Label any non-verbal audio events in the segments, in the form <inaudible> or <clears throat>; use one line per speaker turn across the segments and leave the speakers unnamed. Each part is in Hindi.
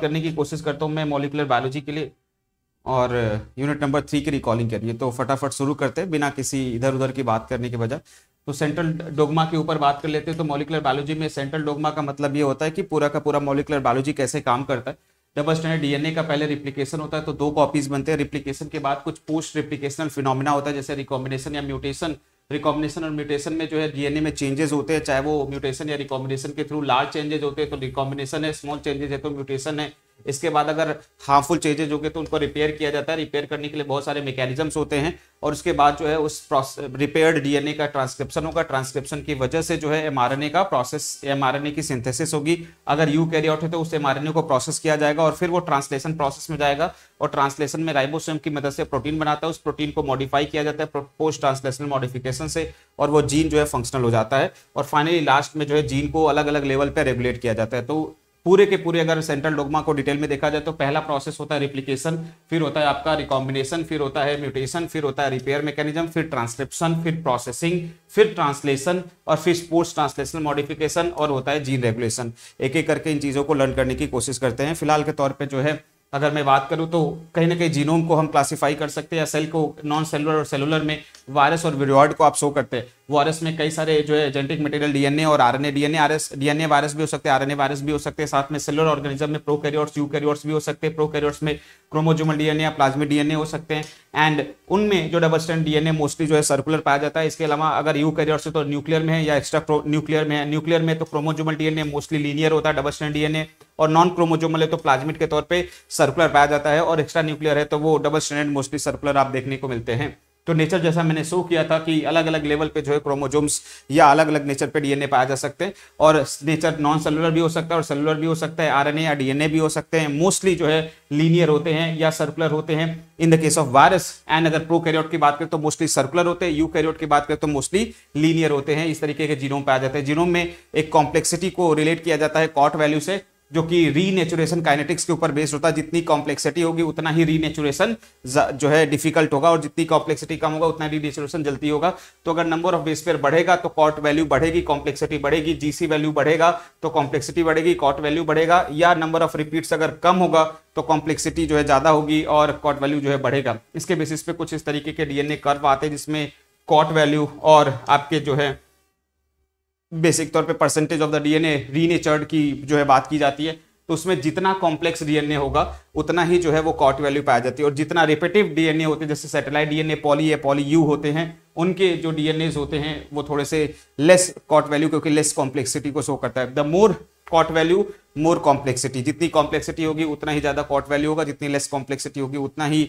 करने की कोशिश करता हूँ मैं मोलिकुलर बायोलॉजी के लिए और यूनिट नंबर थ्री की रिकॉलिंग करिए तो फटाफट शुरू करते हैं बिना किसी इधर उधर की बात करने के बजाय तो सेंट्रल डोगमा के ऊपर बात कर लेते हैं तो मोलिकुलर बायोलॉजी में सेंट्रल डोगमा का मतलब ये होता है कि पूरा का पूरा मोलिकुलर बायोलॉजी कैसे काम करता है डबल स्टैंडर्ड डीएनए का पहले रिप्लीकेशन होता है तो दो कॉपीज बनते हैं रिप्लीकेशन के बाद कुछ पोस्ट रिप्लीकेशनल फिनोमिना होता है जैसे रिकॉम्बिनेशन या म्यूटेशन रिकॉम्बिनेशन और म्यूटेशन में जो है डीएनए में चेंजेस होते हैं चाहे वो म्यूटेशन या रिकॉम्बिनेशन के थ्रू लार्ज चेंजेस होते हैं तो रिकॉम्बिनेशन है स्मॉल चेंजेस तो है तो म्यूटेशन है इसके बाद अगर हार्मफुल चेंजेज हो गए तो उनको रिपेयर किया जाता है रिपेयर करने के लिए बहुत सारे मैकेनिज्म्स होते हैं और उसके बाद जो है उस रिपेयर्ड डीएनए का ट्रांसक्रिप्शन होगा ट्रांसक्रिप्शन की वजह से जो है एमआरएनए का प्रोसेस एमआरएनए की सिंथेसिस होगी अगर यू कैरी आउट है तो उस एम को प्रोसेस किया जाएगा और फिर वो ट्रांसलेशन प्रोसेस में जाएगा और ट्रांसलेशन में राइबोसोम की मदद से प्रोटीन बनाता है उस प्रोटीन को मॉडिफाई किया जाता है पोस्ट ट्रांसलेशनल मॉडिफिकेशन से और वो जीन जो है फंक्शनल हो जाता है और फाइनली लास्ट में जो है जीन को अलग अलग लेवल पर रेगुलेट किया जाता है तो पूरे के पूरे अगर सेंट्रल डोगमा को डिटेल में देखा जाए तो पहला प्रोसेस होता है रिप्लीकेशन फिर होता है आपका रिकॉम्बिनेशन फिर होता है म्यूटेशन फिर होता है रिपेयर मैकेनिज्म फिर ट्रांसक्रिप्शन फिर प्रोसेसिंग फिर ट्रांसलेशन और फिर स्पोर्ट्स ट्रांसलेशनल मॉडिफिकेशन और होता है जीन रेगुलेशन एक एक करके इन चीज़ों को लर्न करने की कोशिश करते हैं फिलहाल के तौर पर जो है अगर मैं बात करूं तो कहीं ना कहीं जीनोम को हम क्लासिफाई कर सकते हैं या सेल को नॉन सेलुलर और सेलुलर में वायरस और विरोड को आप शो करते हैं आर में कई सारे जो है जेनेटिक मटेरियल डीएनए और R DNA RS DNA virus भी हो सकते हैं आरएनए वायरस भी हो सकते हैं साथ में सेलर ऑर्गेनिज्म में प्रोकैरियोट्स यूकैरियोट्स भी हो सकते हैं प्रोकैरियोट्स में क्रोमोजोमल डीएनए या प्लाज्मिक डीएनए हो सकते हैं एंड उनमें जो डबल स्टैंड डीएनए मोस्टली जो है सर्कुलर पाया जाता है इसके अलावा अगर यूकैरियोट्स है तो न्यूक्लियर में है या एक्स्ट्रा न्यूक्लियर में है न्यूक्लियर में तो क्रोमोजोमल डीएनए मोस्टली लीनियर होता है डबल स्टैंड डीएनए और नॉन क्रोमोजोमल है तो प्लाज्मिक के तौर पर सर्कुलर पाया जाता है और एक्स्ट्रा न्यूक्लियर है तो वो डबल स्टैंडर्ड मोस्टली सर्कुलर आप देखने को मिलते हैं तो नेचर जैसा मैंने शो किया था कि अलग अलग लेवल पे जो है क्रोमोजोम्स या अलग अलग नेचर पे डीएनए पाया जा सकते हैं और नेचर नॉन सेलुलर भी हो सकता है और सेलुलर भी हो सकता है आरएनए या डीएनए भी हो सकते हैं मोस्टली जो है लीनियर होते हैं या सर्कुलर होते हैं in the case of virus and अगर प्रो कैरियोट की बात करें तो मोस्टली सर्कुलर होते हैं यू कैरियोट की बात करें तो मोस्टली लीनियर होते हैं इस तरीके के जीनोम पाया जाता है जीनोम में एक कॉम्प्लेक्सिटी को रिलेट किया जाता है कॉट वैल्यू से जो कि रीनेचुरेशन काइनेटिक्स के ऊपर बेस्ड होता है जितनी कॉम्प्लेक्सिटी होगी उतना ही रीनेचुरेशन जो है डिफिकल्ट होगा और जितनी कॉम्प्लेक्सिटी कम होगा उतना रीनेचुरेशन जल्दी होगा तो अगर नंबर ऑफ बेस पेयर बढ़ेगा तो कॉट वैल्यू बढ़ेगी कॉम्प्लेक्सिटी बढ़ेगी जीसी वैल्यू बढ़ेगा तो कॉम्प्लेक्सिटी बढ़ेगी कॉट वैल्यू बढ़ेगा या नंबर ऑफ रिपीट्स अगर कम होगा तो कॉम्प्लेक्सिटी जो है ज़्यादा होगी और कॉट वैल्यू जो है बढ़ेगा इसके बेसिस पे कुछ इस तरीके के डीएनए कर्व आते हैं जिसमें कॉट वैल्यू और आपके जो है बेसिक तौर पे percentage of the DNA renatured की जो है बात की जाती है तो उसमें जितना कॉम्प्लेक्स डीएनए होगा उतना ही जो है वो कॉट वैल्यू पाया जाती है और जितना रिपेटिव डीएनए होते हैं जैसे सैटेलाइट डीएनए पॉली या पॉली यू होते हैं उनके जो डीएनएज होते हैं वो थोड़े से लेस कॉट वैल्यू क्योंकि लेस कॉम्प्लेक्सिटी को शो करता है the more cot value more complexity जितनी कॉम्प्लेक्सिटी होगी उतना ही ज़्यादा कॉट वैल्यू होगा जितनी लेस कॉम्प्लेक्सिटी होगी उतना ही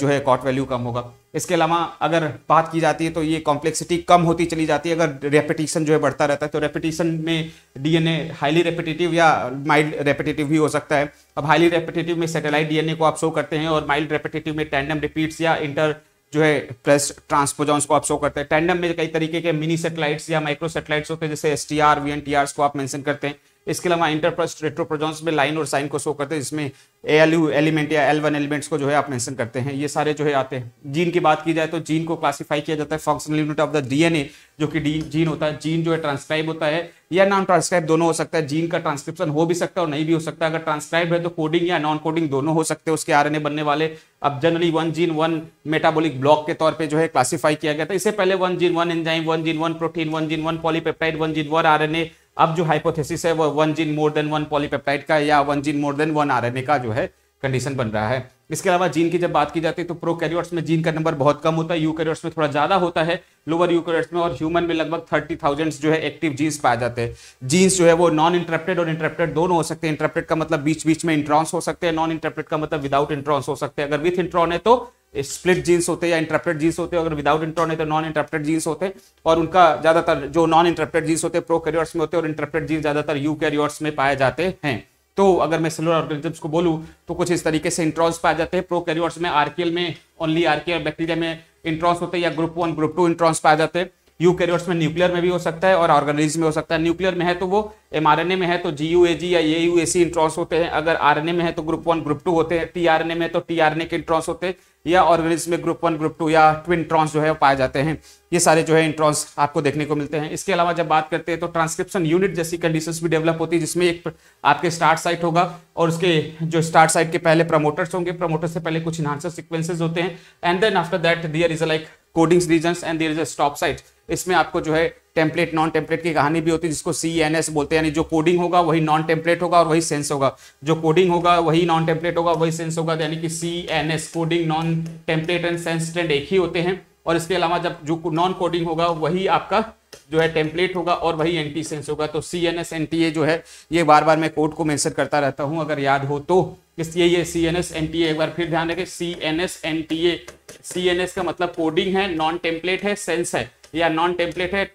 जो है कॉट वैल्यू कम होगा इसके अलावा अगर बात की जाती है तो ये कॉम्प्लेक्सिटी कम होती चली जाती है अगर रेपिटेशन जो है बढ़ता रहता है तो रेपिटेशन में डीएनए हाईली रेपिटेटिव या माइल्ड रेपिटेटिव भी हो सकता है अब हाईली रेपिटेटिव में एन ए को आप शो करते हैं और माइल्ड रेपिटेटिव में टैंडम रिपीट्स या इंटर जो है प्लस ट्रांसपोजॉन्स को आप शो करते हैं टैंडम में कई तरीके के मिनी सेटेलाइट्स या माइक्रो सेटेलाइट्स होते हैं जैसे S T R V N T R को आप मैंशन करते हैं इसके अलावा इंटरप्रस्ट रेट्रोप्रोजॉन्स में लाइन और साइन को शो करते हैं जिसमें ए एल यू एलिमेंट या एल वन एलिमेंट्स को जो है आप मैंशन करते हैं ये सारे जो है आते हैं जीन की बात की जाए तो जीन को क्लासीफाई किया जाता है functional unit of the A जो कि डी जीन होता है जीन जो है ट्रांसक्राइब होता है या नॉन ट्रांसक्राइब दोनों हो सकता है जीन का ट्रांसक्रिप्शन हो भी सकता है और नहीं भी हो सकता अगर ट्रांसक्राइब है तो कोडिंग या नॉन कोडिंग दोनों हो सकते हैं उसके आरएनए बनने वाले अब generally one gene one metabolic block के तौर पर जो है क्लासिफाई किया गया था इससे पहले one gene one enzyme one gene one protein one gene one polypeptide one gene one R अब जो हाइपोथेसिस है वो one gene more than one polypeptide का या one gene more than one RNA का जो है कंडीशन बन रहा है इसके अलावा जीन की जब बात की जाती है तो प्रो कैरियर्स में जीन का नंबर बहुत कम होता है यू कैरियर्स में थोड़ा ज़्यादा होता है लोअर यू कैरियर्स में और ह्यूमन में लगभग थर्टी थाउजेंड जो है एक्टिव जीन्स पाए जाते हैं जीन्स जो है वो नॉन इंटरप्टेड और इंटरप्टेड दोनों हो सकते हैं इंटरप्टेड का मतलब बीच बीच में इंट्रॉन्स हो सकते हैं नॉन इंटरप्टेड का मतलब विदाउट इंट्रॉन्स हो सकते हैं अगर विथ इंट्रॉन है तो स्प्लिट जीन्स होते हैं या इंटरप्टेड जीन्स होते हैं अगर विदाउट इंट्रॉन है तो नॉन इंटरप्टेड जीन्स होते हैं और उनका ज़्यादातर जो नॉन इंटरप्टेड जीन्स होते हैं प्रो में होते हैं और इंटरप्टेड जीन्स ज़्यादातर यू में पाए जाते हैं तो अगर मैं सेलुलर ऑर्गेनिजम्स को बोलूँ तो कुछ इस तरीके से इंट्रॉन्स पाए जाते हैं प्रोकैरियोट्स में आरकेएल में ओनली आरकेएल बैक्टीरिया में इंट्रॉन्स होते हैं या group one group two introns पाए जाते हैं यूकैरियोट्स में न्यूक्लियर में भी हो सकता है और ऑर्गेनाइज में हो सकता है न्यूक्लियर में है तो वो एमआरएनए में है तो जी यू ए जी या ए यू ए सी इंट्रॉन्स होते हैं अगर आरएनए में है तो ग्रुप वन ग्रुप टू होते हैं टी आर एन ए में तो टी आर एन ए के इंट्रॉन्स होते हैं या ऑर्गेनिज्म में ग्रुप वन ग्रुप टू या ट्विन ट्रॉन्स जो है पाए जाते हैं ये सारे जो है इंट्रॉन्स आपको देखने को मिलते हैं इसके अलावा जब बात करते हैं तो ट्रांसक्रिप्शन यूनिट जैसी कंडीशन भी डेवलप होती है जिसमें एक आपके स्टार्ट साइट होगा और उसके जो स्टार्ट साइट के पहले प्रमोटर्स होंगे प्रमोटर से पहले कुछ इन्हांसर सिक्वेंसेज होते हैं and then after that there is like codings region and there is a stop site इसमें आपको जो है टेम्पलेट नॉन टेम्पलेट की कहानी भी होती है जिसको सी एन एस बोलते हैं यानी जो कोडिंग होगा वही नॉन टेम्पलेट होगा और वही सेंस होगा जो कोडिंग होगा वही नॉन टेम्पलेट होगा वही सेंस होगा यानी कि C N S coding non template and sense strand एक ही होते हैं और इसके अलावा जब जो नॉन कोडिंग होगा वही आपका जो है टेम्पलेट होगा और वही एंटी सेंस होगा तो C N S N T A जो है ये बार बार मैं कोड को मेंशन करता रहता हूँ अगर याद हो तो इसलिए ये C N S N T A एक बार फिर ध्यान रखें C N S N T A C N S का मतलब कोडिंग है नॉन टेम्पलेट है सेंस है या नॉन टेम्पलेट है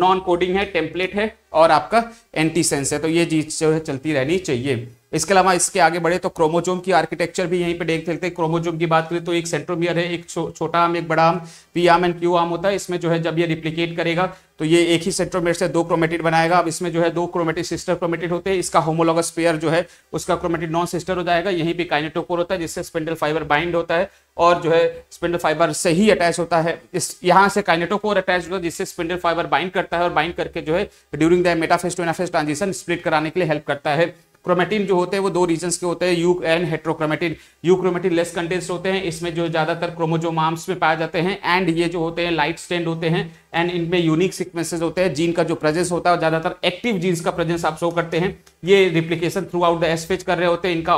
नॉन कोडिंग है टेम्पलेट है और आपका एंटी सेंस है तो ये चीज जो है चलती रहनी चाहिए इसके अलावा इसके आगे बढ़े तो क्रोमोजोम की आर्किटेक्चर भी यहीं पे देख लेते हैं क्रोमोजोम की बात करें तो एक सेंट्रोमियर है एक छो, छोटा आम एक बड़ा आम पी आम एंड क्यू आम होता है इसमें जो है जब ये रिप्लीकेट करेगा तो ये एक ही सेंट्रोमेट से दो क्रोमेटिड बनाएगा अब इसमें जो है दो क्रोमेटिड सिस्टर क्रोमेटिड होते हैं इसका होमोलॉगस पेयर जो है उसका क्रोमेटिड नॉन सिस्टर हो जाएगा यहीं पर काइनेटोकोर होता है जिससे स्पेंडल फाइबर बाइंड होता है और जो है स्पिंडल फाइबर से ही अटैच होता है इस यहाँ से काइनेटोकोर अटैच होता है जिससे स्पिंडल फाइबर बाइंड करता है और बाइंड करके जो है during the metaphase to transition split कराने के लिए हेल्प करता है क्रोमेटिन जो होते हैं वो दो रीजन के होते हैं eu and heterochromatin euchromatin less contents होते हैं इसमें जो ज्यादातर क्रोमोजोमाम्स में पाए जाते हैं एंड ये जो होते हैं लाइट स्टैंड होते हैं एंड इनमें यूनिक सिक्वेंसेज होते हैं जीन का जो प्रेजेंस होता है ज्यादातर एक्टिव जीन्स का प्रेजेंस आप शो करते हैं ये replication throughout the S phase कर रहे होते हैं इनका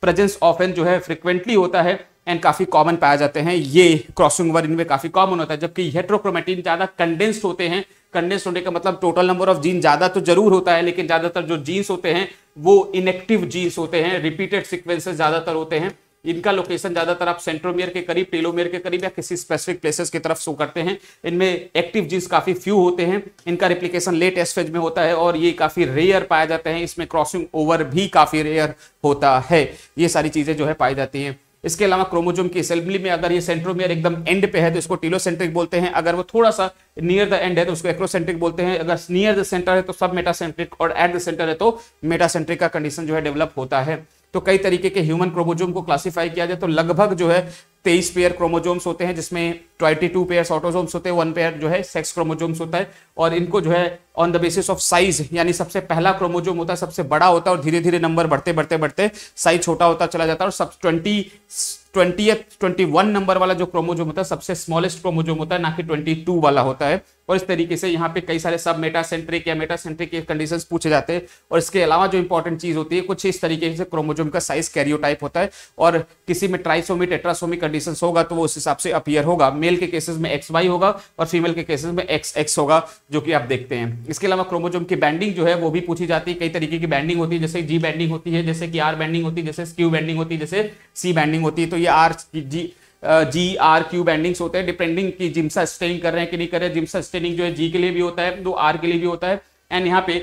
प्रेजेंस ऑफेंस जो है फ्रिक्वेंटली होता है एंड काफ़ी कॉमन पाए जाते हैं ये क्रॉसिंग ओवर इनमें काफ़ी कॉमन होता है जबकि हेट्रोक्रोमेटिन ज़्यादा कंडेंस्ड होते हैं कंडेंस होने का मतलब टोटल नंबर ऑफ जीन ज़्यादा तो जरूर होता है लेकिन ज़्यादातर जो जीन्स होते हैं वो इनएक्टिव जीन्स होते हैं रिपीटेड सिक्वेंसेज ज़्यादातर होते हैं इनका लोकेशन ज़्यादातर आप सेंट्रोमियर के करीब टेलोमियर के करीब या किसी स्पेसिफिक प्लेसेस की तरफ शो करते हैं इनमें एक्टिव जीन्स काफ़ी फ्यू होते हैं इनका रिप्लीकेशन लेट एस्टेज में होता है और ये काफ़ी रेयर पाए जाते हैं इसमें क्रॉसिंग ओवर भी काफ़ी रेयर होता है ये सारी चीज़ें जो है पाई जाती हैं इसके अलावा क्रोमोजोम की असेंबली में अगर ये सेंट्रोमियर एकदम एंड पे है तो इसको टीलोसेंट्रिक बोलते हैं अगर वो थोड़ा सा नियर द एंड है तो उसको एक्रोसेंट्रिक बोलते हैं अगर नियर द सेंटर है तो सब मेटासेंट्रिक और एट द सेंटर है तो मेटासेंट्रिक का कंडीशन जो है डेवलप होता है तो कई तरीके के ह्यूमन क्रोमोजोम को क्लासिफाई किया जाए तो लगभग जो है तेईस पेयर क्रोमोजोम्स होते हैं जिसमें ट्वेंटी टू पेयर ऑटोजोम्स होते हैं वन पेयर जो है सेक्स क्रोमोजोम्स होता है और इनको जो है on the basis of size यानी सबसे पहला क्रोमोजोम होता है सबसे बड़ा होता है और धीरे धीरे नंबर बढ़ते बढ़ते बढ़ते साइज छोटा होता चला जाता है और सब twenty twenty twenty one number वाला जो क्रोमोजोम होता है सबसे स्मॉलेस्ट क्रोमोजोम होता है ना कि ट्वेंटी टू वाला होता है और इस तरीके से यहाँ पे कई सारे सब मेटासेंट्रिक या मेटासेंट्रिक के कंडीशंस पूछे जाते हैं और इसके अलावा जो इंपॉर्टेंट चीज होती है कुछ इस तरीके से क्रोमोजोम का साइज कैरियोटाइप होता है और किसी में ट्राइसोमी टेट्रासोमी कंडीशन होगा तो वो उस हिसाब से अपियर होगा मेल के केसेस में एक्स वाई होगा और फीमेल के केसेस में एक्स एक्स होगा जो कि आप देखते हैं इसके अलावा क्रोमोजोम की बैंडिंग जो है वो भी पूछी जाती है कई तरीके की बैंडिंग होती है जैसे जी बैंडिंग होती है जैसे कि आर बैंडिंग होती है जैसे क्यू बैंडिंग होती है जैसे सी बैंडिंग होती है तो ये R G G R Q bandings होते हैं डिपेंडिंग की जिम्सा स्टेनिंग कर रहे हैं कि नहीं कर रहे हैं जिम्सा स्टेनिंग जो है जी के लिए भी होता है दो तो आर के लिए भी होता है एंड यहाँ पे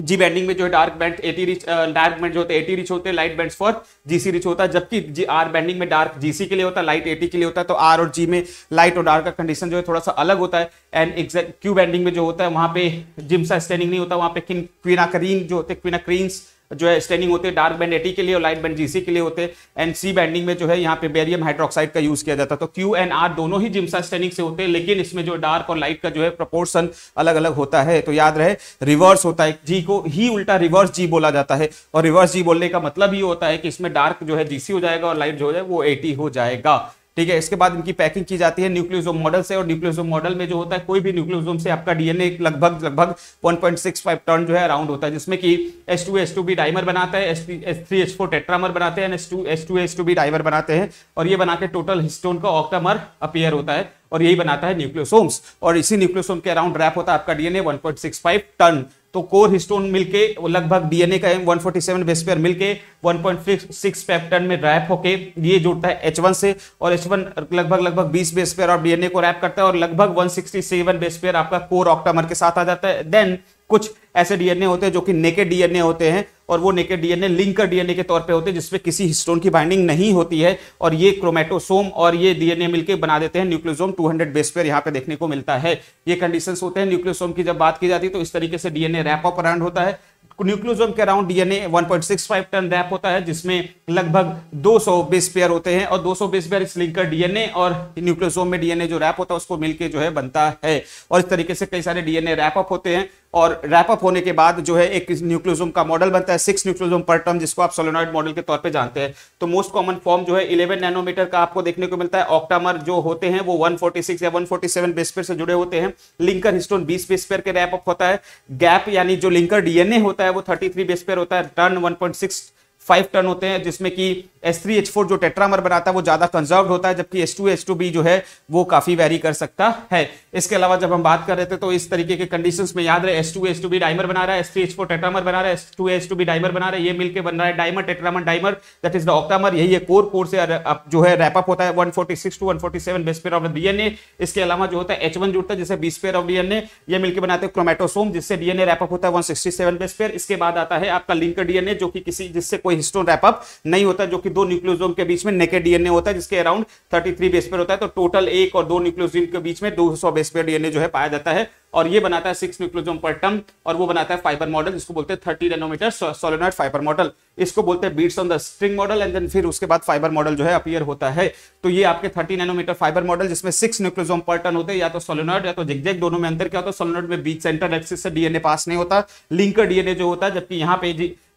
जी बैंडिंग में जो है dark band AT rich dark band जो होते हैं एटी रिच होते हैं light band for GC rich होता है जबकि जी आर बैंडिंग में डार्क जीसी के लिए होता है लाइट एटी के लिए होता है तो आर और जी में लाइट और डार्क का कंडीशन जो है थोड़ा सा अलग होता है एंड एग्जैक्ट क्यू बैंडिंग में जो होता है वहां पे जिम्सा स्टैंडिंग नहीं होता वहां पे क्विनाक्रीन जो होते हैं क्विनाक्रीन्स जो है स्टेनिंग होते हैं डार्क बैंड एटी के लिए और लाइट बैंड जीसी के लिए होते हैं एंड सी बैंडिंग में जो है यहाँ पे बेरियम हाइड्रोक्साइड का यूज किया जाता है तो क्यू एंड आर दोनों ही जिम्सा स्टेनिंग से होते हैं लेकिन इसमें जो डार्क और लाइट का जो है प्रपोर्सन अलग अलग होता है तो याद रहे रिवर्स होता है जी को ही उल्टा रिवर्स जी बोला जाता है और रिवर्स जी बोलने का मतलब ये होता है कि इसमें डार्क जो है जीसी हो जाएगा और लाइट जो है वो एटी हो जाएगा ठीक है इसके बाद इनकी पैकिंग की जाती है न्यूक्लियोसोम मॉडल से और न्यूक्लियोसोम मॉडल में जो होता है कोई भी न्यूक्लियोसोम से आपका डीएनए लगभग लगभग 1.65 टन जो है अराउंड होता है जिसमें कि टू बी डाइमर बनाता है S three S four tetramer बनाते हैं S two S two B dimer बनाते हैं और ये बना के टोटल हिस्टोन का ऑक्टामर अपियर होता है और यही बनाता है न्यूक्लियोसोम्स और इसी न्यूक्लियोसोम के अराउंड रैप होता है आपका डीएनए 1.65 टन तो कोर हिस्टोन मिलके लगभग डीएनए का एम 147 बेस पेयर मिलके 1.6 पेप्टन में रैप होके ये जुड़ता है वन से और वन लगभग लगभग 20 बेस पेयर और डीएनए को रैप करता है और लगभग 167 बेस पेयर आपका कोर ऑक्टामर के साथ आ जाता है देन कुछ ऐसे डीएनए होते हैं जो कि नेकेड डीएनए होते हैं और वो नेकेड डीएनए लिंकर डीएनए के तौर पे होते हैं जिसमें किसी हिस्टोन की बाइंडिंग नहीं होती है और ये क्रोमेटोसोम और ये डीएनए मिलकर बना देते हैं न्यूक्लियोसोम 200 बेस पर यहाँ पे देखने को मिलता है ये कंडीशंस होते हैं न्यूक्लियोसोम की जब बात की जाती है तो इस तरीके से डीएनए रैप ऑफ अराउंड होता है न्यूक्लियोसोम के अराउंड डीएनए 1.65 टन रैप होता है जिसमें लगभग 200 बेस पेयर होते हैं और 200 बेस पेयर इस लिंकर डीएनए और न्यूक्लियोसोम में डीएनए जो रैप होता है उसको मिलके जो है बनता है और इस तरीके से कई सारे डीएनए रैप अप होते हैं और रैप अप होने के बाद जो है एक न्यूक्लियोसोम का मॉडल बनता है सिक्स न्यूक्लियोसोम पर टर्म जिसको आप सोलोनॉइड मॉडल के तौर पे जानते हैं तो मोस्ट कॉमन फॉर्म जो है इलेवन नैनोमीटर का आपको देखने को मिलता है ऑक्टामर जो होते हैं वो 146 या 147 बेस पेयर से जुड़े होते हैं लिंकर हिस्टोन बीस बेस पेयर के रैप अप होता है गैप यानी जो लिंकर डीएनए होता है वो थर्टी थ्री पेयर होता है टर्न सिक्स फाइव टन होते हैं जिसमें कि एस थ्री एच फोर जो टेट्रामर बनाता है वो ज्यादा कंजर्व होता है जबकि एस टू टू बी जो है वो काफी वेरी कर सकता है इसके अलावा जब हम बात कर रहे थे तो इस तरीके के कंडीशंस में याद रहे टू बी डाइमर बना रहा है फोर टेट्रामर बना रहा है टू बी डाइमर बना रहा है ये मिलकर बन रहा है dimer tetramer dimer that is the octamer यही है कोर कोर से जो है रैपअप होता है 146 two 147 base pair of DNA इसके अलावा जो होता है H1 जुड़ता है जिसे बीस पेयर ऑफ डीएनए ये मिलकर बनाते हैं क्रोमेटोसोम जिससे डीएनए ए अप होता है 167 बेस पेयर इसके बाद आता है आपका लिंकर डीएनए जो कि किसी जिससे कोई हिस्टोन रैपअप नहीं होता जो कि दो न्यूक्लियोजोम के बीच में नेकेड डीएनए होता है जिसके अराउंड 33 बेस पेयर होता है तो टोटल एक और दो न्यूक्लियोजोम के बीच में 200 बेस पेयर डीएनए जो है पाया जाता है और ये बनाता है सिक्स न्यूक्लियोजोम पर टर्म और वो बनाता है फाइबर मॉडल जिसको बोलते हैं thirty nanometre solenoid fibre model इसको बोलते हैं beads on the string model and then फिर उसके बाद फाइबर मॉडल जो है अपियर होता है तो ये आपके थर्टी नैनोमीटर फाइबर मॉडल जिसमें सिक्स न्यूक्लियोजोम पर टन होते हैं या तो सोलोनाइड या तो जिगजैग दोनों में अंदर क्या होता है सोलोनाइड में बीच सेंटर एक्सिस से डीएनए पास नहीं होता लिंकर डीएनए जो होता है जबकि यहाँ पे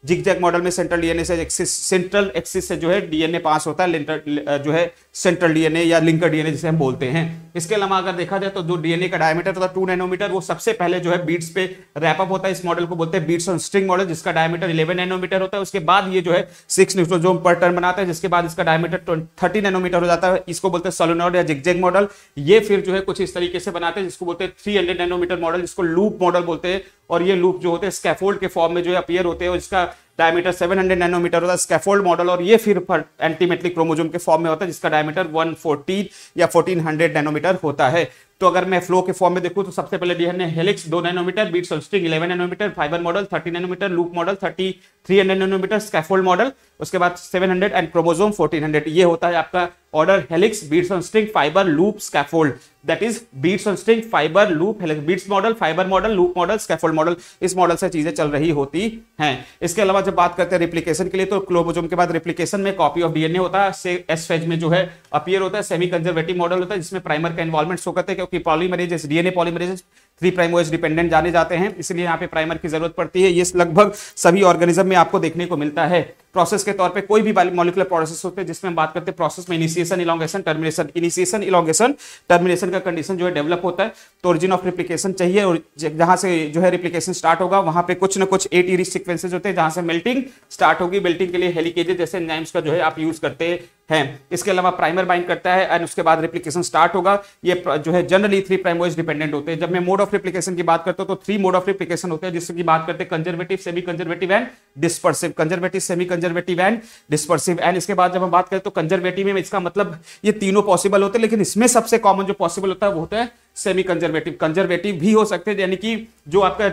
जिग मॉडल में सेंट्रल डीएनए से एक्सिस सेंट्रल एक्सिस से जो है डीएनए पास होता है जो है सेंट्रल डीएनए या लिंकर डीएनए जिसे हम बोलते हैं इसके अलावा अगर देखा जाए तो जो डीएनए का डायमीटर होता है टू नैनोमीटर वो सबसे पहले जो है बीट्स पे रैपअप होता है इस मॉडल को बोलते हैं बीट्स ऑन स्ट्रिंग मॉडल जिसका डायमीटर इलेवन नैनोमीटर होता है उसके बाद ये जो है सिक्स न्यूट्रोजोम पर टर्न बनाता है जिसके बाद इसका डायमीटर थर्टी नैनोमीटर हो जाता है इसको बोलते हैं सोलोनॉड या जिगजैग मॉडल ये फिर जो है कुछ इस तरीके से बनाते हैं जिसको बोलते हैं थ्री हंड्रेड नैनोमीटर मॉडल जिसको लूप मॉडल बोलते हैं और ये लूप जो होते हैं स्कैफोल्ड के फॉर्म में जो अपियर होते हैं इसका डायमीटर 700 नैनोमीटर होता है स्कैफोल्ड मॉडल और ये फिर एंटीमेटली क्रोमोजोम के फॉर्म में होता है जिसका डायमीटर 114 या 1400 नैनोमीटर होता है तो अगर मैं फ्लो के फॉर्म में देखूं तो सबसे पहले डीएनए हेलिक्स दो nanometre beads on string eleven nanometre fibre model thirty nanometre loop model thirty three hundred nanometre scaffold model उसके बाद seven hundred and chromosome fourteen hundred ये होता है आपका order helix beads on string fibre loop scaffold that is beads on string fibre loop beads model fibre model loop model scaffold model इस मॉडल से चीजें चल रही होती हैं इसके अलावा जब बात करते हैं रिप्लीकेशन के लिए तो क्लोबोजोम के बाद रिप्लीकेशन में कॉपी ऑफ डीएनए होता है एस फेज में जो है अपियर होता है सेमी कंजर्वेटिव मॉडल होता है जिसमें प्राइमर का इन्वॉल्वमेंट शो करते हैं क्योंकि polymerases DNA polymerases three primase dependent जाने जाते हैं इसलिए यहाँ पे प्राइमर की जरूरत पड़ती है ये लगभग सभी ऑर्गेनिज्म में आपको देखने को मिलता है प्रोसेस के तौर पे कोई भी मॉलिकुलर प्रोसेस होते हैं जिसमें हम बात करते हैं प्रोसेस में initiation elongation termination initiation elongation termination का कंडीशन जो है डेवलप होता है तो ओरिजिन ऑफ रिप्लीकेशन चाहिए और जहां से जो है रिप्लिकेशन स्टार्ट होगा वहां पे कुछ ना कुछ एट ईरिज सिक्वेंसेज होते हैं जहां से मेल्टिंग स्टार्ट होगी मेल्टिंग के लिए हेलिकेजेस जैसे नाइम्स का जो है आप यूज करते हैं इसके अलावा प्राइमर बाइंड करता है एंड उसके बाद रिप्लीकेशन स्टार्ट होगा ये जो है generally three prime wise dependent होते हैं जब मैं मोड ऑफ रिप्लीकेशन की बात करता हूँ तो थ्री मोड ऑफ रिप्लीकेशन होते हैं जिसकी बात करते हैं conservative semi conservative and dispersive conservative semi conservative and dispersive and इसके बाद जब हम बात करें तो कंजर्वेटिव में इसका मतलब ये तीनों पॉसिबल होते हैं लेकिन इसमें सबसे कॉमन जो पॉसिबल होता है वो होता है सेमी कंजर्वेटिव कंजर्वेटिव भी हो सकते हैं यानी कि जो आपका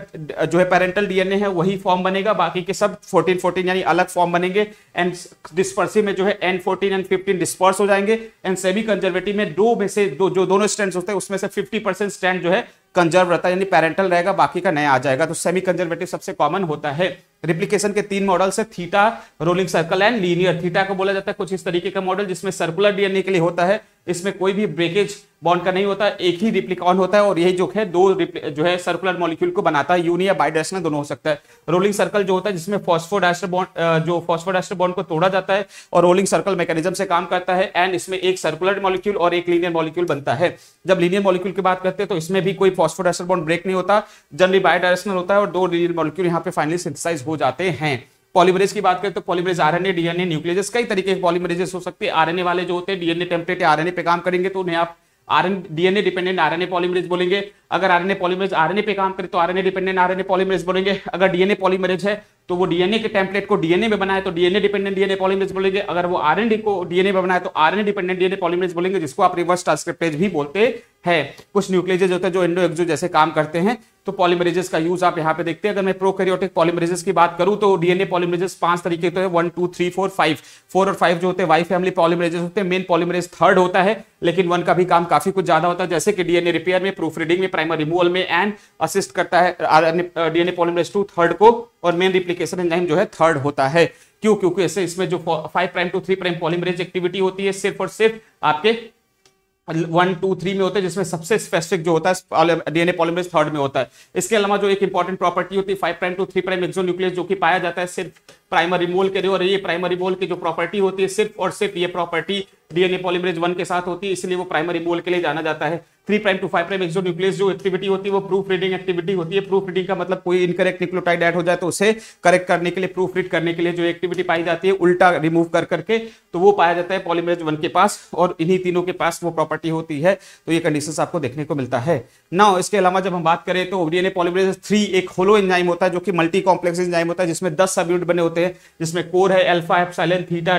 जो है पेरेंटल डीएनए है वही फॉर्म बनेगा बाकी के सब 14 14 यानी अलग फॉर्म बनेंगे एंड डिस्पर्सिव में जो है एन 14 एंड 15 डिस्पर्स हो जाएंगे एंड सेमी कंजर्वेटिव में दो में से दो जो दोनों स्टैंड होते हैं उसमें से 50 परसेंट स्टैंड जो है कंजर्व रहता है यानी पेरेंटल रहेगा बाकी का नया आ जाएगा तो सेमी कंजर्वेटिव सबसे कॉमन होता है रिप्लिकेशन के तीन मॉडल से theta rolling circle and linear theta को बोला जाता है कुछ इस तरीके का मॉडल जिसमें सर्कुलर डीएनए के लिए होता है इसमें कोई भी ब्रेकेज बॉन्ड का नहीं होता एक ही रिप्लिकॉन होता है और यही जो है दो जो है सर्कुलर मॉलिक्यूल को बनाता है यूनि या बाइडाशनल दोनों हो सकता है रोलिंग सर्कल जो होता है जिसमें फॉस्फोडास्टर बॉन्ड जो फॉस्फोडास्टर बॉन्ड को तोड़ा जाता है और रोलिंग सर्कल मैकेनिज्म से काम करता है एंड इसमें एक सर्कुलर मॉलिक्यूल और एक लीनियर मॉलिक्यूल बनता है जब लीनियर मॉलिक्यूल की बात करते हैं तो इसमें भी कोई फॉस्फोडाइस्टर बॉन्ड ब्रेक नहीं होता जनरली बायोडायरेक्शनल होता है और दो मॉलिक्यूल यहाँ पे फाइनली सिंथेसाइज हो जाते हैं पॉलीमरेज की बात करें तो पॉलीमरेज आरएनए डीएनए न्यूक्लियस कई तरीके के पॉलीमरेजेस हो सकते हैं आरएनए वाले जो होते हैं डीएनए टेम्पलेट आरएनए पे काम करेंगे तो उन्हें आप RNA DNA dependent RNA polymerase बोलेंगे अगर आरएनए पॉलीमरेज आरएनए पे काम करे तो आरएनए डिपेंडेंट आरएनए पॉलीमरेज बोलेंगे अगर डीएनए पॉलीमरेज है तो वो डीएनए के टेम्पलेट को डीएनए में बनाए तो डीएनए डिपेंडेंट डीएनए पॉलीमरेज बोलेंगे अगर वो आरएनए को डीएनए में बनाए तो आरएनए डिपेंडेंट डीएनए पॉलीमरेज बोलेंगे जिसको आप रिवर्स ट्रांसक्रिप्टेज भी बोलते हैं कुछ न्यूक्लियजेज होते हैं जो इंडो एक्जो जैसे काम करते हैं तो पॉलीमरेजेस का यूज आप यहाँ पे देखते हैं अगर मैं प्रोकैरियोटिक पॉलीमरेजेस की बात करूं तो डीएनए पॉलीमरेजेस पांच तरीके तो है one two three four five four और फाइव जो होते हैं वाई फैमिली पॉलीमरेजेस होते हैं मेन पॉलीमरेज थर्ड होता है लेकिन वन का भी काम काफी कुछ ज्यादा होता है जैसे कि डीएनए रिपेयर में प्रूफ रीडिंग में प्राइमर रिमूवल में एंड असिस्ट करता है डीएनए पॉलीमरेज टू थर्ड को और मेन रिप्लीकेशन एंजाइम जो है थर्ड होता है क्यों क्योंकि ऐसे इसमें जो five prime to three prime polymerase activity होती है सिर्फ और सिर्फ आपके वन टू थ्री में होता है जिसमें सबसे स्पेसिफिक जो होता है डीएनए पॉलीमरेज थर्ड में होता है इसके अलावा जो एक इंपॉर्टेंट प्रॉपर्टी होती है five prime to three prime nuclease जो कि पाया जाता है सिर्फ प्राइमरी मोल के लिए और ये प्राइमरी मोल की जो प्रॉपर्टी होती है सिर्फ और सिर्फ ये प्रॉपर्टी डीएनए पॉलीमरेज वन के साथ होती है इसलिए वो प्राइमरी मोल के लिए जाना जाता है three prime to five prime exonuclease जो एक्टिविटी होती है वो प्रूफ रीडिंग एक्टिविटी होती है प्रूफ रीडिंग का मतलब कोई इनकरेक्ट न्यूक्लोटाइड ऐड हो जाए तो उसे करेक्ट करने के लिए प्रूफ रीड करने के लिए जो एक्टिविटी पाई जाती है उल्टा रिमूव कर करके तो वो पाया जाता है पॉलीमरेज वन के पास और इन्हीं तीनों के पास वो प्रॉपर्टी होती है तो ये कंडीशन आपको देखने को मिलता है ना इसके अलावा जब हम बात करें तो ओडीएनए पॉलीमरेज थ्री एक होलो इंजाइम होता है जो कि मल्टी कॉम्प्लेक्स इंजाइम होता है जिसमें दस सब यूनिट बने होते हैं जिसमें कोर है एल्फा एप्साइलन थीटा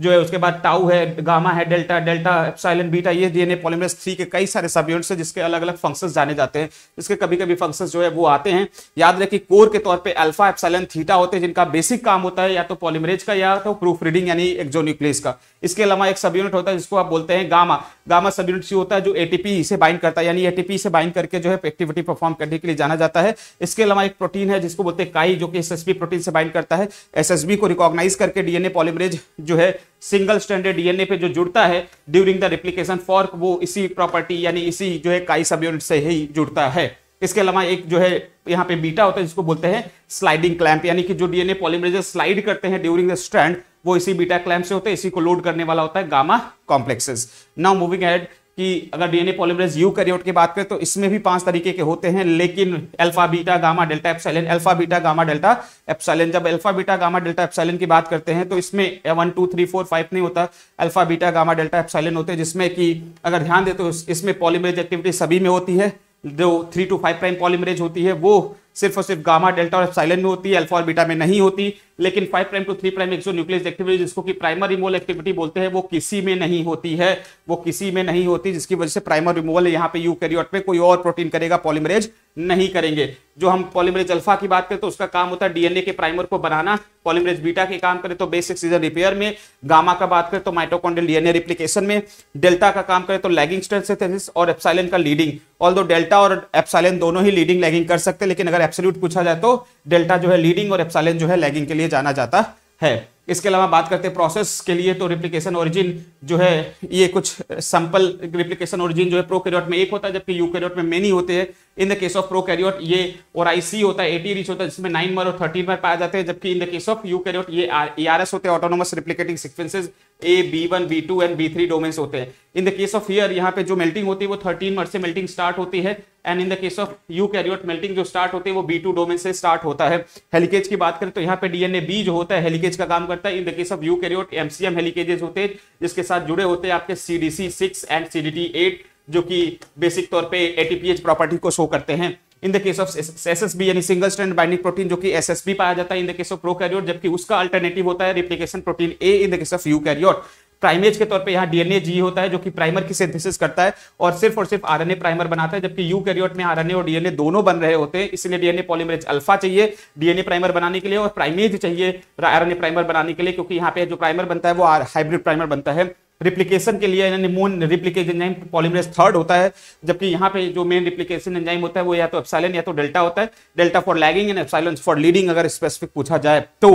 जो है उसके बाद टाउ है गामा है डेल्टा डेल्टा एप्साइलन बीटा ये डीएनए पॉलीमरेज थ्री के कई सारे सब सबयूनिट्स है जिसके अलग अलग फंक्शंस जाने जाते हैं जिसके कभी कभी फंक्शंस जो है वो आते हैं याद रखिए कोर के तौर पे अल्फा एप्सलन थीटा होते हैं जिनका बेसिक काम होता है या तो पॉलीमरेज का या तो प्रूफ रीडिंग यानी एक एक्जोन्यूक्लियस का इसके अलावा एक सबयूनिट होता है जिसको आप बोलते हैं गामा गामा सबयूनिट यूनिट होता है जो ए से बाइंड करता है यानी ए से बाइंड करके जो है एक्टिविटी परफॉर्म करने के लिए जाना जाता है इसके अलावा एक प्रोटीन है जिसको बोलते हैं काई जो कि एस प्रोटीन से बाइंड करता है एस को रिकॉग्नाइज करके डीएनए पॉलीमरेज जो है सिंगल स्टैंडर्ड डीएनए पे जो जुड़ता है ड्यूरिंग द रिप्लीकेशन फॉर्क वो इसी प्रॉपर्टी यानी इसी जो है काई सब यूनिट से ही जुड़ता है इसके अलावा एक जो है यहाँ पे बीटा होता है जिसको बोलते हैं स्लाइडिंग क्लैम्प यानी कि जो डीएनए पॉलीमरेज स्लाइड करते हैं ड्यूरिंग द स्टैंड वो इसी बीटा क्लैम्प से होते हैं इसी को लोड करने वाला होता है gamma complexes now moving head कि अगर डीएनए पॉलीमरेज यू करियोट की बात करें तो इसमें भी पांच तरीके के होते हैं लेकिन alpha beta gamma delta epsilon alpha beta gamma delta epsilon जब alpha beta gamma delta epsilon की बात करते हैं तो इसमें one two three four five नहीं होता alpha beta gamma delta epsilon होते हैं जिसमें कि अगर ध्यान दे तो इसमें पॉलीमरेज एक्टिविटी सभी में होती है जो three to five prime polymerase होती है वो सिर्फ और सिर्फ गामा डेल्टा और एप्साइलन में होती है अल्फा और बीटा में नहीं होती लेकिन five prime to three prime exonuclease activity जिसको कि प्राइमर रिमोल एक्टिविटी बोलते हैं वो किसी में नहीं होती है वो किसी में नहीं होती जिसकी वजह से प्राइमर रिमोवल यहाँ पे यूकैरियोट में कोई और प्रोटीन करेगा पॉलीमरेज नहीं करेंगे जो हम पॉलीमरेज अल्फा की बात करें तो उसका काम होता है डीएनए के प्राइमर को बनाना पॉलीमरेज बीटा के काम करें तो बेसिक सीजन रिपेयर में गामा का बात करें तो माइटोकॉन्ड्रियल डीएनए रिप्लिकेशन में डेल्टा का काम करें तो लैगिंग स्टेंसेथेसिस और एप्साइलन का लीडिंग ऑल डेल्टा और एप्साइलन दोनों ही लीडिंग लैगिंग कर सकते हैं लेकिन अगर एप्सोल्यूट पूछा जाए तो डेल्टा जो है लीडिंग और एप्सालेन जो है लैगिंग के लिए जाना जाता है इसके अलावा बात करते हैं प्रोसेस के लिए तो रिप्लिकेशन ओरिजिन जो है ये कुछ सैंपल रिप्लिकेशन ओरिजिन जो है प्रोकैरियोट में एक होता है जबकि यूकैरियोट में मेनी होते हैं in the case of prokaryote ये और आईसी होता है एटी रिच होता है जिसमें नाइन मर और थर्टीन मर पाए जाते हैं जबकि in the case of eukaryote ये आर e होते हैं autonomous replicating sequences A B one B two and B three domains होते हैं इन द केस ऑफ ईयर यहाँ पे जो मेल्टिंग होती है वो थर्टीन मर्थ से मेल्टिंग स्टार्ट होती है and in the case of eukaryote melting जो स्टार्ट होती है वो बी टू डोमेन से स्टार्ट होता है हेलिकेज की बात करें तो यहाँ पे डीएनए बी जो होता है हेलिकेज का काम करता है in the case of eukaryote MCM helicases होते हैं जिसके साथ जुड़े होते हैं आपके C D C six and C D T eight जो कि बेसिक तौर पर A T P H property को शो करते हैं in the case of S S B यानी सिंगल स्टैंड बाइंडिंग प्रोटीन जो कि एस एस बी पाया जाता है in the case of pro prokaryote जबकि उसका अल्टरनेटिव होता है replication protein A in the case of यू यूकैरियोट प्राइमेज के तौर पे यहाँ डीएनए जी होता है जो कि प्राइमर की सिंथेसिस करता है और सिर्फ और सिर्फ आरएनए प्राइमर बनाता है जबकि यू कैरियोट में आरएनए और डीएनए दोनों बन रहे होते हैं इसलिए डीएनए पॉलीमरेज अल्फा चाहिए डीएनए प्राइमर बनाने के लिए और प्राइमेज चाहिए आरएनए प्राइमर बनाने के लिए क्योंकि यहाँ पे जो प्राइमर बनता है वो हाइब्रिड प्राइमर बनता है रिप्लिकेशन के लिए यानी मून एंजाइम पॉलीमरेज थर्ड होता है जबकि यहाँ पे जो मेन रिप्लिकेशन एंजाइम होता है वो या तो एप्साइलन या तो डेल्टा होता है delta for lagging and epsilon for leading अगर स्पेसिफिक पूछा जाए तो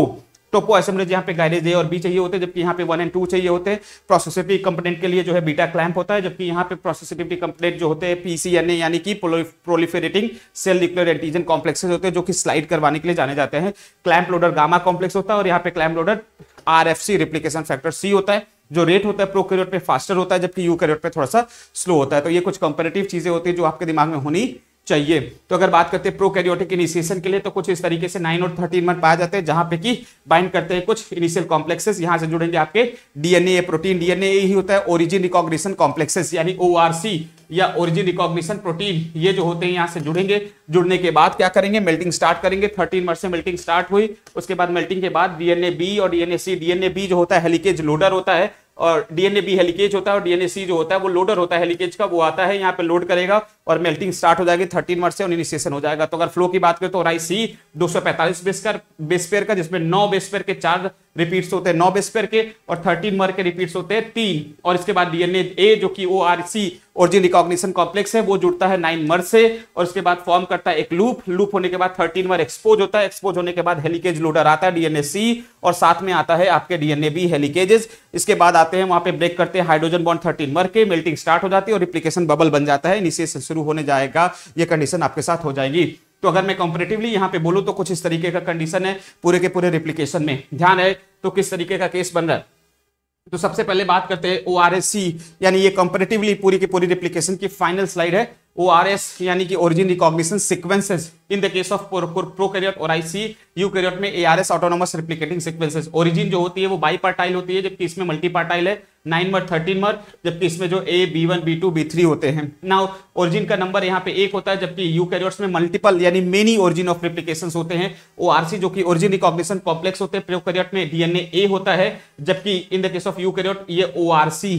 टोपो एसमरेज यहाँ पे गाइडेज ए और बी चाहिए होते हैं जबकि यहाँ पे वन एंड टू चाहिए होते हैं प्रोसेसिपी कंपोनेंट के लिए जो है बीटा क्लैम्प होता है जबकि यहाँ पे प्रोसेसिपी कंपोनेंट जो होते हैं पीसीएनए यानी कि proliferating cell nuclear antigen complexes होते हैं जो कि स्लाइड करवाने के लिए जाने जाते हैं क्लैम्प लोडर गामा कॉम्प्लेक्स होता है और यहाँ पे clamp loader R F replication factor C होता है जो रेट होता है प्रोकैरियोट पे फास्टर होता है जबकि यूकैरियोट पे थोड़ा सा स्लो होता है तो ये कुछ कंपेरेटिव चीजें होती है जो आपके दिमाग में होनी चाहिए तो अगर बात करते हैं प्रोकैरियोटिक इनिशिएशन के लिए तो कुछ इस तरीके से नाइन और थर्टीन मंथ पाए जाते हैं जहां पे कि बाइंड करते हैं कुछ इनिशियल कॉम्प्लेक्सेस यहां से जुड़ेंगे आपके डीएनए प्रोटीन डीएनए ही होता है ओरिजिन रिकॉग्निशन कॉम्प्लेक्सेस यानी ओआरसी या ओरिजिन रिकॉग्निशन प्रोटीन ये जो होते हैं यहाँ से जुड़ेंगे जुड़ने के बाद क्या करेंगे मेल्टिंग स्टार्ट करेंगे थर्टीन मंथ से मेल्टिंग स्टार्ट हुई उसके बाद मेल्टिंग के बाद डीएनए बी और डीएनए सी डीएनए बी जो होता है हेलीकेज लोडर होता है और डीएनए बी हेलिकेज होता है और डीएनए सी जो होता है वो लोडर होता है हेलिकेज का वो आता है यहाँ पे लोड करेगा और मेल्टिंग स्टार्ट हो जाएगी थर्टीन वर्ष से और इनिशिएशन हो जाएगा तो अगर फ्लो की बात करें तो राइस सी दो सौ पैंतालीस बेस्कर का का जिसमें नौ बेस्पेयर के चार रिपीट्स होते हैं नौ बेस पेयर के और थर्टीन मर के रिपीट होते हैं तीन और इसके बाद डीएनए ए जो कि O R C origin recognition complex है वो जुड़ता है नाइन मर से और उसके बाद फॉर्म करता है एक लूप लूप होने के बाद थर्टीन मर एक्सपोज होता है एक्सपोज होने के बाद हेलिकेज लोडर आता है डीएनए सी और साथ में आता है आपके डीएनए बी हेलिकेजेस इसके बाद आते हैं वहां पे ब्रेक करते हैं हाइड्रोजन बॉन्ड थर्टीन मर के मेल्टिंग स्टार्ट हो जाती है और रिप्लीकेशन बबल बन जाता है से शुरू होने जाएगा ये कंडीशन आपके साथ हो जाएगी तो अगर मैं कंपेरेटिवली यहाँ पे बोलूँ तो कुछ इस तरीके का कंडीशन है पूरे के पूरे रिप्लीकेशन में ध्यान है तो किस तरीके का केस बन रहा है तो सबसे पहले बात करते हैं ओ आर एस सी यानी ये कंपेरेटिवली पूरी की पूरी रिप्लीकेशन की फाइनल स्लाइड है ओ आर एस यानी कि origin recognition sequences in the case of prokaryote oriC eukaryote में ARS autonomous replicating sequences origin जो होती है वो बाईपार्टाइल होती है जबकि इसमें मल्टीपार्टाइल है नाइन मर थर्टीन मर जबकि इसमें जो A B one B two B three होते हैं नाउ ओरिजिन का नंबर यहाँ पे एक होता है जबकि यूकैरियोट्स में मल्टीपल यानी मेनी ओरिजिन ऑफ रिप्लिकेशन होते हैं ओ जो कि ओरिजिन रिकॉग्निशन कॉम्प्लेक्स होते हैं प्रोकैरियोट में डीएनए ए होता है जबकि in the case of eukaryote ये ओ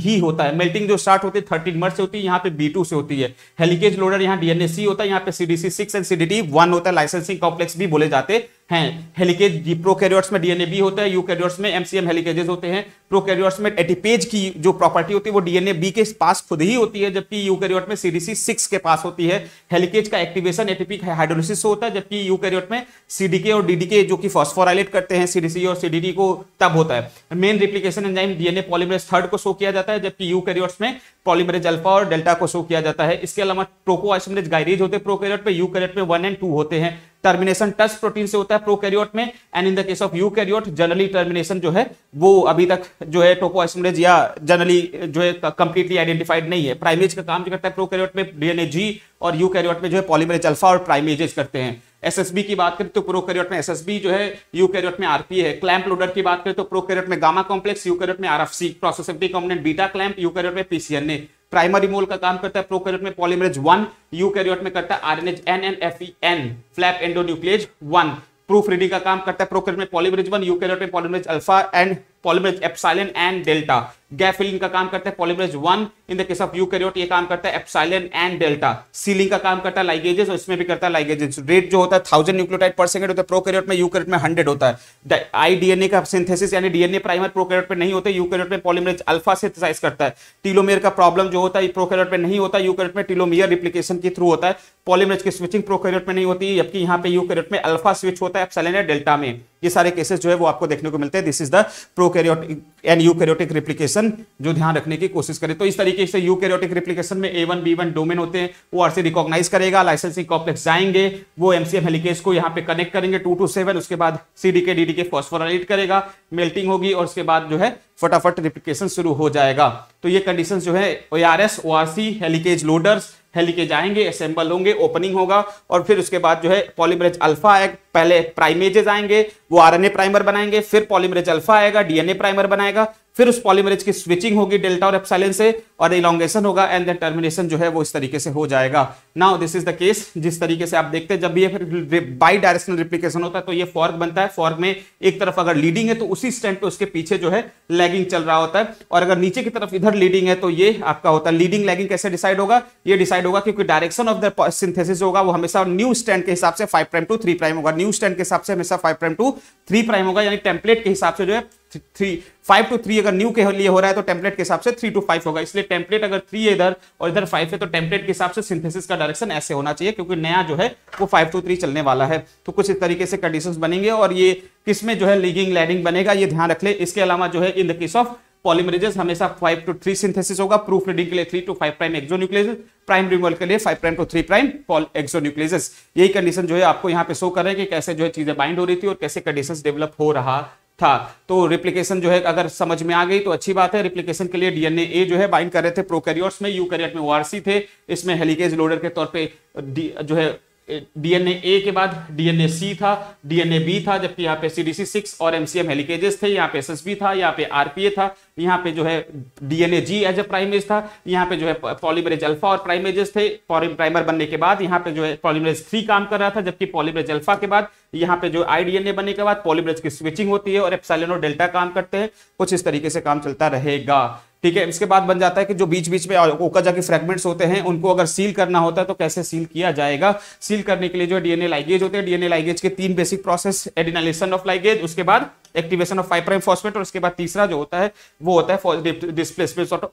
ही होता है मेल्टिंग जो स्टार्ट होती है थर्टीन मर से होती है यहाँ पे बी से होती है हेलिकेज लोडर यहाँ डीएनए सी होता है यहाँ पे C D C six and C D T one होता है लाइसेंसिंग कॉम्प्लेक्स भी बोले जाते हैं हैं हेलिकेज प्रोकैरियोट्स में डीएनए बी होता है यूकैरियोट्स में एमसीएम हेलिकेजेस होते हैं प्रोकैरियोट्स में एटीपेज की जो प्रॉपर्टी होती है वो डीएनए बी के पास खुद ही होती है जबकि यूकैरियोट में सीडीसी सिक्स के पास होती है हेलिकेज का एक्टिवेशन एटीपी हाइड्रोलिसिस होता है जबकि यूकैरियोट में सीडीके और डीडीके जो कि फॉस्फोराइलेट करते हैं सीडीसी और सीडीडी को तब होता है main replication enzyme DNA polymerase third को शो किया जाता है जबकि यूकैरियोट्स में पॉलीमरेज अल्फा और डेल्टा को शो किया जाता है इसके अलावा प्रोकोआइसोमरेज गाइरेज होते हैं प्रोकैरियोट पे यूकैरियोट में वन एंड टू होते हैं टर्मिनेशन टच प्रोटीन से होता है प्रोकैरियोट में and in the case of eukaryote generally termination जो है वो अभी तक जो है टोपोएसमरेज या जनरली जो है कंप्लीटली आइडेंटिफाइड नहीं है प्राइमेज का काम जो करता है प्रोकैरियोट में डीएनए जी और यूकैरियोट में जो है पॉलीमरेज अल्फा और प्राइमेजेस करते हैं एसएसबी की बात करें तो प्रो प्रोकैरियोट में एसएसबी जो है यूकैरियोट में आरपी है क्लैम्प लोडर की बात करें तो प्रो कैरियट में गामा कॉम्प्लेक्स यू यूकैरियोट में RFC processivity component beta clamp eukaryote में पीसीएनए प्राइमरी मोल का काम करता है प्रोकैरियोट में पॉलीमरेज 1 कैरियोट में करता है RNase and flap endonuclease 1 proofreading का काम करता है प्रोकैरियोट में पॉलीमरेज 1 यूकैरियोट में polymerase alpha and polymerase epsilon and delta gap filling का काम करता है polymerase one in the case of eukaryote ये काम करता है एप्साइलन एंड डेल्टा सीलिंग का काम करता है लाइगेजेस और इसमें भी करता है लाइगेजेस रेट जो होता है थाउजेंड न्यूक्लियोटाइड पर सेकंड होता है प्रोकैरियोट में यूकैरियोट में हंड्रेड होता है आई आईडीएनए का सिंथेसिस यानी डीएनए प्राइमर प्रोकैरियोट में नहीं होता यूकैरियोट में पॉलीमरेज अल्फा सिंथेसाइज करता है टीलोमियर का प्रॉब्लम जो होता है प्रोकैरियोट में नहीं होता यूकैरियोट में टीलोमियर रिप्लिकेशन के थ्रू होता है पॉलीमरेज की स्विचिंग प्रोकैरियोट में नहीं होती जबकि यहाँ पे यूकैरियोट में अल्फा स्विच होता है एप्साइलन या डेल्टा में ये सारे केसेस जो है वो आपको देखने को मिलते हैं this is the prokaryotic and eukaryotic replication जो ध्यान रखने की कोशिश करें तो इस तरीके से यूकैरियोटिक रिप्लीकेशन में A one B one domain होते हैं वो आरसी रिकॉग्नाइज करेगा लाइसेंसिंग कॉम्प्लेक्स जाएंगे वो एमसीएम हेलिकेज को यहाँ पे कनेक्ट करेंगे टू टू सेवन उसके बाद C D K D D K phosphorylate करेगा मेल्टिंग होगी और उसके बाद जो है फटाफट रिप्लीकेशन शुरू हो जाएगा तो ये कंडीशन जो है O R S O R C helicase loaders हेली के जाएंगे असेंबल होंगे ओपनिंग होगा और फिर उसके बाद जो है पॉलीमरेज अल्फा आएगा पहले प्राइमेजेज आएंगे वो आरएनए प्राइमर बनाएंगे फिर पॉलीमरेज अल्फा आएगा डीएनए प्राइमर बनाएगा फिर उस पॉलीमरेज की स्विचिंग होगी डेल्टा और एप्साइलेंस से और इलांगेशन होगा एंड देन टर्मिनेशन जो है वो इस तरीके से हो जाएगा now this is the case जिस तरीके से आप देखते हैं जब ये फिर बाई डायरेक्शनल रिप्लीकेशन होता है तो ये फॉर्क बनता है फॉर्क में एक तरफ अगर लीडिंग है तो उसी स्टैंड पे उसके पीछे जो है लैगिंग चल रहा होता है और अगर नीचे की तरफ इधर लीडिंग है तो ये आपका होता है लीडिंग लैगिंग कैसे डिसाइड होगा ये डिसाइड होगा क्योंकि डायरेक्शन ऑफ द सिंथेसिस होगा वो हमेशा न्यू स्टैंड के हिसाब से five prime to three prime होगा न्यू स्टैंड के हिसाब से हमेशा five prime to three prime होगा यानी टेम्पलेट के हिसाब से जो है थ्री फाइव टू थ्री अगर न्यू के लिए हो रहा है तो टेम्पलेट के हिसाब से थ्री टू फाइव होगा इसलिए टेम्पलेट अगर थ्री इधर और इधर फाइव है तो टेम्पलेट के हिसाब से सिंथेसिस का डायरेक्शन ऐसे होना चाहिए क्योंकि नया जो है वो फाइव टू थ्री चलने वाला है तो कुछ इस तरीके से कंडीशन बनेंगे और ये किसमें जो है लीगिंग लैडिंग बनेगा ये ध्यान रख ले इसके अलावा जो है in the case of polymerases हमेशा फाइव टू थ्री सिंथेसिस होगा प्रूफ रीडिंग के लिए three to five prime exonuclease prime removal के लिए five prime to three prime pol यही कंडीशन जो है आपको यहाँ पे शो कर रहे हैं कि कैसे जो है चीजें बाइंड हो रही थी और कैसे कंडीशन डेवलप हो रहा था तो रिप्लीकेशन जो है अगर समझ में आ गई तो अच्छी बात है रिप्लीकेशन के लिए डीएनए जो है बाइंड कर रहे थे प्रोकैरियोट्स में यूकैरियोट में ओआरसी थे इसमें हेलिकेज लोडर के तौर पे जो है डीएनए ए के बाद डीएनए सी था डीएनए बी था जबकि यहाँ पे सीडीसी सिक्स और एमसीएम हेलिकेजेस थे यहाँ पे एसएसबी था यहाँ पे आरपीए था यहाँ पे जो है DNA G as a primase था यहाँ पे जो है पॉलीमरेज अल्फा और प्राइमेजेस थे प्राइमर बनने के बाद यहाँ पे जो है पॉलीमरेज थ्री काम कर रहा था जबकि पॉलीमरेज अल्फा के बाद यहाँ पे जो ए बनने के बाद पॉलीमरेज की स्विचिंग होती है और एप्साइलन और डेल्टा काम करते हैं कुछ इस तरीके से काम चलता रहेगा ठीक है इसके बाद बन जाता है कि जो बीच बीच में ओकाजा के फ्रेगमेंट्स होते हैं उनको अगर सील करना होता है तो कैसे सील किया जाएगा सील करने के लिए जो डीएनए लाइगेज होते हैं डीएनए लाइगेज के तीन basic process adenylation of ligase उसके बाद activation of five prime phosphate और उसके बाद तीसरा जो होता है वो होता है डिस्प्लेसमेंट ऑफ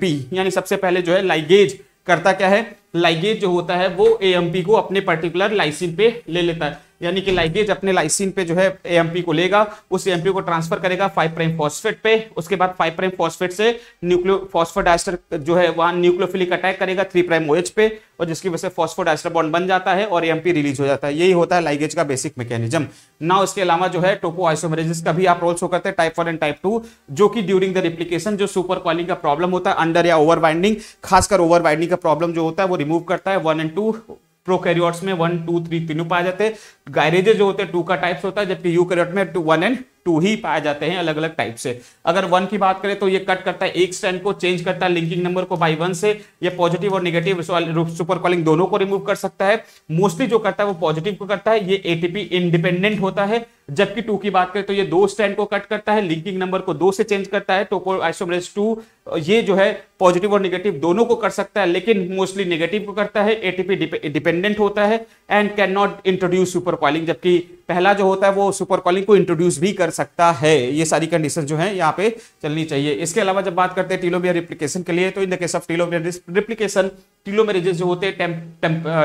पी यानी सबसे पहले जो है लाइगेज करता क्या है लाइगेज जो होता है वो एएमपी को अपने पर्टिकुलर लाइसिन पे ले लेता है यानी कि लाइगेज अपने लाइसिन पे जो है एएमपी को लेगा उस एएमपी को ट्रांसफर करेगा फाइव प्राइम फॉस्फेट पे उसके बाद फाइव प्राइम फॉस्फेट से न्यूक्लियो फॉस्फोडाइस्टर जो है वहां न्यूक्लियोफिलिक अटैक करेगा थ्री प्राइम ओएच पे और जिसकी वजह से फॉस्फोडाइस्टर बॉन्ड बन जाता है और एएमपी रिलीज हो जाता है यही होता है लाइगेज का बेसिक मैकेनिज्म ना उसके अलावा जो है टोपो आइसोमरेजिस का भी आप रोल शो करते हैं type one and type two जो कि ड्यूरिंग द रिप्लीकेशन जो सुपर कॉलिंग का प्रॉब्लम होता है अंडर या ओवर बाइंडिंग खासकर ओवर बाइंडिंग का प्रॉब्लम जो होता है वो रिमूव करता है वन एंड टू प्रोकैरियोट्स में वन टू थ्री तीनों पाए जाते हैं गायरेजे जो होते हैं टू का टाइप्स होता है जबकि यूकैरियोट में टू वन एंड टू ही पाए जाते हैं अलग अलग टाइप से अगर वन की बात करें तो ये कट करता है एक स्टैंड को चेंज करता है लिंकिंग नंबर को बाई वन से ये पॉजिटिव और निगेटिव सुपर कॉलिंग दोनों को रिमूव कर सकता है मोस्टली जो करता है वो पॉजिटिव को करता है ये एटीपी इंडिपेंडेंट होता है जबकि टू की बात करें तो ये दो स्टैंड को कट करता है लिंकिंग नंबर को दो से चेंज करता है टोपो आइसोमरेज टू ये जो है पॉजिटिव और निगेटिव दोनों को कर सकता है लेकिन मोस्टली निगेटिव को करता है एटीपी डिपेंडेंट होता है and cannot introduce supercoiling जबकि पहला जो होता है वो सुपर कॉलिंग को इंट्रोड्यूस भी कर सकता है ये सारी कंडीशन जो है यहाँ पे चलनी चाहिए इसके अलावा जब बात करते हैं टीलोमियर रिप्लीकेशन के लिए तो in the case of telomere replication telomerases जो होते हैं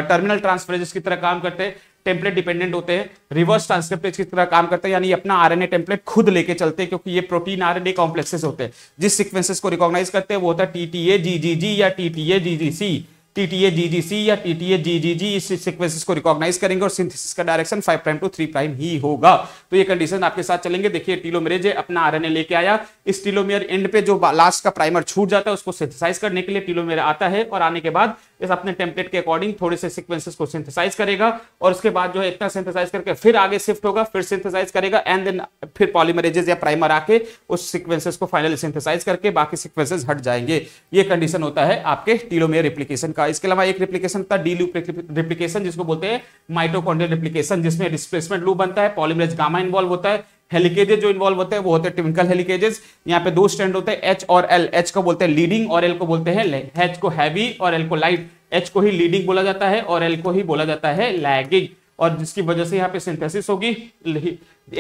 टर्मिनल ट्रांसफरेजेस की तरह काम करते हैं टेम्पलेट डिपेंडेंट होते हैं रिवर्स ट्रांसक्रिप्टेज की तरह काम करते हैं यानी अपना आरएनए टेम्पलेट खुद लेके चलते हैं क्योंकि ये प्रोटीन आरएनए कॉम्प्लेक्सेस होते हैं जिस सीक्वेंसेस को रिकॉग्नाइज करते हैं वो होता है टीटीए जीजीजी या टीटीए जीजीसी टीटीए जीजीसी या टीटीए जीजीजी इस सीक्वेंसेस को रिकॉग्नाइज करेंगे और सिंथेसिस का direction five prime to three prime ही होगा तो ये कंडीशन आपके साथ चलेंगे देखिए टीलोमेरेज अपना आरएनए लेके आया इस टीलोमेयर एंड पे जो लास्ट का प्राइमर छूट जाता है उसको सिंथेसाइज करने के लिए टीलोमेयर आता है और आने के बाद इस अपने टेम्पलेट के अकॉर्डिंग थोड़े से सिक्वेंसेस को सिंथेसाइज करेगा और उसके बाद जो है इतना सिंथेसाइज करके फिर आगे शिफ्ट होगा फिर सिंथेसाइज करेगा एंड देन फिर पॉलीमरेजेस या प्राइमर आके उस सिक्वेंसेस को फाइनली सिंथेसाइज करके बाकी सिक्वेंसेस हट जाएंगे ये कंडीशन होता है आपके टीलोमेयर रिप्लीकेशन का इसके अलावा एक रिप्लीकेशन था डी लूप रिप्लीकेशन जिसको बोलते हैं माइटोकॉन्ड्रियल रिप्लीकेशन जिसमें डिस्प्लेसमेंट लूप बनता है पॉलीमरेज गामा इन्वॉल्व होता है हेलिकेजेस जो इन्वॉल्व होते हैं वो होते हैं ट्विंकल हेलिकेजेस यहाँ पे दो स्टैंड होते हैं एच और एल एच को बोलते हैं लीडिंग और एल को बोलते हैं एच को हैवी और एल को लाइट एच को ही लीडिंग बोला जाता है और एल को ही बोला जाता है लैगिंग और जिसकी वजह से यहाँ पे सिंथेसिस होगी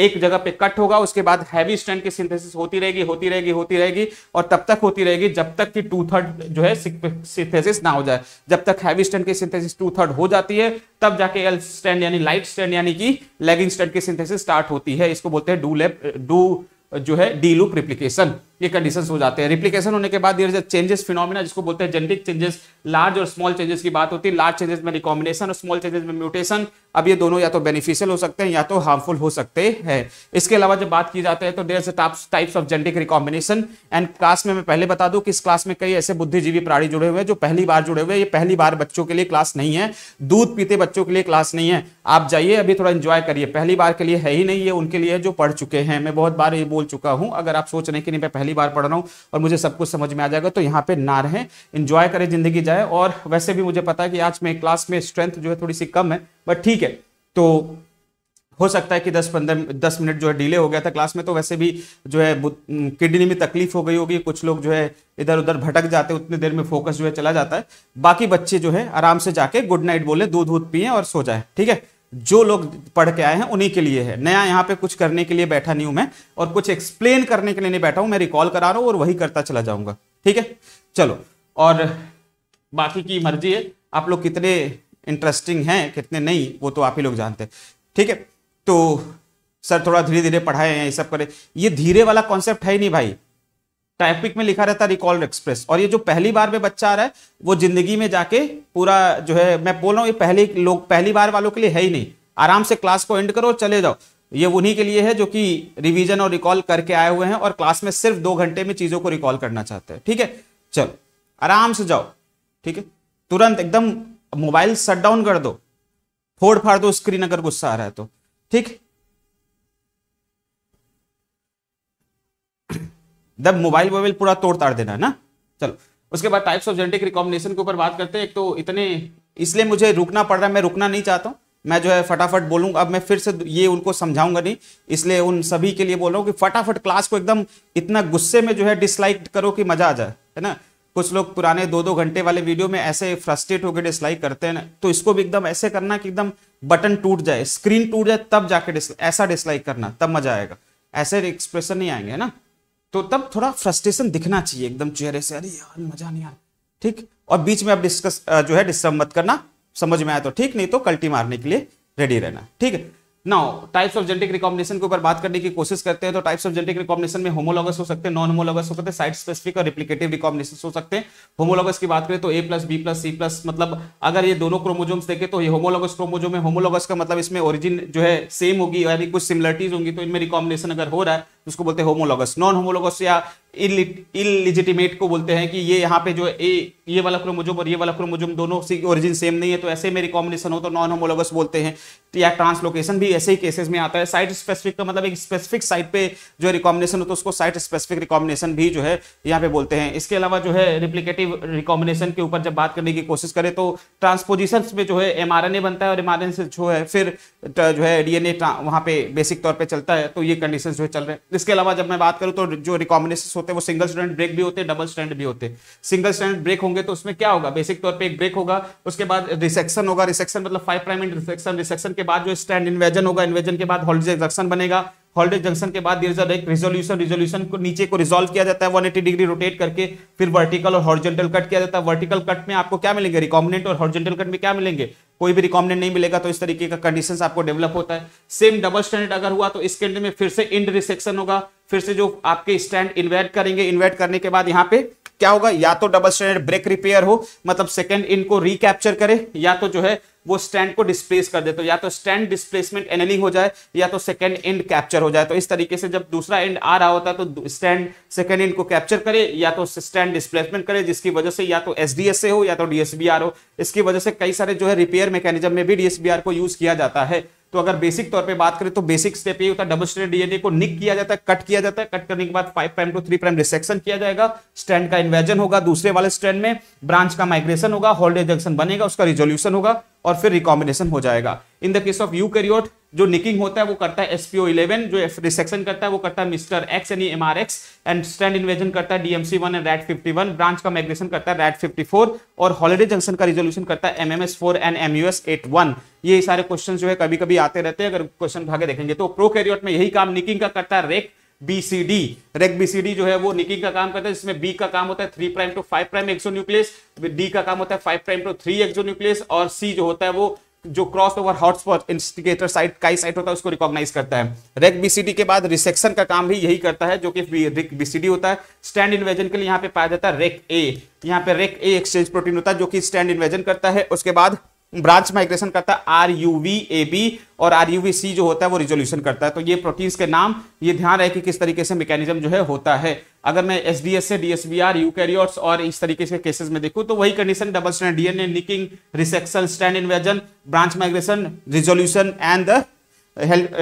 एक जगह पे कट होगा उसके बाद हैवी स्ट्रेंड की सिंथेसिस होती रहेगी होती रहेगी होती रहेगी और तब तक होती रहेगी जब तक कि टू थर्ड जो है सिंथेसिस ना हो जाए जब तक हैवी स्ट्रेंड की सिंथेसिस टू थर्ड हो जाती है तब जाके एल स्ट्रैंड यानी लाइट स्टैंड यानी कि लेगिंग स्टैंड की सिंथेसिस स्टार्ट होती है इसको बोलते हैं डू लेप डू जो है डी लूप रिप्लीकेशन ये कंडीशन हो जाते हैं रिप्लीकेशन होने के बाद देर चेंजेस फिनोमिना जिसको बोलते हैं जेनेटिक चेंजेस लार्ज और स्मॉल चेंजेस की बात होती है लार्ज चेंजेस में रिकॉम्बिनेशन और स्मॉल चेंजेस में म्यूटेशन अब ये दोनों या तो बेनिफिशियल हो सकते हैं या तो हार्मफुल हो सकते हैं इसके अलावा जब बात की जाती है तो there types of genetic recombination and class में मैं पहले बता दूं कि इस क्लास में कई ऐसे बुद्धिजीवी प्राणी जुड़े हुए हैं जो पहली बार जुड़े हुए हैं ये पहली बार बच्चों के लिए क्लास नहीं है दूध पीते बच्चों के लिए क्लास नहीं है आप जाइए अभी थोड़ा इंजॉय करिए पहली बार के लिए है ही नहीं ये उनके लिए जो पढ़ चुके हैं मैं बहुत बार ये बोल चुका हूँ अगर आप सोच रहे हैं कि नहीं मैं पहली पहली बार पढ़ रहा हूँ और मुझे सब कुछ समझ में आ जाएगा तो यहाँ पे ना रहें इंजॉय करें जिंदगी जाए और वैसे भी मुझे पता है कि आज मैं क्लास में स्ट्रेंथ जो है थोड़ी सी कम है बट ठीक है तो हो सकता है कि 10 15 10 मिनट जो है डिले हो गया था क्लास में तो वैसे भी जो है किडनी में तकलीफ हो गई होगी कुछ लोग जो है इधर उधर भटक जाते उतने देर में फोकस जो है चला जाता है बाकी बच्चे जो है आराम से जाके गुड नाइट बोले दूध वूध पिए और सो जाए ठीक है जो लोग पढ़ के आए हैं उन्हीं के लिए है नया यहाँ पे कुछ करने के लिए बैठा नहीं हूं मैं और कुछ एक्सप्लेन करने के लिए नहीं बैठा हूं मैं रिकॉल करा रहा हूं और वही करता चला जाऊंगा ठीक है चलो और बाकी की मर्जी है आप लोग कितने इंटरेस्टिंग हैं कितने नहीं वो तो आप ही लोग जानते हैं ठीक है तो सर थोड़ा धीरे धीरे पढ़ाए ये सब करें ये धीरे वाला कॉन्सेप्ट है ही नहीं भाई टाइपिक में लिखा रहता रिकॉल एक्सप्रेस और ये जो पहली बार में बच्चा आ रहा है वो जिंदगी में जाके पूरा जो है मैं बोल रहा हूँ ये पहले लोग पहली बार वालों के लिए है ही नहीं आराम से क्लास को एंड करो चले जाओ ये उन्हीं के लिए है जो कि रिवीजन और रिकॉल करके आए हुए हैं और क्लास में सिर्फ दो घंटे में चीजों को रिकॉल करना चाहते हैं ठीक है चलो आराम से जाओ ठीक है तुरंत एकदम मोबाइल शट डाउन कर दो फोड़ फाड़ दो स्क्रीन अगर गुस्सा आ रहा है तो ठीक द मोबाइल वोबाइल पूरा तोड़ ताड़ देना है ना चलो उसके बाद टाइप्स ऑफ जेनेटिक रिकॉम्बिनेशन के ऊपर बात करते हैं एक तो इतने इसलिए मुझे रुकना पड़ रहा है मैं रुकना नहीं चाहता हूँ मैं जो है फटाफट बोलूंगा अब मैं फिर से ये उनको समझाऊंगा नहीं इसलिए उन सभी के लिए बोल रहा हूँ कि फटाफट क्लास को एकदम इतना गुस्से में जो है डिसलाइक करो कि मजा आ जाए है ना कुछ लोग पुराने दो दो घंटे वाले वीडियो में ऐसे फ्रस्ट्रेट होकर डिसलाइक करते हैं तो इसको भी एकदम ऐसे करना कि एकदम बटन टूट जाए स्क्रीन टूट जाए तब जाके ऐसा डिसलाइक करना तब मजा आएगा ऐसे एक्सप्रेशन नहीं आएंगे है ना तो तब थोड़ा फ्रस्ट्रेशन दिखना चाहिए एकदम चेहरे से अरे यार मजा नहीं आ ठीक और बीच में आप डिस्कस जो है डिस्टर्ब मत करना समझ में आया तो ठीक नहीं तो कल्टी मारने के लिए रेडी रहना ठीक है now types of genetic recombination के ऊपर बात करने की कोशिश करते हैं तो टाइप्स ऑफ जेनेटिक रिकॉम्बिनेशन में होमोलॉगस हो सकते हैं नॉन होमोलॉगस हो सकते हैं साइट स्पेसिफिक और रिप्लिकेटिव रिकॉम्बिनेशन हो सकते हैं होमोलॉगस की बात करें तो A plus B plus C plus मतलब अगर ये दोनों क्रोमोजोम्स देखें तो ये होमोलॉगस क्रोमोजोम है होमोलॉगस का मतलब इसमें ओरिजिन जो है सेम होगी यानी कुछ सिमिलरिटीज होंगी तो इनमें रिकॉम्बिनेशन अगर हो रहा है उसको बोलते हैं होमोलोगस नॉन होमोलोगस या इलिजिटिमेट को बोलते हैं कि ये यहाँ पे जो ए ये वाला क्रोमोजोम और ये वाला क्रोमोजोम दोनों से ओरिजिन सेम नहीं है तो ऐसे में रिकॉम्बिनेशन हो तो नॉन होमोलोगस बोलते हैं तो या ट्रांसलोकेशन भी ऐसे ही केसेस में आता है साइट स्पेसिफिक का मतलब एक स्पेसिफिक साइट पे जो रिकॉम्बिनेशन हो तो उसको साइट स्पेसिफिक रिकॉम्बिनेशन भी जो है यहाँ पे बोलते हैं इसके अलावा जो है रिप्लीकेटिव रिकॉम्बिनेशन के ऊपर जब बात करने की कोशिश करें तो ट्रांसपोजिशन में जो है एम बनता है और एम से जो है फिर जो है डी ए वहाँ पे बेसिक तौर पर चलता है तो ये कंडीशन जो है चल रहे इसके अलावा जब मैं बात करूं तो जो रिकॉम्बिनेशन होते हैं वो सिंगल स्टैंड ब्रेक भी होते हैं डबल स्टैंड भी होते हैं सिंगल स्टैंड ब्रेक होंगे तो उसमें क्या होगा बेसिक तौर पे एक ब्रेक होगा उसके बाद रिसेक्शन होगा रिसेक्शन मतलब five prime end resection resection के बाद जो स्टैंड इन्वेजन होगा इन्वेजन के बाद हॉल्ड बनेगा हॉलिडे जंक्शन के बाद देर एक रिजोल्यूशन रिजोल्यूशन को नीचे को रिजोल्व किया जाता है 180 डिग्री रोटेट करके फिर वर्टिकल और हॉर्जेंटल कट किया जाता है वर्टिकल कट में आपको क्या मिलेंगे रिकॉमनेंट और हॉर्जेंटल कट में क्या मिलेंगे कोई भी रिकॉमनेंट नहीं मिलेगा तो इस तरीके का कंडीशन आपको डेवलप होता है सेम डबल स्टैंडर्ड अगर हुआ तो इसके अंदर में फिर से इंड रिसेक्शन होगा फिर से जो आपके स्टैंड इन्वेट करेंगे इन्वेट करने के बाद यहाँ पे क्या होगा या तो डबल स्टैंडर्ड ब्रेक रिपेयर हो मतलब सेकेंड इनको रिकैप्चर करे या तो जो है वो स्टैंड को डिस्प्लेस कर दे तो या तो स्टैंड डिस्प्लेसमेंट एनलिंग हो जाए या तो सेकेंड एंड कैप्चर हो जाए तो इस तरीके से जब दूसरा एंड आ रहा होता है तो स्टैंड सेकेंड एंड को कैप्चर करे या तो स्टैंड डिस्प्लेसमेंट करे जिसकी वजह से या तो एस हो या तो डीएसबीआर हो इसकी वजह से कई सारे जो है रिपेयर मैकेनिज्म में भी डीएसबीआर को यूज किया जाता है तो अगर बेसिक तौर पे बात करें तो बेसिक स्टेप ये होता है डबल स्टैंड डीएनए को निक किया जाता है कट किया जाता है कट करने के बाद five prime to three prime resection किया जाएगा स्टैंड का इन्वेजन होगा दूसरे वाले स्टैंड में ब्रांच का माइग्रेशन होगा हॉल्डे जंक्शन बनेगा उसका रिजोल्यूशन होगा और फिर रिकॉम्बिनेशन हो जाएगा इन द केस ऑफ यू जो निकिंग होता है वो करता है एसपीओ इलेवन जो रिसेक्शन करता है वो करता है मिस्टर एक्स यानी M R X and strand invasion करता है DMC one and Rad fifty one branch का माइग्रेशन करता है रैट फिफ्टी फोर और हॉलीडे जंक्शन का रिजोल्यूशन करता है MMS four and MUS eight one ये सारे क्वेश्चन जो है कभी कभी आते रहते हैं अगर क्वेश्चन भागे देखेंगे तो प्रो कैरियोट में यही काम निकिंग का करता है रेक बीसीडी रेक बीसीडी जो है वो निकिंग का काम करता है जिसमें बी का काम होता है three prime to five prime exonuclease D का काम होता है five prime to three exonuclease और सी जो होता है वो जो crossover hotspot instigator site chi site होता है उसको रिकॉग्नाइज करता है रेक बीसीडी के बाद रिसेक्शन का काम भी यही करता है जो कि रेक बीसीडी होता है स्टैंड इन्वेजन के लिए यहाँ पे पाया जाता है रेक ए यहाँ पे रेक ए एक्सचेंज प्रोटीन होता है जो कि स्टैंड इन्वेजन करता है उसके बाद ब्रांच माइग्रेशन करता है R U V A B और आर यू वी सी जो होता है वो रिजोल्यूशन करता है तो ये प्रोटीन्स के नाम ये ध्यान रहे कि किस तरीके से मैकेनिज्म जो है होता है अगर मैं एस डी एस से D S B R eukaryotes और इस तरीके से केसेस में देखूँ तो वही condition double strand D N A nicking resection strand invasion branch migration resolution and the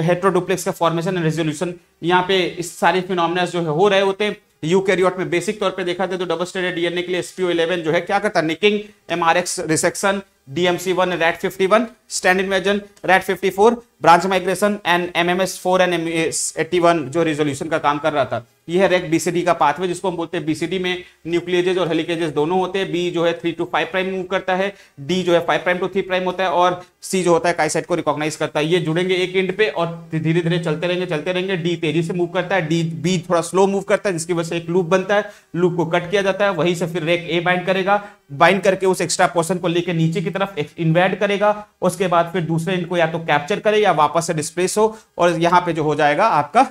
heteroduplex का फॉर्मेशन एंड रिजोल्यूशन यहाँ पे इस सारे फिनोमिना जो है हो रहे होते हैं यू कैरियोट में बेसिक तौर पे देखा जाए तो डबल स्टैंडर्ड डीएनए के लिए एसपीओ इलेवन जो है क्या करता है nicking MRX resection DMC one Rad fifty one strand invasion Rad fifty four branch migration and MMS four and M eighty one जो रिजोल्यूशन का काम कर रहा था ये है रेक बीसीडी का पाथवे जिसको हम बोलते हैं बीसीडी में न्यूक्लियजेज और हेलिकेजेस दोनों होते हैं बी जो है three to five prime move करता है डी जो है five prime to three prime होता है और सी जो होता है काइसाइट को रिकॉग्नाइज करता है ये जुड़ेंगे एक एंड पे और धीरे धीरे चलते रहेंगे चलते रहेंगे डी तेजी से मूव करता है डी बी थोड़ा स्लो मूव करता है जिसकी वजह से एक लूप बनता है लूप को कट किया जाता है वहीं से फिर रेक ए बाइंड करेगा बाइंड करके उस एक्स्ट्रा पोर्सन को लेकर नीचे की तरफ इन्वाइट करेगा उसके बाद फिर दूसरे को या तो कैप्चर करे या वापस से डिस्प्लेस हो और यहाँ पे जो हो जाएगा आपका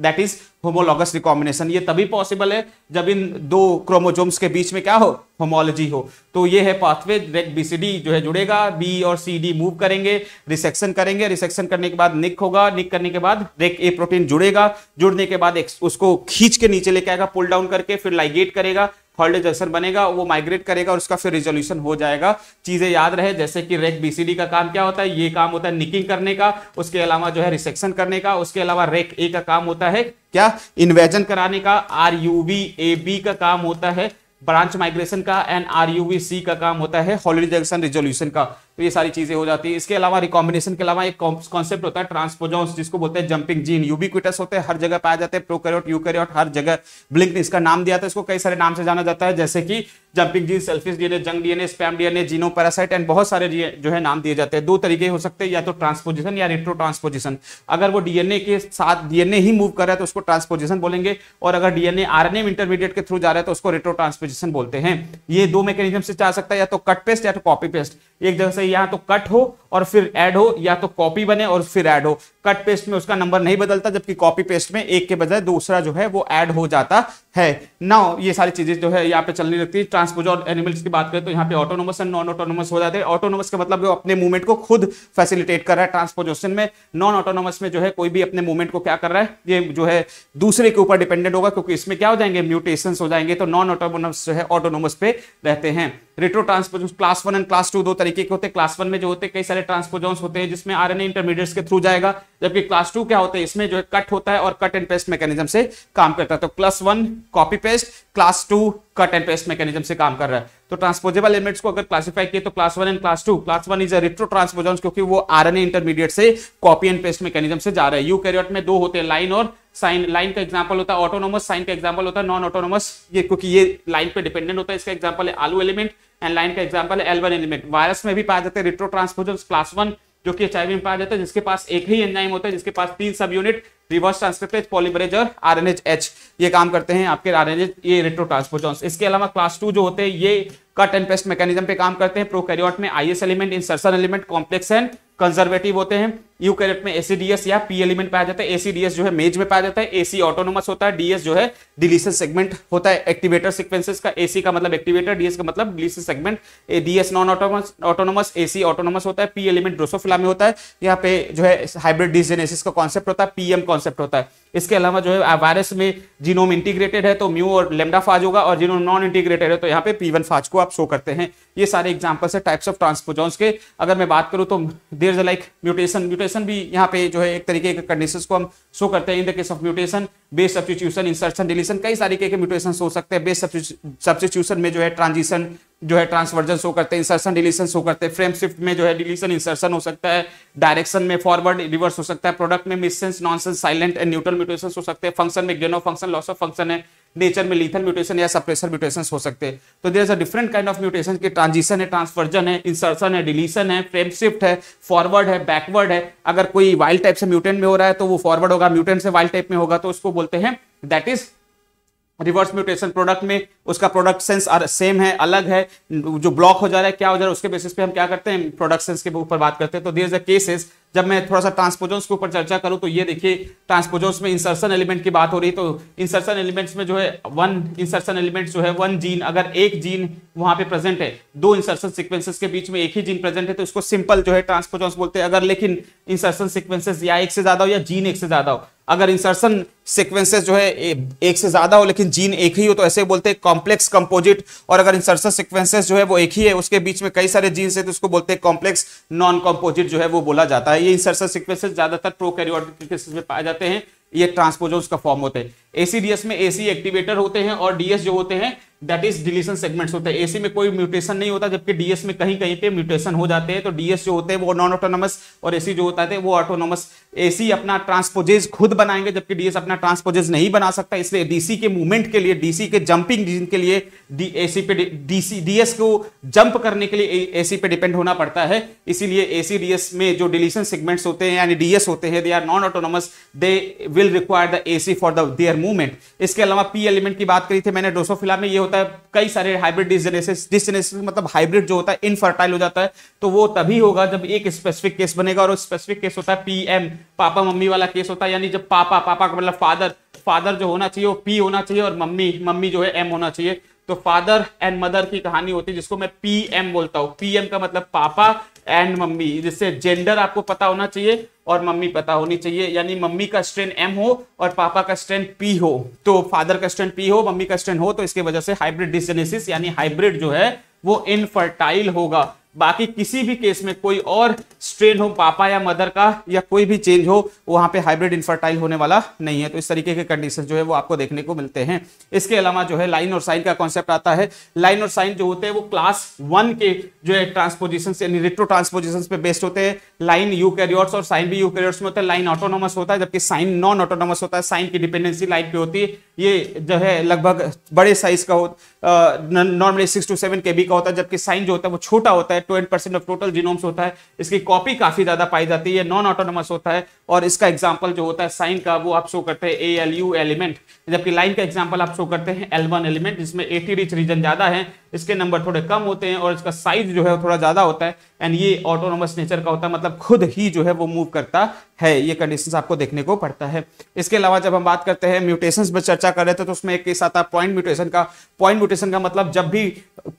दैट इज होमोलॉगस रिकॉम्बिनेशन ये तभी पॉसिबल है जब इन दो क्रोमोजोम्स के बीच में क्या हो होमोलॉजी हो तो ये है पाथवे बी सी डी जो है जुड़ेगा बी और सी डी मूव करेंगे रिसेक्शन करेंगे रिसेक्शन करने के बाद निक होगा निक करने के बाद रेक ए प्रोटीन जुड़ेगा जुड़ने के बाद उसको खींच के नीचे लेके आएगा पुल डाउन करके फिर लाइगेट करेगा हॉल्डे जंक्शन बनेगा वो माइग्रेट करेगा और उसका फिर रिजोल्यूशन हो जाएगा चीजें याद रहे जैसे कि रेक बीसीडी का काम क्या होता है ये काम होता है निकिंग करने का उसके अलावा जो है रिसेक्शन करने का उसके अलावा रेक ए का काम होता है क्या इन्वेजन कराने का R U V A B का काम होता है ब्रांच माइग्रेशन का and R U V C का काम होता है हॉलीडे जंक्शन रिजोल्यूशन का तो ये सारी चीजें हो जाती है इसके अलावा रिकॉम्बिनेशन के अलावा एक कॉन्सेप्ट होता है ट्रांसपोजोन जिसको बोलते हैं जंपिंग जीन यूबिक्विटस होते हैं हर जगह पाया जाते हैं प्रोकैरियोट यूकैरियोट हर जगह ब्लिंक ने इसका नाम दिया था इसको कई सारे नाम से जाना जाता है जैसे कि jumping gene selfish DNA junk DNA spam DNA genome parasite and बहुत सारे जो है नाम दिए जाते हैं दो तरीके हो सकते हैं या तो ट्रांसपोजिशन या रेट्रो ट्रांसपोजिशन अगर वो डीएनए के साथ डीएनए ही मूव कर रहा है तो उसको ट्रांसपोजिशन बोलेंगे और अगर डीएनए आरएनए इंटरमीडिएट के थ्रू जा रहा है तो उसको रेट्रो ट्रांसपोजिशन बोलते हैं ये दो मैकेनिज्म से जा सकता है या तो कट पेस्ट या तो कॉपी पेस्ट एक जगह से से यहां तो कट हो और फिर ऐड हो या तो कॉपी बने और फिर ऐड हो कट पेस्ट में उसका नंबर नहीं बदलता जबकि कॉपी पेस्ट में एक के बजाय दूसरा जो है वो ऐड हो जाता है नाउ ये सारी चीजें जो है यहाँ पे चलने लगती है ट्रांसपोज और एनिमल्स की बात करें तो यहाँ पे ऑटोनोमस एंड नॉन ऑटोनोमस हो जाते हैं ऑटोनोमस का मतलब वो अपने मूवमेंट को खुद फैसिलिटेट कर रहा है ट्रांसपोजेशन में नॉन ऑटोनोमस में जो है कोई भी अपने मूवमेंट को क्या कर रहा है ये जो है दूसरे के ऊपर डिपेंडेंट होगा क्योंकि इसमें क्या हो जाएंगे म्यूटेशन हो जाएंगे तो नॉन ऑटोनोमस जो है ऑटोनोमस पे रहते हैं retro transpose class one and class two दो तरीके के होते हैं क्लास वन में जो होते हैं कई सारे ट्रांसपोजन होते हैं जिसमें आर इंटरमीडिएट्स के थ्रू जाएगा जबकि क्लास टू क्या होता है इसमें जो है कट होता है और कट एंड पेस्ट मैकेनिज्म से काम करता है तो class one copy paste class two cut and paste mechanism से काम कर रहा है तो ट्रांसपोजेबल एलिमेंट्स को अगर क्लासिफाई किए तो class one and class two class one is retro transposon क्योंकि वो आर इंटरमीडिएट से कॉपी एंड पेस्ट मैकेनिज्म से जा रहा है यू में दो होते हैं लाइन और साइन लाइन का एग्जाम्पल होता है ऑटोनोमस साइन का एग्जाम्पल होता है नॉन ऑटोनोमस ये क्योंकि ये लाइन पे डिपेंडेंट होता है इसका एग्जाम्पल है आलू एलिमेंट एंड लाइन का एग्जाम्पल है एलवन एलिमेंट वायरस में भी पाया जाता है रिट्रो ट्रांसपोजन क्लास वन जो कि एच में पाया जाता है जिसके पास एक ही एंजाइम होता है जिसके पास तीन सब यूनिट रिवर्स ट्रांसक्रिप्टेज पॉलीब्रेज और आरएनएच एच ये काम करते हैं आपके आरएनएच ये रेट्रो ट्रांसपोजॉन्स इसके अलावा क्लास टू जो होते हैं ये कट एंड पेस्ट मैकेनिज्म पे काम करते हैं प्रोकैरियोट में IS element insertion element complex and conservative होते हैं यूकैरियोट में एसीडीएस या पी एलिमेंट पाया जाता है एसीडीएस जो है मेज में पाया जाता है एसी ऑटोनोमस होता है डीएस जो है डिलीशन सेगमेंट होता है एक्टिवेटर सिक्वेंसेज का एसी का मतलब एक्टिवेटर डीएस का मतलब deletion segment DS non autonomous autonomous AC autonomous होता है पी एलिमेंट ड्रोसोफिला में होता है यहाँ पे जो है हाइब्रिड डिजेनेसिस का कॉन्सेप्ट होता है पीएम कॉन्सेप्ट होता है इसके अलावा जो है वायरस में जीनोम इंटीग्रेटेड है तो म्यू और लेमडा फाज होगा और जीनोम नॉन इंटीग्रेटेड है तो यहाँ पे पी वन फाज को आप शो करते हैं ये सारे एग्जाम्पल्स है टाइप्स ऑफ ट्रांसपोजॉन्स के अगर मैं बात करूँ तो there is like mutation mutation भी यहाँ पे जो है एक तरीके के कंडीशन को हम शो करते हैं in the case of mutation base substitution insertion deletion कई सारे के म्यूटेशन हो सकते हैं बेस सब्सटीट्यूशन में जो है ट्रांजिशन जो है ट्रांसवर्जन शो करते हैं इंसर्शन डिलीशन शो करते हैं फ्रेम शिफ्ट में जो है डिलीशन इंसर्शन हो सकता है डायरेक्शन में फॉरवर्ड रिवर्स हो सकता है प्रोडक्ट में missense nonsense silent and neutral mutation हो सकते हैं फंक्शन में gain of function loss of function है नेचर में लीथल म्यूटेशन या सप्रेसर म्यूटेशन हो सकते हैं तो there a different kind of mutation के ट्रांजिशन है ट्रांसवर्जन है इंसर्शन है डिलीशन है फ्रेम शिफ्ट है फॉरवर्ड है बैकवर्ड है अगर कोई वाइल्ड टाइप से म्यूटेंट में हो रहा है तो वो फॉरवर्ड होगा म्यूटेंट से वाइल्ड टाइप में होगा तो उसको बोलते हैं that is reverse mutation product में उसका प्रोडक्ट सेंस सेम है अलग है जो ब्लॉक हो जा रहा है क्या हो जा रहा है उसके बेसिस पे हम क्या करते हैं प्रोडक्ट सेंस के ऊपर बात करते हैं तो देर इज अ केसेस जब मैं थोड़ा सा ट्रांसपोजोन्स के ऊपर चर्चा करूँ तो ये देखिए ट्रांसपोजोन्स में इंसर्शन एलिमेंट की बात हो रही है तो इंसर्शन एलिमेंट्स में जो है वन इंसर्शन एलिमेंट जो है वन जीन अगर एक जीन वहां पे प्रेजेंट है दो इंसर्शन सीक्वेंसेस के बीच में एक ही जीन प्रेजेंट है तो इसको सिंपल जो है ट्रांसपोजन्स बोलते हैं अगर लेकिन इंसर्शन सिक्वेंसेज या एक से ज्यादा हो या जीन एक से ज्यादा हो अगर इंसर्शन सिक्वेंसेज जो है एक से ज्यादा हो लेकिन जीन एक ही हो तो ऐसे बोलते हैं कॉम्प्लेक्स कंपोजिट और अगर इंसर्सन सिक्वेंसेज जो है वो एक ही है उसके बीच में कई सारे जीन्स है तो उसको बोलते हैं कॉम्प्लेक्स नॉन कॉम्पोजिट जो है वो बोला जाता है ये इंसर्शन सिक्वेंसेज ज्यादातर प्रोकैरियोटिक में पाए जाते हैं ये ट्रांसपोजोन्स का फॉर्म होते हैं एसीडीएस में एसी एक्टिवेटर होते हैं और डीएस जो होते हैं दैट इज डिलीशन सेगमेंट्स होते हैं एसी में कोई म्यूटेशन नहीं होता जबकि डीएस में कहीं कहीं पे म्यूटेशन हो जाते हैं तो डीएस जो होते हैं वो नॉन ऑटोनोमस और एसी जो होता है वो ऑटोनोमस एसी अपना ट्रांसपोजेज खुद बनाएंगे जबकि डीएस अपना ट्रांसपोजेज नहीं बना सकता इसलिए डीसी के मूवमेंट के लिए डीसी के जंपिंग के लिए एसी पे डीसी डीएस को जंप करने के लिए एसी पे डिपेंड होना पड़ता है इसीलिए एसी डीएस में जो डिलीशन सेगमेंट्स होते हैं यानी डीएस होते हैं they are non autonomous they will require the AC for the their movement इसके अलावा पी एलिमेंट की बात करी थी मैंने डोसोफिला में ये होता है कई सारे हाइब्रिड डिसजेनेसिस डिसजेनेसिस मतलब हाइब्रिड जो होता है इनफर्टाइल हो जाता है तो वो तभी होगा जब एक स्पेसिफिक केस बनेगा और स्पेसिफिक केस होता है पीएम पापा मम्मी वाला केस होता है यानी जब पापा पापा का मतलब फादर फादर जो होना चाहिए वो पी होना चाहिए और मम्मी मम्मी जो है एम होना चाहिए तो फादर एंड मदर की कहानी होती है जिसको मैं पीएम बोलता हूँ पीएम का मतलब पापा एंड मम्मी जिससे जेंडर आपको पता होना चाहिए और मम्मी पता होनी चाहिए यानी मम्मी का स्ट्रेन एम हो और पापा का स्ट्रेन पी हो तो फादर का स्ट्रेन पी हो मम्मी का स्ट्रेन हो तो इसके वजह से हाइब्रिड डिसजेनेसिस यानी हाइब्रिड जो है वो इनफर्टाइल होगा बाकी किसी भी केस में कोई और स्ट्रेन हो पापा या मदर का या कोई भी चेंज हो वहां पे हाइब्रिड इन्फर्टाइल होने वाला नहीं है तो इस तरीके के कंडीशन जो है वो आपको देखने को मिलते हैं इसके अलावा जो है लाइन और साइन का कॉन्सेप्ट आता है लाइन और साइन जो होते हैं वो क्लास वन के जो है ट्रांसपोजिशन यानी रिट्रो ट्रांसपोजिशन पे बेस्ड होते हैं लाइन यू कैरियोर्स और साइन भी यू कैरियोर्स में होता है लाइन ऑटोनोमस होता है जबकि साइन नॉन ऑटोनोमस होता है साइन की डिपेंडेंसी लाइन पे होती है ये जो है लगभग बड़े साइज का हो normally six to seven K B का होता है जबकि साइन जो होता है वो छोटा होता है है twelve percent of total genomes होता है इसकी कॉपी काफी ज्यादा पाई जाती है नॉन ऑटोनमस होता है और इसका एग्जाम्पल जो होता है साइन का वो आप शो करते हैं ए एल यू एलिमेंट जबकि लाइन का एग्जाम्पल आप शो करते हैं एल वन एलिमेंट जिसमें एटी रिच रीजन ज्यादा है इसके नंबर थोड़े कम होते हैं और इसका साइज जो है थोड़ा ज़्यादा होता है एंड ये ऑटोनोमस नेचर का होता है मतलब खुद ही जो है वो मूव करता है ये कंडीशन आपको देखने को पड़ता है इसके अलावा जब हम बात करते हैं म्यूटेशन पर चर्चा कर रहे थे तो, तो उसमें एक केस आता है पॉइंट म्यूटेशन का पॉइंट म्यूटेशन का मतलब जब भी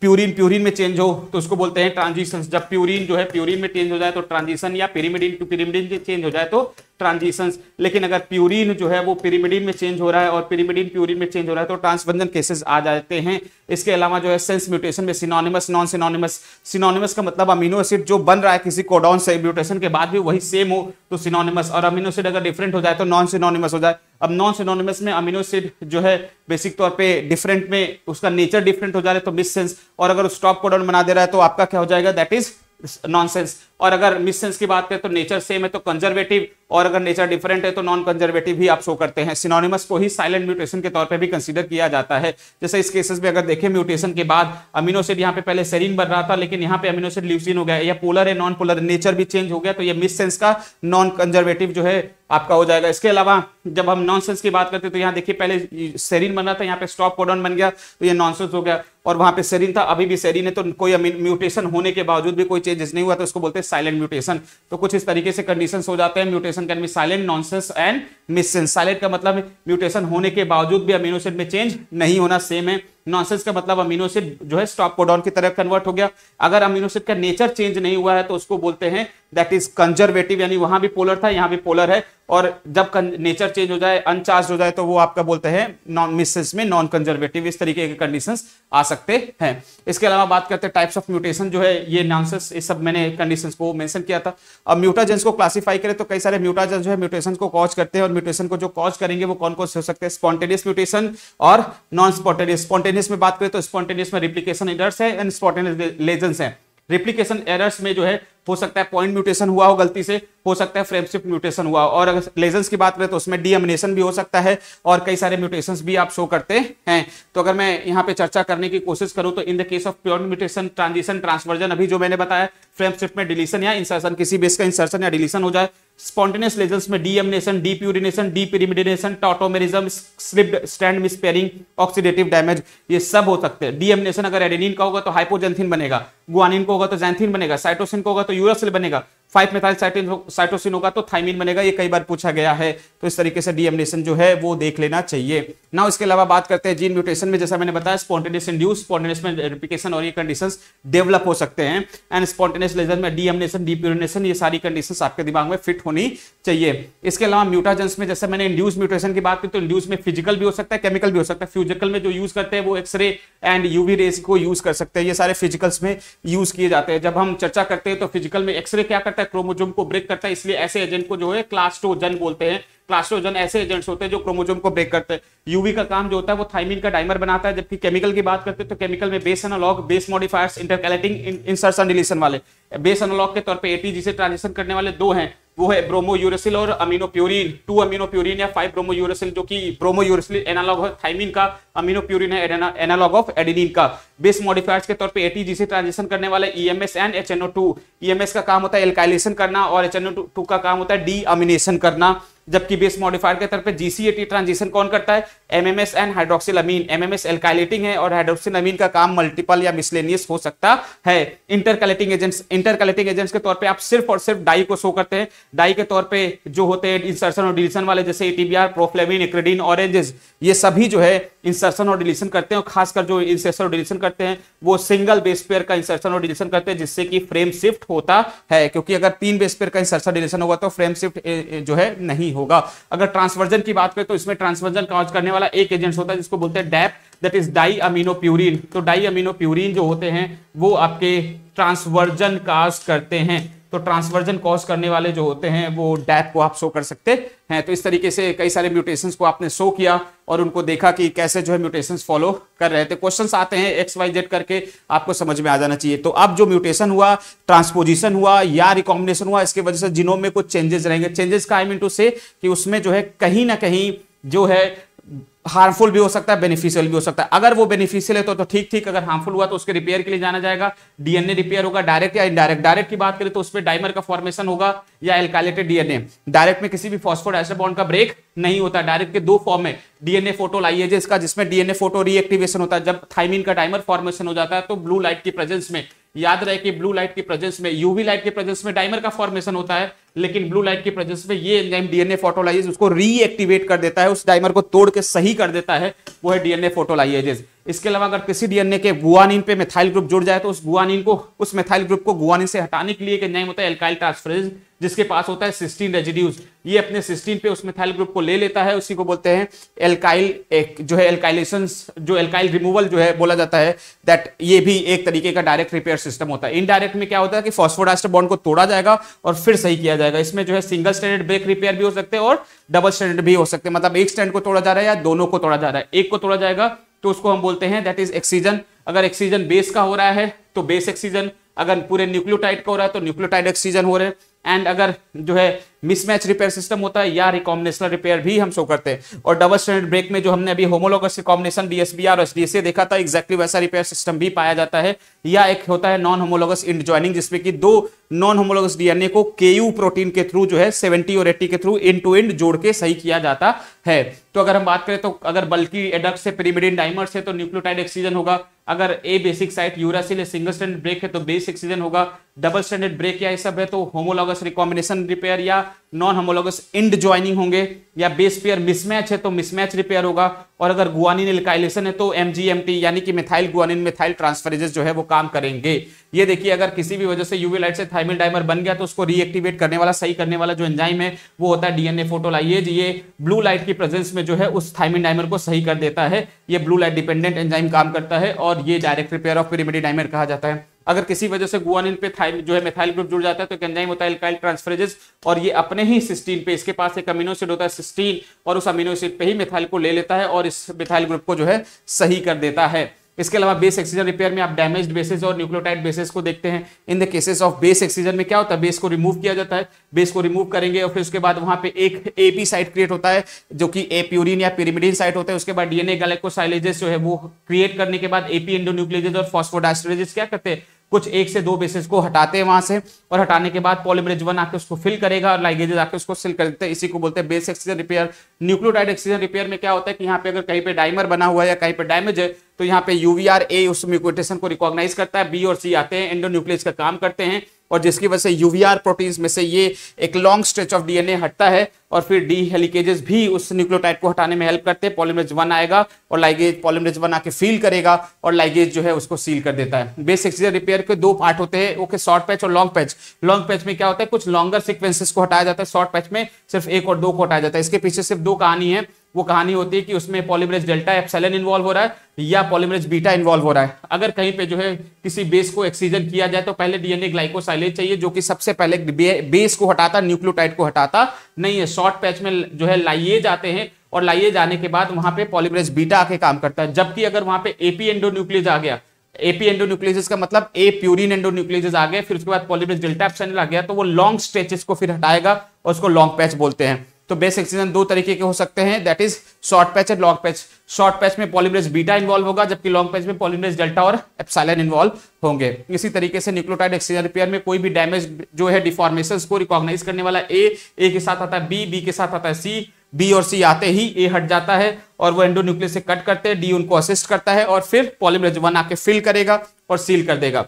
प्यूरिन प्यूरिन में चेंज हो तो उसको बोलते हैं ट्रांजिशन जब प्यूरिन जो है प्यूरिन में चेंज हो जाए तो ट्रांजिशन या पिरीमिडिन टू पिरीमिडिन चेंज हो जाए तो ट्रांजिशन लेकिन अगर प्यूरिन जो है वो पिरीमिडिन में चेंज हो रहा है और पिरीमिडिन प्यूरिन में चेंज हो रहा है तो ट्रांसवंजन केसेस आ जाते हैं इसके अलावा जो है सेंस म्यूटेशन में सिनोनिमस नॉन सिनोनिमस सिनोनिमस का मतलब अमीनो एसिड जो बन रहा है किसी कोडॉन से म्यूटेशन के बाद भी वही सेम हो तो सिनोनिमस और अमीनो एसिड अगर डिफरेंट हो जाए तो नॉन सिनोनिमस हो जाए अब नॉन सिनोनिमस में अमीनो एसिड जो है बेसिक तौर पे डिफरेंट में उसका नेचर डिफरेंट हो जा रहा है तो मिस सेंस और अगर स्टॉप कोडाउन बना दे रहा है तो आपका क्या हो जाएगा दैट इज नॉनसेंस और अगर मिससेंस की बात करें तो नेचर सेम है तो कंजर्वेटिव और अगर नेचर डिफरेंट है तो नॉन कंजर्वेटिव भी आप शो करते हैं सिनोनिमस को ही साइलेंट म्यूटेशन के तौर पे भी कंसीडर किया जाता है जैसे इस केसेस में अगर देखें म्यूटेशन के बाद अमीनोसिड यहाँ पे पहले सेरिन बन रहा था लेकिन यहाँ पे अमीनोसिड ल्यूसिन हो गया या पोलर है नॉन पोलर नेचर भी चेंज हो गया तो ये मिससेंस का नॉन कंजर्वेटिव जो है आपका हो जाएगा इसके अलावा जब हम नॉनसेंस की बात करते हैं तो यहाँ देखिए पहले सेरिन बन रहा था यहाँ पे स्टॉप कोडन बन गया तो ये नॉनसेंस हो गया और वहां पे सेरिन था अभी भी सेरिन है तो कोई म्यूटेशन होने के बावजूद भी कोई चेंजेस नहीं हुआ तो उसको बोलते हैं साइलेंट म्यूटेशन तो कुछ इस तरीके से कंडीशन हो जाते हैं mutation can be silent nonsense and missense silent का मतलब म्यूटेशन होने के बावजूद भी अमीनोसेट में चेंज नहीं होना सेम है नॉसेज का मतलब अमीनो एसिड जो है स्टॉप कोडॉन की तरह कन्वर्ट हो गया अगर अमीनो एसिड का नेचर चेंज नहीं हुआ है तो उसको बोलते हैं दैट इज कंजर्वेटिव यानी वहां भी पोलर था यहाँ भी पोलर है और जब नेचर चेंज हो जाए अनचार्ज हो जाए तो वो आपका बोलते हैं नॉन मिसेस में नॉन कंजर्वेटिव इस तरीके के कंडीशन आ सकते हैं इसके अलावा बात करते हैं टाइप्स ऑफ म्यूटेशन जो है ये नॉनसेंस ये सब मैंने कंडीशन को मैंशन किया था अब म्यूटाजेंस को क्लासीफाई करें तो कई सारे म्यूटाजन जो है म्यूटेशन को कॉज करते हैं और म्यूटेशन को जो कॉज करेंगे वो कौन कौन से हो सकते हैं स्पॉन्टेनियस म्यूटेशन और नॉन स्पॉन्टेनियस स्पॉन्टेनियस स्पॉन्टेनियस में बात करें तो स्पॉन्टेनियस में रिप्लीकेशन एरर्स है एंड स्पॉन्टेनियस लेजेंस है रिप्लीकेशन एरर्स में जो है हो सकता है पॉइंट म्यूटेशन हुआ हो गलती से हो सकता है फ्रेमशिप म्यूटेशन हुआ हो और अगर लेजन्स की बात करें तो उसमें डीएमिनेशन भी हो सकता है और कई सारे म्यूटेशन भी आप शो करते हैं तो अगर मैं यहाँ पे चर्चा करने की कोशिश करूँ तो in the case of pure mutation transition transversion अभी जो मैंने बताया फ्रेमशिप में डिलीशन या इंसर्सन किसी बेस का इंसर्सन या डिलीशन हो जाए स्पॉन्टेनियस लेजल्स में deamination D depyrimidination tautomerism slipped strand mispairing oxidative damage ये सब हो सकते हैं डीएमिनेशन अगर एडेनिन का होगा तो हाइपोजेंथिन बनेगा गुआनिन को होगा तो जैंथिन बनेगा साइटोसिन को होगा तो तो यूरो बनेगा फाइव मेथाइल साइटोसिन होगा तो थाइमिन बनेगा ये कई बार पूछा गया है तो इस तरीके से डीएमनेशन जो है वो देख लेना चाहिए ना इसके अलावा बात करते हैं जीन म्यूटेशन में जैसा मैंने बताया स्पॉन्टेनियस इंड्यूस स्पॉन्टेनियस में रेप्लिकेशन और ये कंडीशन डेवलप हो सकते हैं एंड स्पॉन्टेनियस लेजर में डीएमनेशन डीप्यूरिनेशन ये सारी कंडीशन आपके दिमाग में फिट होनी चाहिए इसके अलावा म्यूटाजेंस में जैसे मैंने इंड्यूस म्यूटेशन की बात की तो इंड्यूस में फिजिकल भी हो सकता है केमिकल भी हो सकता है फ्यूजिकल में जो यूज करते हैं वो एक्सरे एंड यूवी रेस को यूज कर सकते हैं ये सारे फिजिकल्स में यूज किए जाते हैं जब हम चर्चा करते हैं तो फिजिकल में एक्सरे क्या करता है है क्रोमोजोम को ब्रेक करता है इसलिए ऐसे एजेंट को जो है क्लास्टोजन बोलते हैं क्लास्टोजन ऐसे एजेंट्स होते हैं जो क्रोमोजोम को ब्रेक करते हैं यूवी का काम जो होता है वो थाइमिन का डाइमर बनाता है जबकि केमिकल की बात करते हैं तो केमिकल में base analogue base modifiers intercalating insertion deletion वाले बेस एनालॉग के तौर पे एटी जिसे ट्रांजेक्शन करने वाले दो हैं वो है ब्रोमो यूरेसिल और amino purine two amino purine or five bromo uracil जो कि ब्रोमो यूरेसिल एनालॉग है थाइमिन का अमीनो प्योरिन है एनालॉग ऑफ एडिनिन का बेस मॉडिफायर्स के तौर पे एटीजी से ट्रांजेक्शन करने वाले EMS and H HNO EMS का काम होता है एल्काइलेशन करना और एच टू का काम होता है डी अमिनेशन करना जबकि बेस मॉडिफायर के तौर पे जीसीएटी ट्रांजिशन कौन करता है MMS and hydroxyl hydroxylamine MMS alkylating है और हाइड्रोक्सिल अमीन का काम मल्टीपल या मिसलेनियस हो सकता है इंटरकलेटिंग एजेंट्स इंटरकलेटिंग एजेंट्स के तौर पे आप सिर्फ और सिर्फ डाई को शो करते हैं डाई के तौर पे जो होते हैं इंसर्शन और डिलीशन वाले जैसे एटीबीआर प्रोफ्लेविन एक्रेडिन ऑरेंजेस ये सभी जो है इंसर्शन और डिलीशन करते हैं और खासकर जो इंसर्शन और डिलीशन करते हैं वो सिंगल बेस पेयर का इंसर्शन और डिलीशन करते हैं जिससे कि फ्रेम शिफ्ट होता है क्योंकि अगर तीन बेस पेयर का इंसर्शन डिलीशन होगा तो फ्रेम शिफ्ट जो है नहीं होगा अगर ट्रांसवर्जन की बात करें तो इसमें ट्रांसवर्जन काउज करने वाला एक एजेंट होता है जिसको बोलते हैं DAP that is diaminopurine तो डाई अमीनो प्यूरिन जो होते हैं वो आपके ट्रांसवर्जन काज करते हैं तो ट्रांसवर्जन कॉज करने वाले जो होते हैं वो डैप को आप शो कर सकते हैं तो इस तरीके से कई सारे म्यूटेशन को आपने शो किया और उनको देखा कि कैसे जो है म्यूटेशन फॉलो कर रहे थे क्वेश्चन आते हैं एक्स वाई जेड करके आपको समझ में आ जाना चाहिए तो अब जो म्यूटेशन हुआ ट्रांसपोजिशन हुआ या रिकॉम्बिनेशन हुआ इसके वजह से जिनों में कुछ चेंजेस रहेंगे चेंजेस का आई मीन टू से कि उसमें जो है कहीं ना कहीं जो है हार्मफुल भी हो सकता है बेनिफिशियल भी हो सकता है अगर वो बेनिफिशियल है तो तो ठीक ठीक अगर हार्मफुल हुआ तो उसके रिपेयर के लिए जाना जाएगा डीएनए रिपेयर होगा डायरेक्ट या इनडायरेक्ट डायरेक्ट की बात करें तो उसमें डाइमर का फॉर्मेशन होगा या एल्कालेटेड डीएनए डायरेक्ट में किसी भी एसिड बॉन्ड का ब्रेक नहीं होता डायरेक्ट के दो फॉर्म है डीएनए फोटो लाइएजेस का जिसमें डीएनए फोटो रीएक्टिवेशन होता है जब थाइमिन का टाइमर फॉर्मेशन हो जाता है तो ब्लू लाइट की प्रेजेंस में याद रहे कि ब्लू लाइट की प्रेजेंस में यूवी लाइट की प्रेजेंस में डाइमर का फॉर्मेशन होता है लेकिन ब्लू लाइट की प्रेजेंस में ये एंजाइम डीएनए फोटोलाइजेस उसको रीएक्टिवेट कर देता है उस डाइमर को तोड़ के सही कर देता है वो है डीएनए फोटोलाइजेस इसके अलावा अगर किसी डीएनए के गुआनिन पे मेथाइल ग्रुप जुड़ जाए तो उस गुआनिन को उस मेथाइल ग्रुप को गुआनिन से हटाने के लिए एक एंजाइम होता है एल्काइल ट्रांसफरेज जिसके पास होता है सिस्टीन रेजिड्यूज ये अपने सिस्टीन पे उस मेथाइल ग्रुप को ले लेता है उसी को बोलते हैं एल्काइल एक जो है एल्काइलेशन जो एल्काइल रिमूवल जो है बोला जाता है दैट ये भी एक तरीके का डायरेक्ट रिपेयर सिस्टम होता है इनडायरेक्ट में क्या होता है कि फॉस्फोडास्टर बॉन्ड को तोड़ा जाएगा और फिर सही किया जाएगा इसमें जो है सिंगल स्टैंडर्ड ब्रेक रिपेयर भी हो सकते हैं और डबल स्टैंडर्ड भी हो सकते हैं मतलब एक स्टैंड को तोड़ा जा रहा है या दोनों को तोड़ा जा रहा है एक को तोड़ा जाएगा तो उसको हम बोलते हैं दैट इज एक्सीजन अगर एक्सीजन बेस का हो रहा है तो बेस एक्सीजन अगर पूरे न्यूक्लियोटाइड का हो रहा है तो न्यूक्लियोटाइड एक्सीजन हो रहे हैं एंड अगर जो है मिसमैच रिपेयर सिस्टम होता है या रिकॉम्बिनेशनल रिपेयर भी हम शो करते हैं और डबल स्टैंडर्ड ब्रेक में जो हमने अभी होमोलोगस रिकॉम्बिनेशन डीएसबीआर और एसडीएसए देखा था एक्जैक्टली वैसा रिपेयर सिस्टम भी पाया जाता है या एक होता है नॉन होमोलोगस इंड ज्वाइनिंग जिसमें कि दो नॉन होमोलोगस डीएनए को यू प्रोटीन के थ्रू जो है सेवेंटी और एट्टी के थ्रू इन टू इंड जोड़ के सही किया जाता है तो अगर हम बात करें तो अगर बल्कि एडक्स से प्रीमिडिन डाइमर से तो न्यूक्लियोटाइड एक्सीजन होगा अगर abasic site uracil single strand break है तो बेस एक्सीजन होगा डबल स्टैंडर्ड ब्रेक या ये सब है तो होमोलॉगस रिकॉम्बिनेशन रिपेयर या नॉन होमोलॉगस इंड ज्वाइनिंग होंगे या बेस पेयर मिसमैच है तो मिसमैच रिपेयर होगा और अगर गुआनिन एल्काइलेशन है तो एम यानी कि मिथाइल गुआनिन मिथाइल ट्रांसफरेजेस जो है वो काम करेंगे ये देखिए अगर किसी भी वजह से यूवी लाइट से थाइमिल डाइमर बन गया तो उसको रीएक्टिवेट करने वाला सही करने वाला जो एंजाइम है वो होता है डीएनए फोटोलाइएज ये ब्लू लाइट की प्रेजेंस में जो है उस थाइमिन डाइमर को सही कर देता है ये ब्लू लाइट डिपेंडेंट एंजाइम काम करता है और ये direct repair of pyrimidine dimer कहा जाता है अगर किसी वजह से गुआनिल पे था जो है मेथाइल ग्रुप जुड़ जाता है तो कैनजाइम होता है एल्काइल ट्रांसफरेजेस और ये अपने ही सिस्टीन पे इसके पास एक अमीनो एसिड होता है सिस्टीन और उस अमीनो एसिड पे ही मेथाइल को ले लेता है और इस मेथाइल ग्रुप को जो है सही कर देता है इसके अलावा बेस एक्सीजन रिपेयर में आप डैमेज बेसिस और न्यूक्लियोटाइड बेसिस को देखते हैं in the cases of base excision में क्या होता है बेस को रिमूव किया जाता है बेस को रिमूव करेंगे और फिर उसके बाद वहां पे एक एपी साइट क्रिएट होता है जो कि एप्यूरिन या पिरिमिडिन साइट होता है उसके बाद डीएनए गलेकोसाइलेजेस जो है वो क्रिएट करने के बाद एपी इंडोन्यूक्लियोजेस और फॉस्फोडास्टरेजेस क्या करते हैं कुछ एक से दो बेसिस को हटाते हैं वहां से और हटाने के बाद पॉलीमरेज वन आके उसको फिल करेगा और लाइगेजेज आके उसको सिल कर देते हैं इसी को बोलते हैं base excision repair nucleotide excision repair में क्या होता है कि यहाँ पे अगर कहीं पे डाइमर बना हुआ है या कहीं पे डैमेज है तो यहाँ पे यूवीआर ए उस म्यूकोटेशन को रिकॉग्नाइज करता है बी और सी आते हैं एंडो न्यूक्लियस का काम करते हैं और जिसकी वजह से यूवीआर प्रोटीन्स में से ये एक लॉन्ग स्ट्रेच ऑफ डीएनए हटता है और फिर डी हेलिकेजेस भी उस न्यूक्लियोटाइड को हटाने में हेल्प करते हैं पॉलीमरेज वन आएगा और लाइगेज पॉलीमरेज वन आके फील करेगा और लाइगेज जो है उसको सील कर देता है बेसिक सीजर रिपेयर के दो पार्ट होते हैं ओके शॉर्ट पैच और लॉन्ग पैच लॉन्ग पैच में क्या होता है कुछ लॉन्गर सिक्वेंसेस को हटाया जाता है शॉर्ट पैच में सिर्फ एक और दो को हटाया जाता है इसके पीछे सिर्फ दो कहानी है वो कहानी होती है कि उसमें पॉलीमरेज डेल्टा एप्सिलन इन्वॉल्व हो रहा है या पॉलीमरेज बीटा इन्वॉल्व हो रहा है अगर कहीं पे जो है किसी बेस को एक्सीजन किया जाए तो पहले डीएनए ग्लाइकोसाइलेज चाहिए जो कि सबसे पहले बेस को हटाता न्यूक्लियोटाइड को हटाता नहीं है शॉर्ट पैच में जो है लाइए जाते हैं और लाइए जाने के बाद वहां पे पॉलीमरेज बीटा आके काम करता है जबकि अगर वहां पे एपी न्यूक्लियस आ गया एपी एंडोन्यूक्लियस का मतलब ए प्यूरिन न्यूक्लियस आ गया फिर उसके बाद पॉलीमरेज डेल्टा एप्सिलन आ गया तो वो लॉन्ग स्ट्रेचेस को फिर हटाएगा और उसको लॉन्ग पैच बोलते हैं तो बेस एक्सीजन दो तरीके के हो सकते हैं that is short patch and long patch short patch में पॉलीमरेज बीटा इन्वॉल्व होगा जबकि लॉन्ग पैच में पॉलीमरेज डेल्टा और एप्साइलन इन्वॉल्व होंगे इसी तरीके से न्यूक्लियोटाइड एक्सीजन रिपेयर में कोई भी डैमेज जो है डिफॉर्मेशन को रिकॉग्नाइज करने वाला ए ए के साथ आता है बी बी के साथ आता है सी बी और सी आते ही ए हट जाता है और वो एंडोन्यूक्लियस से कट करते हैं डी उनको असिस्ट करता है और फिर पॉलीमरेज वन आके फिल करेगा और सील कर देगा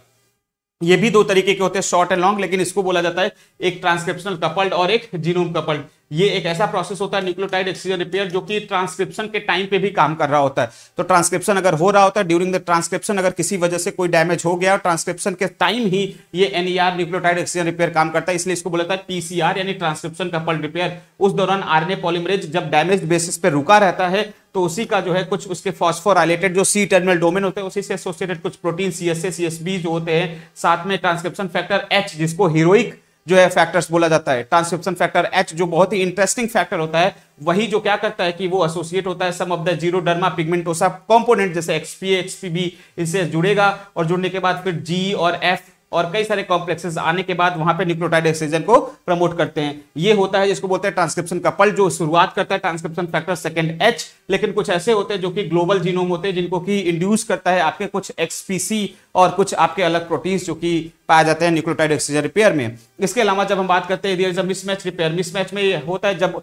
ये भी दो तरीके के होते हैं शॉर्ट एंड लॉन्ग लेकिन इसको बोला जाता है एक ट्रांसक्रिप्शनल कपल्ड और एक जीनोम कपल्ड ये एक ऐसा प्रोसेस होता है न्यूक्लियोटाइड एक्सीजन रिपेयर जो कि ट्रांसक्रिप्शन के टाइम पे भी काम कर रहा होता है तो ट्रांसक्रिप्शन अगर हो रहा होता है ड्यूरिंग द ट्रांसक्रिप्शन अगर किसी वजह से कोई डैमेज हो गया ट्रांसक्रिप्शन के टाइम ही ये एनईआर न्यूक्लियोटाइड एक्सीजन रिपेयर काम करता है इसलिए इसको बोला जाता है पीसीआर यानी ट्रांसक्रिप्शन कपल्ड रिपेयर उस दौरान आरएनए पॉलीमरेज जब डैमेज बेसिस पे रुका रहता है तो उसी का जो है कुछ उसके फॉस्फोराइलेटेड जो सी टर्मिनल डोमेन होते हैं उसी से एसोसिएटेड कुछ protein C S C S B जो होते हैं साथ में ट्रांसक्रिप्शन फैक्टर एच जिसको हीरोइक जो है फैक्टर्स बोला जाता है ट्रांसक्रिप्शन फैक्टर एच जो बहुत ही इंटरेस्टिंग फैक्टर होता है वही जो क्या करता है कि वो एसोसिएट होता है some of the xeroderma pigmentosa component जैसे एक्सपी एक्सपी बी इससे जुड़ेगा और जुड़ने के बाद फिर जी और एफ और कई सारे कॉम्प्लेक्सेस आने के बाद वहां पे न्यूक्लियोटाइड एक्सचेंजन को प्रमोट करते हैं ये होता है जिसको बोलते हैं ट्रांसक्रिप्शन कपल जो शुरुआत करता है ट्रांसक्रिप्शन फैक्टर सेकंड एच लेकिन कुछ ऐसे होते हैं जो कि ग्लोबल जीनोम होते हैं जिनको कि इंड्यूस करता है आपके कुछ एक्सपीसी और कुछ आपके अलग प्रोटीन्स जो कि पाए जाते हैं न्यूक्लियोटाइड ऑक्सीजन रिपेयर में इसके अलावा जब हम बात करते हैं there is a mismatch repair mismatch में ये होता है जब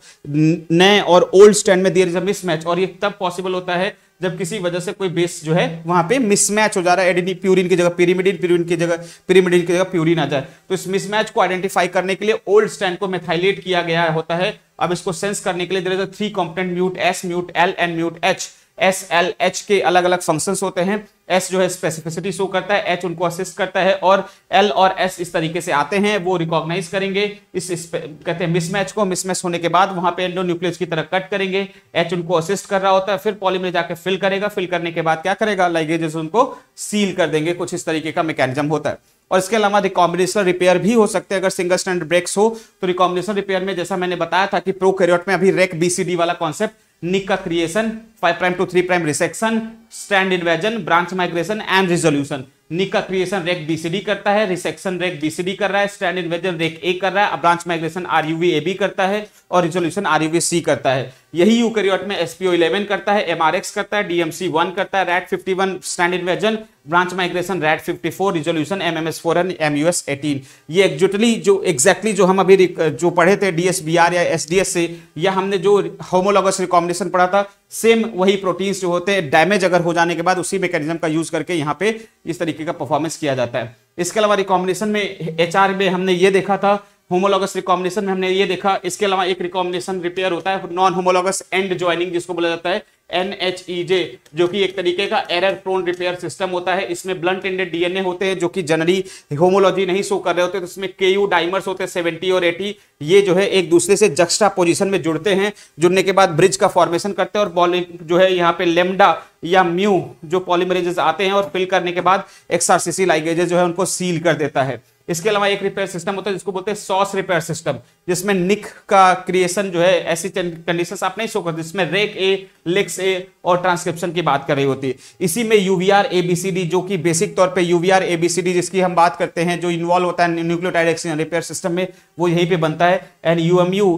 नए और ओल्ड स्टैंड में दियर इज अ मिसमैच और ये तब पॉसिबल होता है जब किसी वजह से कोई बेस जो है वहां पे मिसमैच हो जा रहा है एडिनी प्यूरिन की जगह पिरीमिडिन प्यूरिन की जगह पिरीमिडिन की जगह प्यूरिन आ जाए तो इस मिसमैच को आइडेंटिफाई करने के लिए ओल्ड स्टैंड को मेथाइलेट किया गया होता है अब इसको सेंस करने के लिए there is a three component mut S mut L and mut H S L H के अलग अलग फंक्शंस होते हैं एस जो है स्पेसिफिसिटी शो करता है एच उनको असिस्ट करता है और एल और एस इस तरीके से आते हैं वो रिकॉग्नाइज करेंगे इस, इस कहते हैं मिसमैच को मिसमैच होने के बाद वहां पे एंडो न्यूक्लियस की तरह कट करेंगे एच उनको असिस्ट कर रहा होता है फिर पॉलीमर जाकर फिल करेगा फिल करने के बाद क्या करेगा लाइगेजेस उनको सील कर देंगे कुछ इस तरीके का मैकेनिज्म होता है और इसके अलावा रिकॉम्बिनेशनल रिपेयर भी हो सकते हैं अगर सिंगल स्टैंड ब्रेक्स हो तो रिकॉम्बिनेशन रिपेयर में जैसा मैंने बताया था कि प्रो में अभी रेक बीसीडी वाला कॉन्सेप्ट निक का creation five prime to three prime resection strand invasion branch migration and resolution nick का क्रिएशन रेक बीसीडी करता है रिसेक्शन रेक बीसीडी कर रहा है स्टैंड इन्वेजन रेक ए कर रहा है branch migration R Ruv A B करता है और रिजोल्यूशन आर आरयूवी सी करता है यही यूकैरियोट में एसपीओ इलेवन करता है एमआरएक्स करता है डीएमसी वन करता है rat one strand invasion branch migration Rad four resolution M M MMS 4 and S eighteen ये एक्जुटली जो एक्जैक्टली exactly जो हम अभी जो पढ़े थे डीएसबीआर या एस डी एस से या हमने जो होमोलॉगस रिकॉम्बिनेशन पढ़ा था सेम वही प्रोटीन्स जो होते हैं डैमेज अगर हो जाने के बाद उसी मेकेनिज्म का यूज करके यहाँ पे इस तरीके का परफॉर्मेंस किया जाता है इसके अलावा रिकॉम्बिनेशन में एच में हमने ये देखा था होमोलॉगस रिकॉम्बिनेशन में हमने ये देखा इसके अलावा एक रिकॉम्बिनेशन रिपेयर होता है नॉन होमोलॉगस एंड ज्वाइनिंग जिसको बोला जाता है एन एच ई जे जो कि एक तरीके का एरर प्रोन रिपेयर सिस्टम होता है इसमें ब्लंट एंडेड डीएनए होते हैं जो कि जनरली होमोलॉजी नहीं शो कर रहे होते तो इसमें के यू डाइमर्स होते हैं सेवेंटी और एटी ये जो है एक दूसरे से जक्स्ट्रा पोजिशन में जुड़ते हैं जुड़ने के बाद ब्रिज का फॉर्मेशन करते हैं और बॉलिंग जो है यहाँ पे लेमडा या म्यू जो पॉलीमरेजेस आते हैं और फिल करने के बाद एक्सआरसीसी लाइगेजेस जो है उनको सील कर देता है इसके अलावा एक रिपेयर सिस्टम होता है जिसको बोलते हैं सॉस रिपेयर सिस्टम जिसमें निक का क्रिएशन जो है ऐसी कंडीशन आप नहीं शो करते जिसमें रेक ए लेक्स ए और ट्रांसक्रिप्शन की बात कर रही होती है इसी में यूवीआर एबीसीडी जो कि बेसिक तौर पे यूवीआर एबीसीडी जिसकी हम बात करते हैं जो इन्वॉल्व होता है न्यूक्लियोटाइड एक्सचेंज रिपेयर सिस्टम में वो यहीं पर बनता है एंड यूएमयू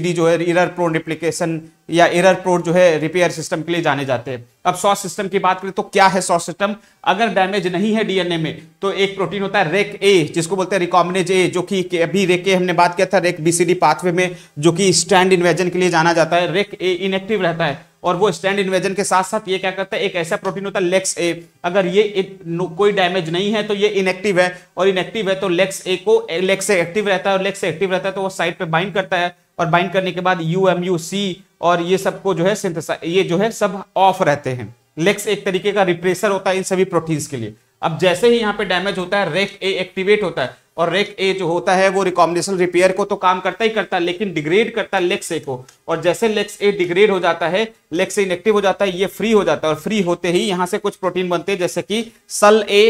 डी जो है इरर प्रोन रिप्लीकेशन या एरर प्रोड जो है रिपेयर सिस्टम के लिए जाने जाते हैं अब सॉस सिस्टम की बात करें तो क्या है सॉस सिस्टम अगर डैमेज नहीं है डीएनए में तो एक प्रोटीन होता है रेक ए जिसको बोलते हैं रिकॉमनेज ए जो कि अभी रेक ए हमने बात किया था रेक बीसीडी पाथवे में जो कि स्टैंड इन्वेजन के लिए जाना जाता है रेक ए इनएक्टिव रहता है और वो स्टैंड इन्वेजन के साथ साथ ये क्या करता है एक ऐसा प्रोटीन होता है लेक्स ए अगर ये इत, कोई डैमेज नहीं है तो ये इनएक्टिव है और इनएक्टिव है तो लेक्स ए को लेक्स एक्टिव रहता है और लेक्स एक्टिव रहता है तो वो साइड पे बाइंड करता है और बाइंड करने के बाद यू एम यू सी और ये सब को जो है सिंथेसाइज ये जो है सब ऑफ रहते हैं लेक्स एक तरीके का रिप्रेसर होता है इन सभी प्रोटीन्स के लिए अब जैसे ही यहाँ पे डैमेज होता है रेक ए एक्टिवेट होता है और रेक ए जो होता है वो रिकॉम्बिनेशन रिपेयर को तो काम करता ही करता है लेकिन डिग्रेड करता है लेक्स ए को और जैसे लेक्स ए डिग्रेड हो जाता है लेक्स ए इनएक्टिव हो जाता है ये फ्री हो जाता है और फ्री होते ही यहाँ से कुछ प्रोटीन बनते हैं जैसे कि Sul A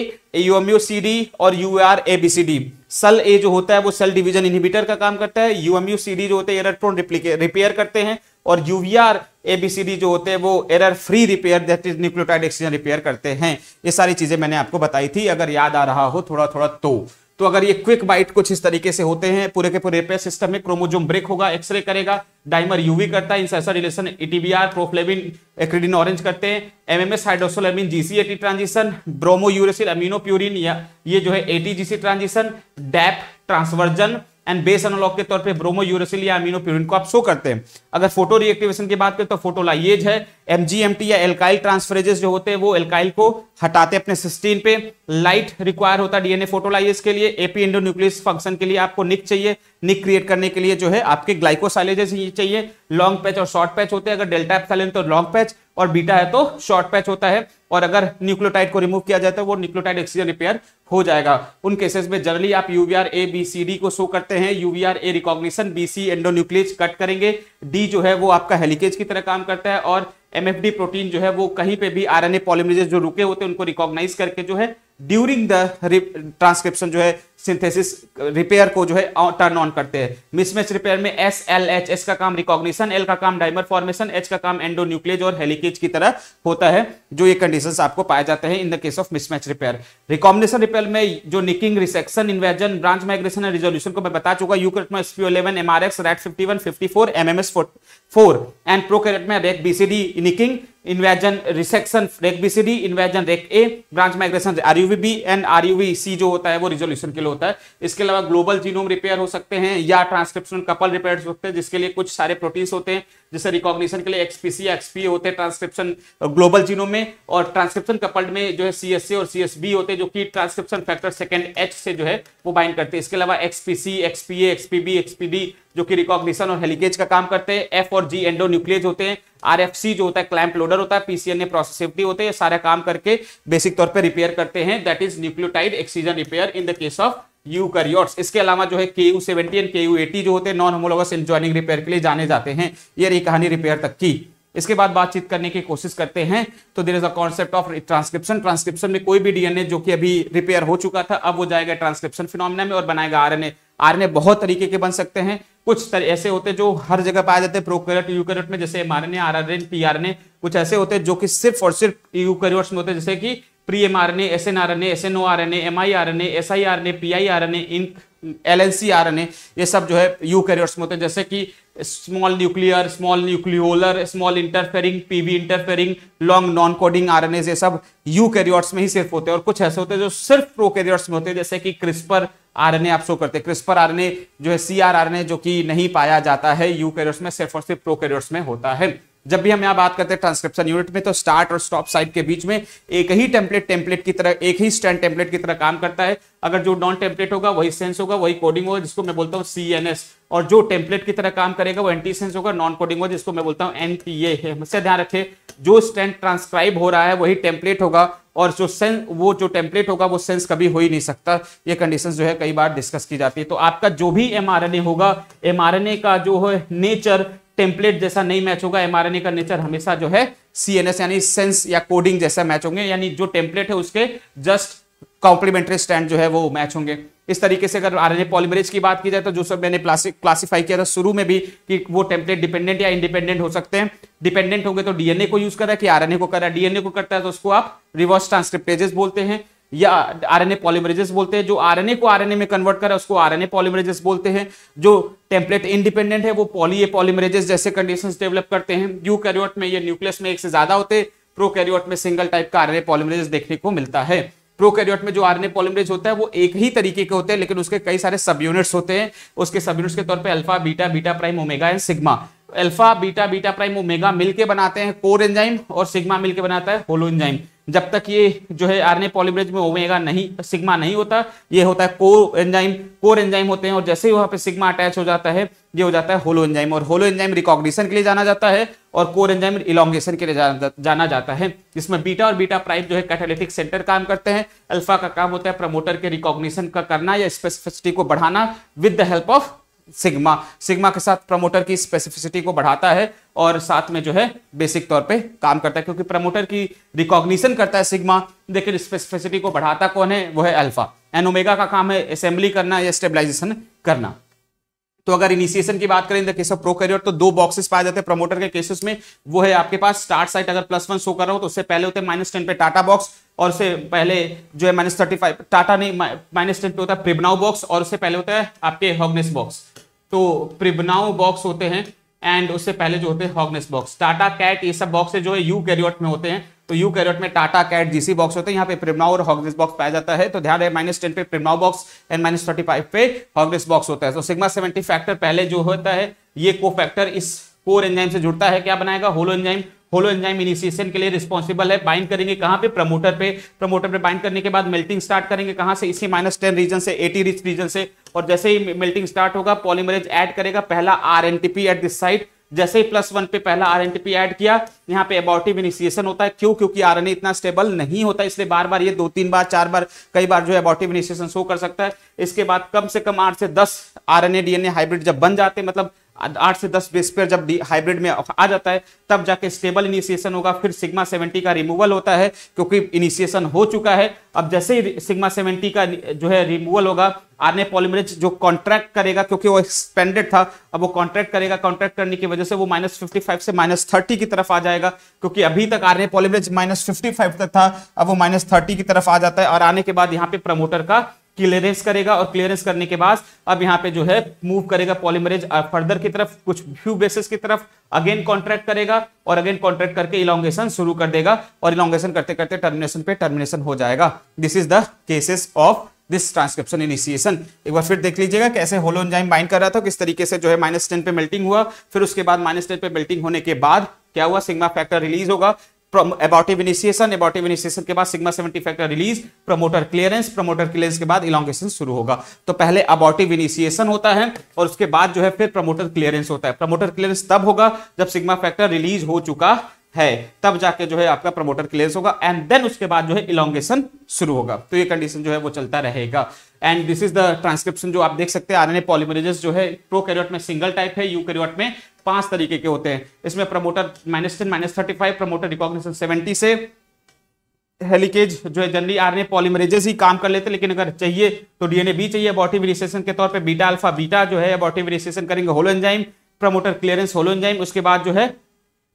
UMU C D और U R A B C D Sul A जो होता है वो सेल डिवीजन इनहिबिटर का काम करता है यूएमयू सी जो होते हैं एरर प्रोन रिपेयर करते हैं और यूवीआर एबीसीडी जो होते हैं वो error free repair that is nucleotide excision repair करते हैं ये सारी चीजें मैंने आपको बताई थी अगर याद आ रहा हो थोड़ा थोड़ा तो तो अगर ये क्विक बाइट कुछ इस तरीके से होते हैं पूरे के पूरे रिपेयर सिस्टम में क्रोमोजोम ब्रेक होगा एक्सरे करेगा डाइमर यूवी करता है इंसर्सर रिलेशन ईटीबीआर प्रोफ्लेविन एक्रिडिन ऑरेंज करते हैं MMS hydroxylamine GCAT transition bromouracil aminopurine या ये जो है एटीजीसी ट्रांजिशन डैप ट्रांसवर्जन एंड बेस एनोलॉग के तौर पे ब्रोमो यूरोसिल या अमीनो प्यूरिन को आप शो करते हैं अगर फोटो रिएक्टिवेशन की बात करें तो फोटोलाइएज है एमजीएमटी या एल्काइल ट्रांसफरेजेस जो होते हैं वो एल्काइल को हटाते अपने सिस्टीन पे लाइट रिक्वायर होता है डीएनए फोटोलाइएज के लिए एपी इंडो न्यूक्लियस फंक्शन के लिए आपको निक चाहिए निक क्रिएट करने के लिए जो है आपके ग्लाइकोसाइलेजेस चाहिए लॉन्ग पैच और शॉर्ट पैच होते हैं अगर डेल्टा एप्सिलॉन तो लॉन्ग पैच और बीटा है तो शॉर्ट पैच होता है और अगर न्यूक्लियोटाइड को रिमूव किया जाए तो वो न्यूक्लियोटाइड एक्सीजन रिपेयर हो जाएगा उन केसेस में जनरली आप UVR A B C D को शो करते हैं UVR A recognition B C endonuclease cut करेंगे डी जो है वो आपका हेलिकेज की तरह काम करता है और डी प्रोटीन जो है वो कहीं पे भी आरएनए पॉलीमरेजेस जो रुके होते हैं उनको रिकॉग्नाइज करके जो है ड्यूरिंग द ट्रांसक्रिप्शन जो है सिंथेसिस रिपेयर को जो है टर्न ऑन करते हैं मिसमैच रिपेयर में एस एल एच एस का काम रिकॉग्निशन एल का काम डायमर फॉर्मेशन एच का काम एंडोन्यूक्लियज और हेलिकेज की तरह होता है जो ये कंडीशंस आपको पाए जाते हैं in the case of mismatch repair recombination repair में जो nicking resection invasion branch migration and resolution को मैं बता चुका यूक्रेट में SP eleven M R X Rad fifty one fifty four M M S four and prokaryote में rec BCD nicking invasion resection rec BCD invasion rec A branch migration Ruv B and Ruv C जो होता है वो रिजोल्यूशन के लिए होता है इसके अलावा ग्लोबल जीनोम रिपेयर हो सकते हैं या ट्रांसक्रिप्शन कपल रिपेयर हो सकते हैं जिसके लिए कुछ सारे प्रोटीन्स होते हैं जैसे रिकॉग्निशन के लिए एक्सपीसी एक्सपी होते हैं ट्रांसक्रिप्शन ग्लोबल जीनो में और ट्रांसक्रिप्शन कपल्ड में जो है सीएसए और सीएसबी होते हैं जो कि ट्रांसक्रिप्शन फैक्टर सेकंड एच से जो है वो बाइंड करते हैं इसके अलावा एक्सपीसी एक्सपीए एक्सपीबी एक्सपीडी जो कि रिकॉग्निशन और हेलीगेज का काम करते हैं एफ और जी एंडो न्यूक्लियज होते हैं सी जो होता है क्लैम्प लोडर होता है पीसीएनए प्रोसेसिविटी होते हैं सारा काम करके बेसिक तौर पर रिपेयर करते हैं that is nucleotide excision repair in the case of eukaryotes इसके अलावा जो है K U seventy and K U eighty जो होते हैं non homologous cell joining repair के लिए जाने जाते हैं ये रही कहानी रिपेयर तक की इसके बाद बातचीत करने की कोशिश करते हैं तो there is a concept of transcription transcription में कोई भी डीएनए जो कि अभी रिपेयर हो चुका था अब वो जाएगा ट्रांसक्रिप्शन फिनोमिना में और बनाएगा आरएनए आरएनए बहुत तरीके के बन सकते हैं कुछ ऐसे होते हैं जो हर जगह पाए जाते हैं प्रोकैरियोट यूकैरियोट में जैसे एमआरएनए आरआरएन पीआरएनए कुछ ऐसे होते हैं जो कि सिर्फ और सिर्फ यूकैरियोट्स में होते हैं जैसे कि pre M R N S N R N S N O R N M I R N S I R N P I R N N L N C R N A ये सब जो है यू कैरियर्स में होते हैं जैसे कि small nuclear small nucleolar small interfering piwi interfering long non coding R N ये सब यू कैरियर्स में ही सिर्फ होते हैं और कुछ ऐसे होते हैं जो सिर्फ प्रो कैरियर्स में होते हैं जैसे कि क्रिस्पर ए आप शो करते हैं क्रिस्पर आर ए जो है C R R N A जो कि नहीं पाया जाता है यू कैरियर्स में सिर्फ और सिर्फ प्रो कैरियर्स में होता है जब भी हम यहाँ बात करते हैं ट्रांसक्रिप्शन यूनिट में तो स्टार्ट और स्टॉप साइड के बीच में एक ही टेम्पलेट टेम्पलेट की तरह एक ही स्टैंड टेम्पलेट की तरह काम करता है अगर जो नॉन टेम्पलेट होगा वही सेंस होगा वही कोडिंग होगा जिसको मैं बोलता हूँ सी एन एस और जो टेम्पलेट की तरह काम करेगा वो एंटी सेंस होगा नॉन कोडिंग होगा जिसको मैं बोलता हूँ एन टी ए है ध्यान रखे जो स्टैंड ट्रांसक्राइब हो रहा है वही टेम्पलेट होगा और जो सेंस वो जो टेम्पलेट होगा वो सेंस कभी हो ही नहीं सकता ये कंडीशन जो है कई बार डिस्कस की जाती है तो आपका जो भी एम होगा एम का जो है नेचर टेम्पलेट जैसा नहीं मैच होगा एमआरएनए का नेचर हमेशा जो है सीएनएस यानी सेंस या कोडिंग जैसा मैच होंगे यानी जो टेम्पलेट है उसके जस्ट कॉम्प्लीमेंट्री स्टैंड जो है वो मैच होंगे इस तरीके से अगर आरएनए पॉलीमरेज की बात की जाए तो जो सब मैंने क्लासिफाई किया था शुरू में भी कि वो टेम्पलेट डिपेंडेंट या इंडिपेंडेंट हो सकते हैं डिपेंडेंट होंगे तो डीएनए को यूज कर रहा है कि आरएनए को कर रहा है डीएनए को करता है तो उसको आप रिवर्स ट्रांसक्रिप्टेजेस बोलते हैं या आरएनए पॉलीमरेजेस बोलते हैं जो आरएनए को आरएनए में कन्वर्ट करे उसको आरएनए पॉलीमरेजेस बोलते हैं जो टेम्पलेट इंडिपेंडेंट है वो पॉली पॉलीमरेजेस जैसे कंडीशंस डेवलप करते हैं कैरियोट में ये न्यूक्लियस में एक से ज्यादा होते प्रोकैरियोट में सिंगल टाइप का आरएनए पॉलीमरेजेस देखने को मिलता है प्रोकैरियोट में जो आरएनए पॉलीमरेज होता है वो एक ही तरीके के होते हैं लेकिन उसके कई सारे सब यूनिट्स होते हैं उसके सब यूनिट्स के तौर पर alpha beta beta prime omega and sigma alpha beta beta prime omega मिलके बनाते हैं कोर एंजाइम और सिग्मा मिलके बनाता है होलो एंजाइम जब तक ये जो है आरएनए पॉलीमरेज में ओमेगा नहीं सिग्मा नहीं होता ये होता है कोर एंजाइम कोर एंजाइम होते हैं और जैसे ही वहां पे सिग्मा अटैच हो जाता है ये हो जाता है होलो एंजाइम और होलो एंजाइम रिकॉग्निशन के लिए जाना जाता है और कोर एंजाइम इलोंगेशन के लिए जाना, जाना जाता है जिसमें बीटा और बीटा प्राइम जो है कैटालिटिक सेंटर काम करते हैं अल्फा का काम होता है प्रमोटर के रिकॉग्निशन का करना या स्पेसिफिसिटी को बढ़ाना with the help of sigma sigma के साथ प्रमोटर की स्पेसिफिसिटी को बढ़ाता है और साथ में जो है बेसिक तौर पे काम करता है क्योंकि प्रमोटर की रिकॉग्निशन करता है सिग्मा लेकिन स्पेसिफिसिटी को बढ़ाता कौन है वो है अल्फा एनोमेगा का काम है असेंबली करना या स्टेबलाइजेशन करना तो अगर इनिशिएशन की बात करें केस ऑफ प्रोकैरियोट तो दो बॉक्सेस पाए जाते हैं प्रमोटर के केसेस में वो है आपके पास स्टार्ट साइट अगर प्लस वन शो कर रहा हो तो उससे पहले होते हैं माइनस टेन पे टाटा बॉक्स और उससे पहले जो है माइनस थर्टी फाइव टाटा नहीं माइनस टेन पे होता है प्रिबनाव बॉक्स और उससे पहले होता है आपके हॉगनेस बॉक्स तो प्रिबनाओ बॉक्स होते हैं एंड उससे पहले जो होते हैं हॉगनेस बॉक्स टाटा कैट ये सब बॉक्स जो है यू कैरियोट में होते हैं तो यू कैरियोट में टाटा कैट जीसी बॉक्स होते हैं यहाँ पे प्रिमनाओ और हॉगनेस बॉक्स पाया जाता है तो ध्यान रहे माइनस टेन पे Pribnow box and minus thirty five पे हॉगनेस बॉक्स होता है तो सिग्मा सेवेंटी फैक्टर पहले जो होता है ये को फैक्टर इस कोर एंजाइम से जुड़ता है क्या बनाएगा holo enzyme holo enzyme initiation के लिए रिस्पॉन्सिबल है बाइंड करेंगे कहाँ पे प्रमोटर पे प्रमोटर पे बाइंड करने के बाद मेल्टिंग स्टार्ट करेंगे कहाँ से इसी माइनस टेन रीजन से एटी रिच रीजन से और जैसे ही मेल्टिंग स्टार्ट होगा पॉलीमरेज ऐड करेगा पहला आर एट दिस साइड जैसे ही प्लस वन पे पहला आर ऐड किया यहाँ पे अबाउटिव इनिशिएशन होता है क्यों क्योंकि आर इतना स्टेबल नहीं होता इसलिए बार बार ये दो तीन बार चार बार कई बार जो है अबाउटिव इनिशिएशन शो कर सकता है इसके बाद कम से कम आठ से दस आर एन हाइब्रिड जब बन जाते मतलब आठ से दस बेस पेयर जब हाइब्रिड में आ जाता है तब जाके स्टेबल इनिशिएशन होगा फिर सिग्मा सेवेंटी का रिमूवल होता है क्योंकि इनिशिएशन हो चुका है अब जैसे ही सिग्मा सेवेंटी का जो है रिमूवल होगा आरने पॉलीमरेज जो कॉन्ट्रैक्ट करेगा क्योंकि वो एक्सपेंडेड था अब वो कॉन्ट्रैक्ट करेगा कॉन्ट्रैक्ट करने की वजह से वो माइनस फिफ्टी फाइव से माइनस थर्टी की तरफ आ जाएगा क्योंकि अभी तक RNA polymerase minus fifty five तक था अब वो माइनस थर्टी की तरफ आ जाता है और आने के बाद यहाँ पे प्रमोटर का क्लियरेंस करेगा और क्लियरेंस करने के बाद अब यहाँ पे जो है मूव करेगा पॉलीमरेज फर्दर uh, की तरफ कुछ फ्यू बेसिस की तरफ अगेन कॉन्ट्रैक्ट करेगा और अगेन कॉन्ट्रैक्ट करके इलांगेशन शुरू कर देगा और इलांगेशन करते करते टर्मिनेशन पे टर्मिनेशन हो जाएगा this is the cases of this transcription initiation एक बार फिर देख लीजिएगा कैसे होलो एंजाइम बाइंड कर रहा था किस तरीके से जो है माइनस टेन पे मेल्टिंग हुआ फिर उसके बाद माइनस टेन पे मेल्टिंग होने के बाद क्या हुआ सिग्मा फैक्टर रिलीज होगा एबॉटिव इनिशिएशन एबॉटिव इनिशिएशन के बाद sigma 70 factor release promoter clearance promoter clearance के बाद इलांगेशन शुरू होगा तो पहले अबॉटिव इनिशिएशन होता है और उसके बाद जो है फिर प्रमोटर क्लियरेंस होता है प्रमोटर क्लियरेंस तब होगा जब सिग्मा फैक्टर रिलीज हो चुका है तब जाके जो है आपका प्रमोटर क्लियरेंस होगा एंड देन उसके बाद जो है इलांगेशन शुरू होगा तो ये कंडीशन जो है वो चलता रहेगा and this is the transcription जो आप देख सकते हैं आरएनए पॉलीमरेजेस जो है प्रोकैरियोट में सिंगल टाइप है यूकैरियोट में पांच तरीके के होते हैं इसमें promoter minus ten minus thirty five promoter recognition seventy से हेलिकेज जो है जनरली आरएनए पॉलीमरेजेस ही काम कर लेते हैं लेकिन अगर चाहिए तो डीएनए भी चाहिए बॉटी विशेषन के तौर पे बीटा अल्फा बीटा जो है बॉटी विशेषन करेंगे holo enzyme promoter clearance holo enzyme उसके बाद जो है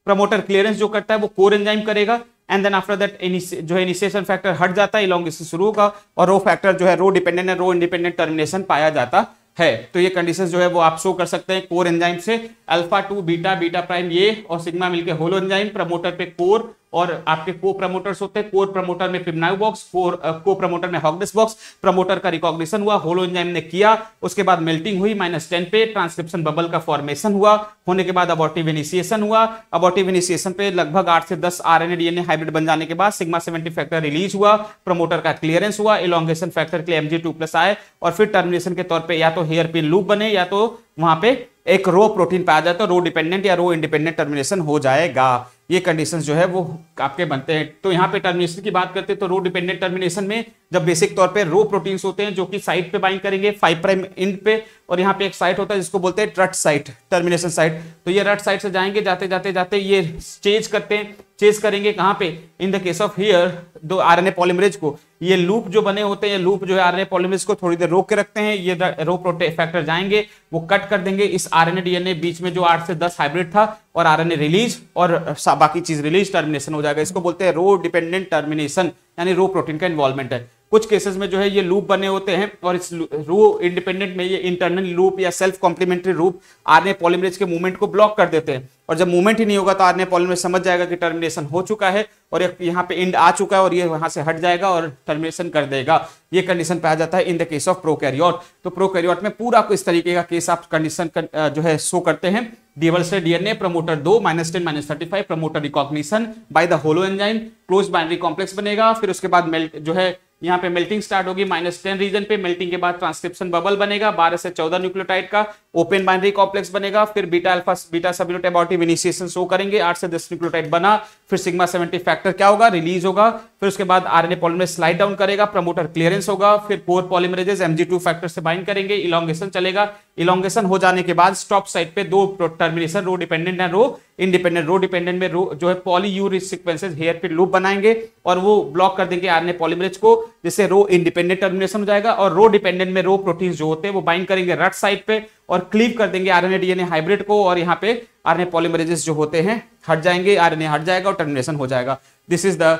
प्रमोटर क्लियरेंस जो करता है वो कोर एंजाइम करेगा एंड देन आफ्टर दैट जो है इनिशिएशन फैक्टर हट जाता है इलोंगेशन शुरू होगा और रो फैक्टर जो है रो डिपेंडेंट है रो इंडिपेंडेंट टर्मिनेशन पाया जाता है तो ये कंडीशन जो है वो आप शो कर सकते हैं कोर एंजाइम से alpha two beta beta prime ये और सिग्मा मिलकर होलो एंजाइम प्रमोटर पे कोर और आपके को प्रमोटर्स होते हैं कोर प्रमोटर में पिमनायू बॉक्स कोर को प्रमोटर में हॉगडिस बॉक्स प्रमोटर का रिकॉग्निशन हुआ होलो एंजाइम ने किया उसके बाद मेल्टिंग हुई माइनस टेन पे ट्रांसक्रिप्शन बबल का फॉर्मेशन हुआ होने के बाद अबॉटिव इनिशिएशन हुआ अबॉटिव इनिशिएशन पे लगभग आठ से दस आर एन हाइब्रिड बन जाने के बाद सिग्मा सेवेंटी फैक्टर रिलीज हुआ प्रमोटर का क्लियरेंस हुआ इलांगेशन फैक्टर के लिए एमजी टू प्लस आए और फिर टर्मिनेशन के तौर पर या तो हेयर पिन लूप बने या तो वहां पे एक रो प्रोटीन पाया जाता है रो डिपेंडेंट या रो इंडिपेंडेंट टर्मिनेशन हो जाएगा ये कंडीशन जो है वो आपके बनते हैं तो यहाँ पे टर्मिनेशन की बात करते हैं तो रो डिपेंडेंट टर्मिनेशन में जब बेसिक तौर पे रो प्रोटीन्स होते हैं जो कि साइट पे बाइंड करेंगे फाइव प्राइम इंड पे और यहाँ पे एक साइट होता है जिसको बोलते हैं रट साइट टर्मिनेशन साइट तो ये रट साइट से जाएंगे जाते जाते जाते ये चेज करते हैं चेज करेंगे कहाँ पे in the case of here दो आर एन को ये लूप जो बने होते हैं ये लूप जो है आरएनए पॉलीमरेज को थोड़ी देर रोक के रखते हैं ये रो प्रोटे फैक्टर जाएंगे वो कट कर देंगे इस आरएनए डीएनए बीच में जो आठ से दस हाइब्रिड था और आरएनए रिलीज और बाकी चीज रिलीज टर्मिनेशन हो जाएगा इसको बोलते हैं रो डिपेंडेंट टर्मिनेशन यानी रो प्रोटीन का इन्वॉल्वमेंट है कुछ केसेस में जो है ये लूप बने होते हैं और इस रू इंडिपेंडेंट में ये इंटरनल लूप या सेल्फ कॉम्प्लीमेंट्री रूप आरने पॉलीमरेज के मूवमेंट को ब्लॉक कर देते हैं और जब मूवमेंट ही नहीं होगा तो आरने पॉलीमरेज समझ जाएगा कि टर्मिनेशन हो चुका है और यहाँ पे एंड आ चुका है और ये वहां से हट जाएगा और टर्मिनेशन कर देगा ये कंडीशन पाया जाता है in the case of prokaryote तो प्रोकैरियोट में पूरा आपको इस तरीके का केस आप कंडीशन कर, जो है शो करते हैं से डीएनए प्रमोटर दो minus ten minus thirty five promoter recognition by the holo enzyme close binary complex बनेगा फिर उसके बाद मेल्ट जो है यहाँ पे मेल्टिंग स्टार्ट होगी माइनस टेन रीजन पे मेल्टिंग के बाद ट्रांसक्रिप्शन बबल बनेगा बारह से चौदह न्यूक्लियोटाइड का ओपन बाइनरी कॉम्प्लेक्स बनेगा फिर बीटा अल्फा बीटा सब यूनिट इनिशिएशन शो करेंगे आठ से दस न्यूक्लियोटाइड बना फिर सिग्मा सेवेंटी फैक्टर क्या होगा रिलीज होगा फिर उसके बाद आरएनए पॉलीमरेज स्लाइड डाउन करेगा प्रमोटर क्लियरेंस होगा फिर core polymerases MG two factor से बाइंड करेंगे इलांगेशन चलेगा इलांगेशन हो जाने के बाद स्टॉप साइड पे दो टर्मिनेशन रो डिपेंडेंट है रो इंडिपेंडेंट रो डिपेंडेंट में रो जो है पॉली यूर सिक्वेंसेज हेयर पे लूप बनाएंगे और वो ब्लॉक कर देंगे आरएनए पॉलीमरेज को जिससे रो इंडिपेंडेंट टर्मिनेशन हो जाएगा और रो डिपेंडेंट में रो प्रोटीन जो होते हैं वो बाइंड करेंगे रट साइड पे और क्लीव कर देंगे आरएनए डीएनए हाइब्रिड को और यहाँ पे आरएनए पॉलीमरेजेस जो होते हैं हट जाएंगे आरएनए हट जाएगा और टर्मिनेशन हो जाएगा this is the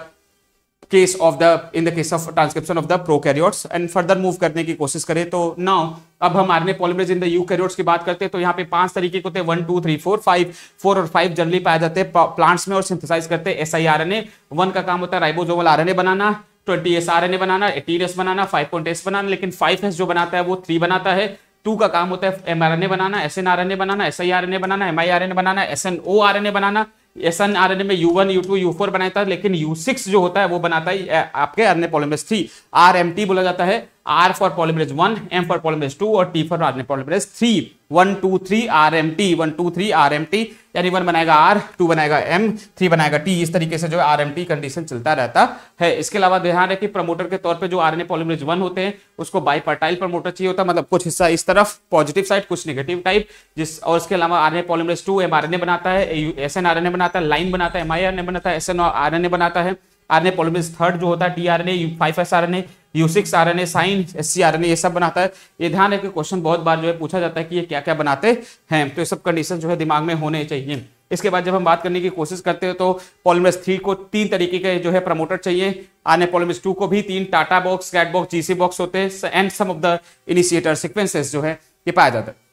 of the in the case of transcription of the pro prokaryotes and further move करने की कोशिश करें तो नाउ अब हम RNA polymerase in the eukaryotes की बात करते हैं तो यहाँ पे पांच तरीके के होते हैं one two three four five four और फाइव जनरली पाए जाते हैं प्लांट्स में और सिंथेसाइज करते हैं एसआईआरएनए वन का काम होता है राइबोसोमल आरएनए बनाना ट्वेंटी एस आर बनाना एटीन एस बनाना फाइव पॉइंट एस बनाना लेकिन फाइव एस जो बनाता है वो थ्री बनाता है टू का काम होता है एम बनाना एस बनाना एस बनाना एम बनाना एस बनाना S N R N A में U one U two U four बनाया था लेकिन यू सिक्स जो होता है वो बनाता है आपके R N A polymerase three R M T बोला जाता है R for polymerase 1, M for polymerase 2 और P for polymerase 3. 1, 2, 3 RMT, 1, 2, 3 RMT यानी 1 बनाएगा R, 2 बनाएगा M, 3 बनाएगा T. इस तरीके से जो है RMT कंडीशन चलता रहता है इसके अलावा ध्यान रखिए प्रमोटर के तौर पे जो आरएनए पॉलीमरेज 1 होते हैं उसको पर्टाइल प्रमोटर चाहिए होता मतलब कुछ हिस्सा इस तरफ पॉजिटिव साइड कुछ नेगेटिव टाइप जिस और इसके अलावा आरएनए पॉलीमरेज 2 एमआरएनए बनाता है ए बनाता है लाइन बनाता है एमआईआरएनए बनाता है एसएनआरएनए बनाता है आरएनए पॉलीमरेज थर्ड जो होता है tRNA 5 SRNA U six R N A साइन S C R N A ये सब बनाता है ये ध्यान है कि क्वेश्चन बहुत बार जो है पूछा जाता है कि ये क्या क्या बनाते हैं तो ये सब कंडीशन जो है दिमाग में होने चाहिए इसके बाद जब हम बात करने की कोशिश करते हैं तो पॉलिमस थ्री को तीन तरीके के जो है प्रमोटर चाहिए आने पॉलिमस टू को भी तीन TATA box CAAT box GC box होते हैं and some of the initiator sequences जो है ये पाया जाता है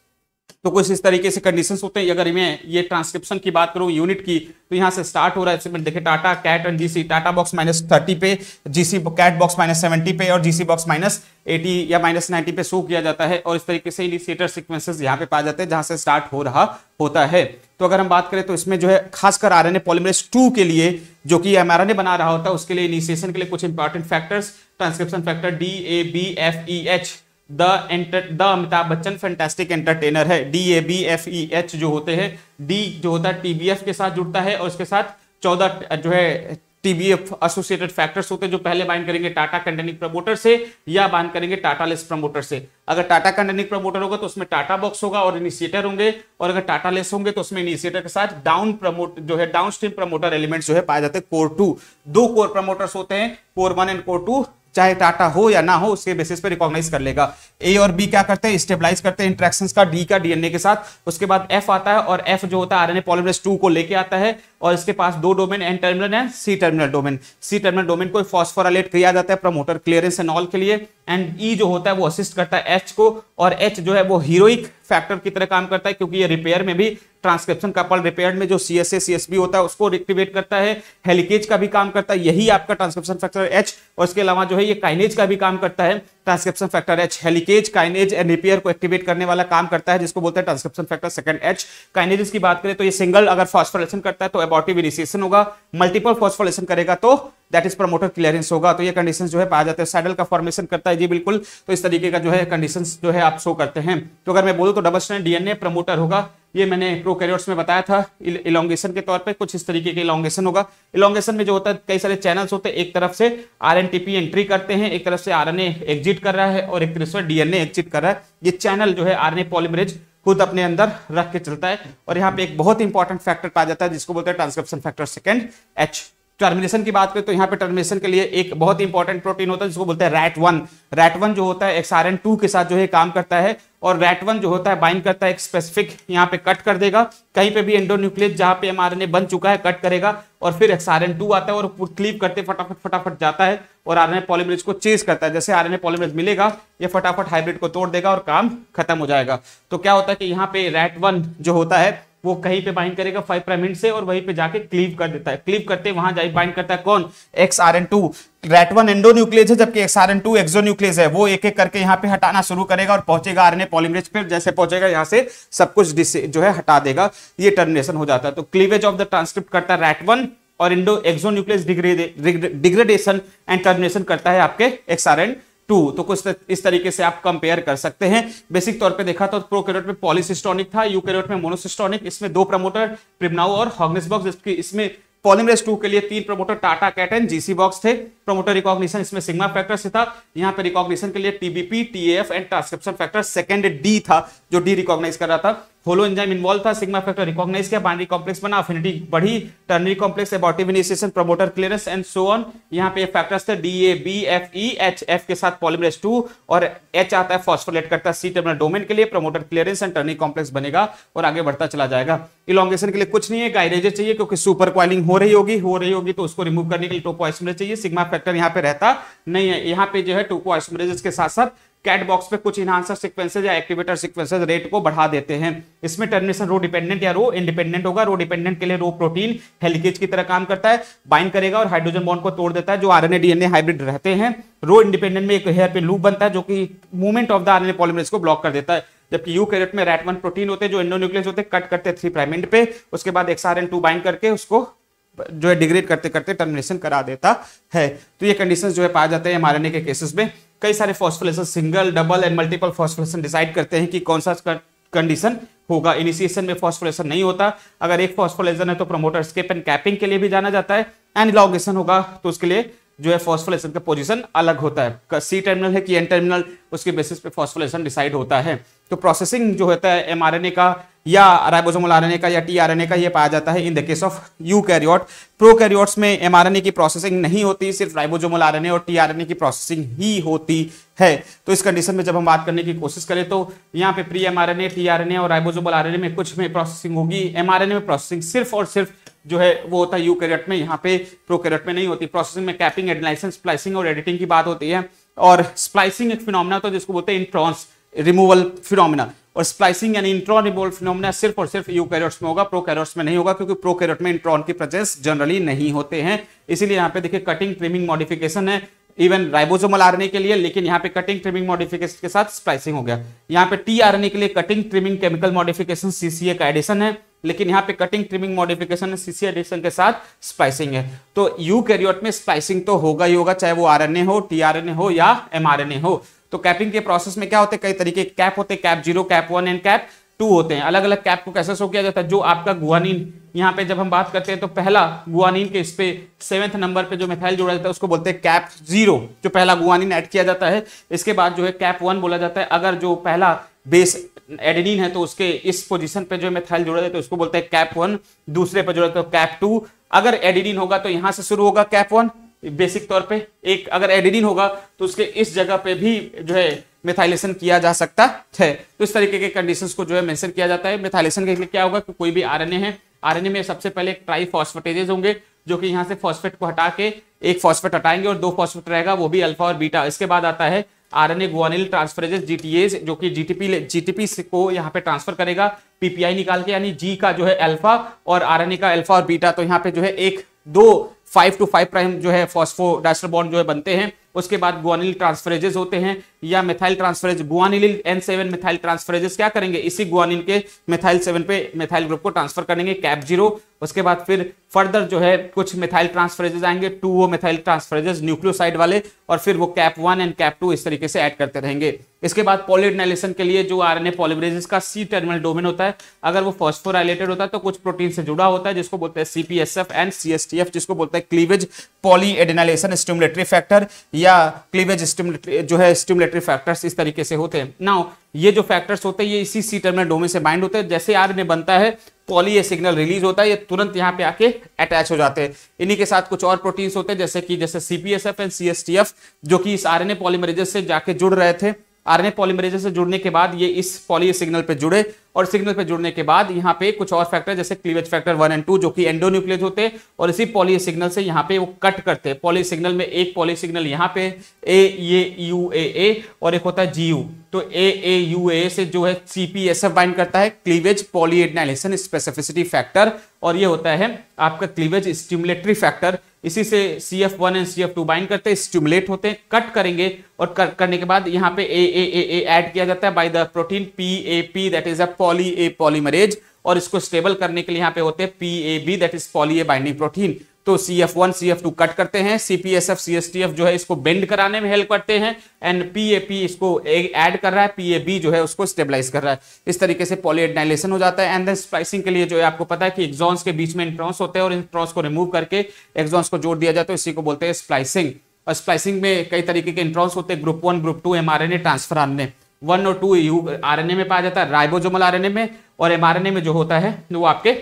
तो कुछ इस तरीके से कंडीशन होते हैं अगर मैं ये ट्रांसक्रिप्शन की बात करूँ यूनिट की तो यहाँ से स्टार्ट हो रहा है देखिए TATA CAAT and GC TATA box minus thirty पे GC CAAT box minus seventy पे और जीसी बॉक्स माइनस एटी या माइनस नाइनटी पे शो किया जाता है और इस तरीके से इनिशिएटर सिक्वेंस यहाँ पे पाए जाते हैं जहाँ से स्टार्ट हो रहा होता है तो अगर हम बात करें तो इसमें जो है खासकर आर एन पॉलीमरेज टू के लिए जो कि एम बना रहा होता है उसके लिए इनिशिएशन के लिए कुछ important factors transcription factor D A B F E H the enter the Amitabh Bachchan fantastic entertainer है D A B F E H जो होते हैं डी जो होता है टीबीएफ के साथ जुड़ता है और उसके साथ चौदह जो है टीबीएफ एसोसिएटेड फैक्टर्स होते हैं जो पहले बाइन करेंगे टाटा कंटेनिक प्रमोटर से या बाइन करेंगे टाटा लेस प्रमोटर से अगर टाटा कंटेनिक प्रमोटर होगा तो उसमें टाटा बॉक्स होगा और इनिशिएटर होंगे और अगर टाटा लेस होंगे तो उसमें इनिशिएटर के साथ डाउन प्रमोट जो है डाउन स्ट्रीम प्रमोटर एलिमेंट जो है पाए जाते हैं कोर टू दो कोर प्रमोटर्स होते हैं core one and core two चाहे टाटा हो या ना हो उसके बेसिस पे रिकॉग्नाइज कर लेगा ए और बी क्या करते हैं स्टेबलाइज करते हैं इंट्रैक्शन का डी का डीएनए के साथ उसके बाद एफ आता है और एफ जो होता है आरएनए पॉलीमरेज टू को लेके आता है और इसके पास दो domain N terminal and C terminal domain C terminal domain को फॉस्फोरालेट किया जाता है प्रमोटर क्लियरेंस एंड ऑल के लिए एंड ई e जो होता है वो असिस्ट करता है एच को और एच जो है वो हीरोइक फैक्टर की तरह काम करता है क्योंकि ये रिपेयर में भी ट्रांसक्रिप्शन कपल रिपेयर में जो C S A C S B होता है उसको रिक्टिवेट करता है हेलिकेज का भी काम करता है यही आपका ट्रांसक्रिप्शन फैक्टर एच और इसके अलावा जो है ये काइनेज का भी काम करता है transcription factor H helicase kinase repair को एक्टिवेट करने वाला काम करता है जिसको बोलते हैं transcription factor second H kinase की बात करें तो ये सिंगल अगर फॉस्फोलेशन करता है तो एबॉटिव इनिशिएशन होगा मल्टीपल फॉस्फोलेशन करेगा तो दैट इज प्रमोटर क्लियरेंस होगा तो ये कंडीशन जो है पाया जाता है सैडल का फॉर्मेशन करता है जी बिल्कुल तो इस तरीके का जो है कंडीशन जो है आप शो करते हैं तो अगर मैं बोलूँ तो डबल स्टैंड डीएनए प्रमोटर होगा ये मैंने प्रोकैरियोट्स में बताया था इलोंगेशन के तौर पे कुछ इस तरीके के इलोंगेशन होगा इलोंगेशन में जो होता है कई सारे चैनल्स होते हैं एक तरफ से आरएनटीपी एंट्री करते हैं एक तरफ से आरएनए एन एक्जिट कर रहा है और एक दूसरा डीएनए एक्जिट कर रहा है ये चैनल जो है आरएनए पॉलीमरेज खुद अपने अंदर रख के चलता है और यहाँ पे एक बहुत इंपॉर्टेंट फैक्टर पाया जाता है जिसको बोलते हैं transcription factor second H termination की बात करें तो यहाँ पे टर्मिनेशन के लिए एक बहुत ही इंपॉर्टेंट प्रोटीन होता है जिसको बोलते हैं रैट वन रैट वन जो होता है एक्स आर एन टू के साथ जो है काम करता है और रैट वन जो होता है बाइंड करता है एक स्पेसिफिक यहाँ पे कट कर देगा कहीं पे भी एंडोन्यूक्लियस जहाँ पे एमआरएनए बन चुका है कट करेगा और फिर एक्स आर एन टू आता है और क्लीव करते फटाफट फटाफट जाता है और आरएनए पॉलीमरेज को चेज करता है जैसे आरएनए पॉलीमरेज मिलेगा ये फटाफट हाइब्रिड को तोड़ देगा और काम खत्म हो जाएगा तो क्या होता है कि यहाँ पे रैट वन जो होता है वो कहीं पे बाइंड करेगा फाइव प्राइम से और वहीं पे जाके क्लीव कर देता है क्लीव करते वहां जाए बाइंड करता है कौन X R N two rat one endonuclease है जबकि X R N two exonuclease है वो एक एक करके यहाँ पे हटाना शुरू करेगा और पहुंचेगा आरएनए पॉलीमरेज पे जैसे पहुंचेगा यहाँ से सब कुछ जो है हटा देगा ये टर्मिनेशन हो जाता है तो क्लीवेज ऑफ द ट्रांसक्रिप्ट करता है रैट वन और endo exonuclease degradation and termination करता है आपके एक्स आर एन टू तो कुछ इस तरीके से आप कंपेयर कर सकते हैं बेसिक तौर पे देखा तो प्रोकैरियोट में पॉलीसिस्टोनिक था यूकैरियोट में मोनोसिस्टोनिक इसमें दो प्रमोटर प्रिमनाउ और बॉक्स जिसकी इसमें पॉलीमरेज टू के लिए तीन promoter TATA CAAT and GC box थे प्रमोटर रिकॉग्निशन इसमें सिग्मा फैक्टर से था यहाँ पे रिकॉग्निशन के लिए TBP TF and transcription factor second D था जो डी रिकॉग्नाइज कर रहा था होलो एंजाइम इन्वॉल्व था सिग्मा फैक्टर रिकॉग्नाइज किया बाइनरी कॉम्प्लेक्स बना अफिनिटी बढ़ी ternary complex abortive initiation promoter clearance and so on यहाँ पे फैक्टर्स थे D A B F E H F के साथ पॉलीमरेज टू और एच आता है फॉस्फोलेट करता है सी टर्मिनल डोमेन के लिए promoter clearance and ternary complex बनेगा और आगे बढ़ता चला जाएगा इलोंगेशन के लिए कुछ नहीं है गाइरेजर चाहिए क्योंकि सुपर क्वालिंग हो रही होगी हो रही होगी तो उसको रिमूव करने के लिए टोपो टोपोइसमरेज चाहिए सिग्मा फैक्टर यहाँ पे रहता नहीं है यहाँ पे जो है टोपो टोपोइसमरेज के साथ साथ कैट बॉक्स पे कुछ इनहांसर सिक्वेंसेज या एक्टिवेटर सिक्वेंसेज रेट को बढ़ा देते हैं इसमें टर्मिनेशन रो डिपेंडेंट या रो इंडिपेंडेंट होगा रो डिपेंडेंट के लिए रो प्रोटीन हेलिकेज की तरह काम करता है बाइंड करेगा और हाइड्रोजन बॉन्ड को तोड़ देता है जो आरएनए डीएनए हाइब्रिड रहते हैं रो इंडिपेंडेंट में एक हेयर पे लूप बनता है जो कि movement of the RNA polymerase को ब्लॉक कर देता है जबकि यू कैरेट में रैट वन प्रोटीन होते हैं जो इंडोन्यूक्लियस होते हैं कट करते हैं थ्री प्राइमेंट पे उसके बाद एक्सआरएन टू बाइंड करके उसको जो है डिग्रेड करते करते टर्मिनेशन करा देता है तो ये कंडीशन जो है पाए जाते हैं एमआरएनए के केसेस में कई सारे phosphorylation single double and multiple phosphorylation decide करते हैं कि कौन सा कंडीशन होगा इनिशिएशन में फॉस्फोलेशन नहीं होता अगर एक फॉस्फोलेशन है तो प्रोमोटर स्केप एंड कैपिंग के लिए भी जाना जाता है एंड इलाउगेशन होगा तो उसके लिए जो है फॉस्फोलेशन का पोजिशन अलग होता है सी टर्मिनल है कि एन टर्मिनल उसके बेसिस पे फॉस्फोलेशन डिसाइड होता है तो प्रोसेसिंग जो होता है एमआरएनए का या राइबोसोमल आरएनए का या टीआरएनए का ये पाया जाता है in the case of eukaryote prokaryotes में एमआरएनए की प्रोसेसिंग नहीं होती सिर्फ राइबोसोमल आरएनए और टीआरएनए की प्रोसेसिंग ही होती है तो इस कंडीशन में जब हम बात करने की कोशिश करें तो यहाँ पे प्री एमआरएनए टीआरएनए और राइबोसोमल आरएनए में कुछ में प्रोसेसिंग होगी एमआरएनए में प्रोसेसिंग सिर्फ और सिर्फ जो है वो होता है यू कैरियट में यहाँ पे प्रो कैरेट में नहीं होती प्रोसेसिंग में कैपिंग एडलाइसेंस स्प्लाइसिंग और एडिटिंग की बात होती है और स्प्लाइसिंग एक फिनोमना होता है जिसको बोलते हैं इंट्रॉन्स रिमूवल फिनोमिना और स्प्लाइसिंग यानी इंट्रॉन रिमूवल फिनोमिना सिर्फ और सिर्फ यू में होगा प्रो में नहीं होगा क्योंकि प्रो में इंट्रॉन की प्रेजेंस जनरली नहीं होते हैं इसीलिए यहाँ पे देखिए कटिंग ट्रिमिंग मॉडिफिकेशन है इवन राइबोसोमल आरएनए के लिए लेकिन यहाँ पे कटिंग ट्रिमिंग मॉडिफिकेशन के साथ स्प्लाइसिंग हो गया यहाँ पे टी आरएनए के लिए cutting trimming chemical modification CCA का एडिशन है लेकिन यहाँ पे cutting trimming modification CC addition के साथ स्पाइसिंग है तो यू में स्पाइसिंग तो होगा ही होगा चाहे वो आरएनए हो टीआरएनए हो या एमआरएनए हो तो कैपिंग के प्रोसेस में क्या होते हैं कई तरीके कैप होते हैं cap zero cap one and cap two होते हैं अलग अलग कैप को कैसे शो किया जाता है जो आपका गुआनिन यहाँ पे जब हम बात करते हैं तो पहला गुआनिन के इस पे सेवेंथ नंबर पे जो मिथाइल जोड़ा जाता है उसको बोलते हैं कैप जीरो जो पहला गुआनिन ऐड किया जाता है इसके बाद जो है कैप वन बोला जाता है अगर जो पहला बेस एडिनिन है तो उसके इस पोजिशन पे जो मिथाइल जोड़ा जाता है उसको बोलते हैं कैप वन दूसरे पे जोड़ा जाता है कैप तो टू अगर एडेनिन होगा तो यहां से शुरू होगा कैप वन बेसिक तौर पे एक अगर एडिडिन होगा तो उसके इस जगह पे भी जो है मिथाइलेशन किया जा सकता है तो इस तरीके के कंडीशन को जो है मेंशन किया जाता है मिथाइलेशन के लिए क्या होगा कि कोई भी आरएनए है आरएनए में सबसे पहले ट्राईफॉस्फेटेजेस होंगे जो कि यहाँ से फॉस्फेट को हटा के एक फॉस्फेट हटाएंगे और दो फॉस्फेट रहेगा वो भी अल्फा और बीटा इसके बाद आता है आरएनए गुआनिल ट्रांसफरेजेस जीटीएस जो कि जीटीपी जीटीपी को यहाँ पे ट्रांसफर करेगा पीपीआई निकाल के यानी जी का जो है अल्फा और आरएनए का अल्फा और बीटा तो यहाँ पे जो है एक दो फाइव टू फाइव प्राइम जो है फॉस्फो डास्टर बॉन्ड जो है बनते हैं उसके बाद गुआनिल ट्रांसफरेजेस होते हैं या methyl transferase guanyl N seven methyl transferases क्या करेंगे इसी गुआनिल के मिथाइल सेवन पे मिथाइल ग्रुप को ट्रांसफर करेंगे कैप जीरो उसके बाद फिर फर्दर जो है कुछ मिथाइल ट्रांसफरेजेस आएंगे टू वो मिथाइल ट्रांसफरेजेस न्यूक्लियोसाइड वाले और फिर वो cap one and cap two इस तरीके से ऐड करते रहेंगे इसके बाद पॉलिडनाइलेशन के लिए जो आर एन पॉलीमरेजेस का सी टर्मिनल डोमेन होता है अगर वो फॉस्फोराइलेटेड होता है तो कुछ प्रोटीन से जुड़ा होता है जिसको बोलते हैं सीपीएसएफ एंड सीएसटीएफ जिसको बोलते हैं क्लीवेज पॉलीएडिनाइलेशन स्टिमुलेटरी फैक्टर या क्लीवेज स्टिमुलेटरी जो है स्टिमुलेटरी फैक्टर्स इस तरीके से होते हैं ना ये जो फैक्टर्स होते हैं ये इसी सी टर्मिनल डोमेन से बाइंड होते हैं जैसे आर ने बनता है पॉली ये सिग्नल रिलीज होता है ये तुरंत यहाँ पे आके अटैच हो जाते हैं इन्हीं के साथ कुछ और प्रोटीन्स होते हैं जैसे कि जैसे सीपीएसएफ एंड सीएसटीएफ जो कि इस आरएनए पॉलीमरेजेस से जाके जुड़ रहे थे आरएनए पॉलीमरेजेस से जुड़ने के बाद ये इस पॉली सिग्नल पर जुड़े और सिग्नल पे जुड़ने के बाद यहाँ पे कुछ और फैक्टर जैसे cleavage factor one and two जो कि एंडोन्यूक्लियज होते हैं और इसी पॉली सिग्नल से यहाँ पे वो कट करते हैं पॉली सिग्नल में एक पॉली सिग्नल यहाँ पे ए ये यू ए ए और एक होता है जी यू तो ए ए यू ए से जो है C P S F bind करता है क्लीवेज पॉलीएडनाइलेशन स्पेसिफिसिटी फैक्टर और ये होता है आपका क्लीवेज स्टिमुलेटरी फैक्टर इसी से C F one and C F two bind करते हैं स्टिमुलेट होते हैं कट करेंगे और कर, करने के बाद यहाँ पे ए ए ए ए ऐड किया जाता है by the protein P A P that is a poly A polymerase और इसको स्टेबल करने के लिए यहाँ पे होते हैं P A B that is poly A binding protein तो C F one C F two cut करते हैं सीपीएसएफ एफ जो है इसको बेंड कराने में हेल्प करते हैं एंड पी ए पी इसको एड कर रहा है पी ए बी जो है उसको स्टेबलाइज कर रहा है इस तरीके से पॉलीएडनाइलेशन हो जाता है एंड देन स्प्लाइसिंग के लिए जो है आपको पता है कि एक्सॉन्स के बीच में इंट्रॉन्स होते हैं और इंट्रॉन्स को रिमूव करके एक्सॉन्स को जोड़ दिया जाता है इसी को बोलते हैं स्प्लाइसिंग और स्प्लाइसिंग में कई तरीके के इंट्रॉन्स होते हैं group one group two M R N A transfer आने वन और टू यू आरएनए में पाया जाता है राइबोजोमल आरएनए में और ए में जो होता है वो आपके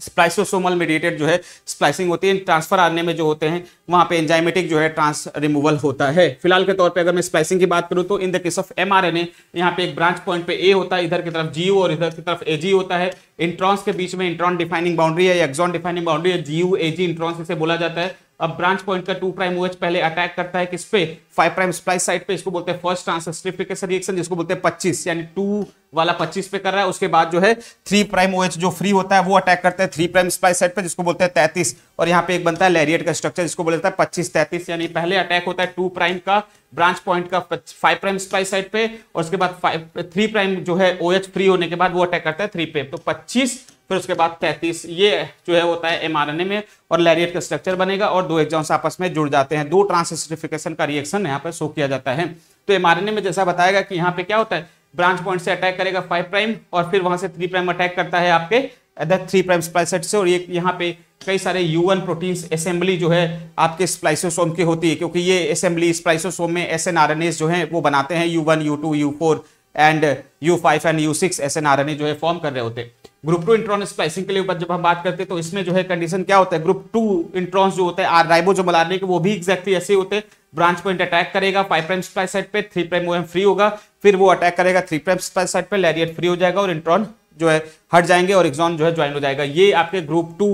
स्प्लाइसोसोमल मीडिएटेड जो है स्प्लाइसिंग होती है ट्रांसफर आरएनए में जो होते हैं वहां पे एंजाइमेटिक जो है ट्रांस रिमूवल होता है फिलहाल के तौर पे अगर मैं स्प्लाइसिंग की बात करूं तो in the case of mRNA यहां पे एक ब्रांच पॉइंट पे ए होता है इधर की तरफ जीयू और इधर की तरफ जी होता है इंट्रॉन्स के बीच में इंट्रॉन डिफाइनिंग बाउंड्री है एक्सॉन डिफाइनिंग बाउंड्री है जीयू एजी इंट्रॉन्स इसे बोला जाता है अब ब्रांच पॉइंट का टू प्राइम ओएच पहले अटैक करता है किस पे फाइव प्राइम स्प्लाइस साइड पे इसको बोलते हैं फर्स्ट ट्रांसफर स्ट्रिफिकेशन रिएक्शन जिसको बोलते हैं पच्चीस यानी टू वाला पच्चीस पे कर रहा है उसके बाद जो है थ्री प्राइम ओएच जो फ्री होता है वो अटैक करता है थ्री प्राइम स्प्लाइस साइड पे जिसको बोलते हैं तैतीस और यहाँ पे एक बनता है लेरियट का स्ट्रक्चर जिसको बोलता है पच्चीस तैतीस यानी पहले अटैक होता है टू प्राइम का ब्रांच पॉइंट का फाइव प्राइम स्प्लाइस साइड पे और उसके बाद फाइव थ्री प्राइम जो है ओएच फ्री होने के बाद वो अटैक करता है थ्री पे तो पच्चीस फिर उसके बाद तैतीस ये जो है होता है एमआरएनए में और लैरियट का स्ट्रक्चर बनेगा और दो एग्जाम्स आपस में जुड़ जाते हैं दो ट्रांसिस्टिफिकेशन का रिएक्शन यहाँ पर शो किया जाता है तो एमआरएनए में जैसा बताएगा कि यहाँ पे क्या होता है ब्रांच पॉइंट से अटैक करेगा फाइव प्राइम और फिर वहां से थ्री प्राइम अटैक करता है आपके थ्री प्राइम स्प्लाइसेट से और ये यहाँ पे कई सारे यूएन प्रोटीन असेंबली जो है आपके स्प्लाइसोसोम की होती है क्योंकि ये असेंबली स्प्लाइसोसोम में एस जो है वो बनाते हैं U one U two U four and U five and U six S N जो है फॉर्म कर रहे होते हैं ग्रुप टू इंट्रॉन स्प्लाइसिंग के लिए जब हम बात करते हैं तो इसमें जो है कंडीशन क्या होता है ग्रुप टू इंट्रॉन्स जो होते हैं आर राइबोजोम आरएनए के वो भी एक्जैक्टली ऐसे होते हैं ब्रांच पॉइंट अटैक करेगा फाइव प्राइम स्प्लाइस साइड पे थ्री प्राइम ओएम फ्री होगा फिर वो अटैक करेगा थ्री प्राइम स्प्लाइस साइड पे लैरियट फ्री हो जाएगा और इंट्रॉन जो है हट जाएंगे और एग्जॉन जो है ज्वाइन हो जाएगा ये आपके group two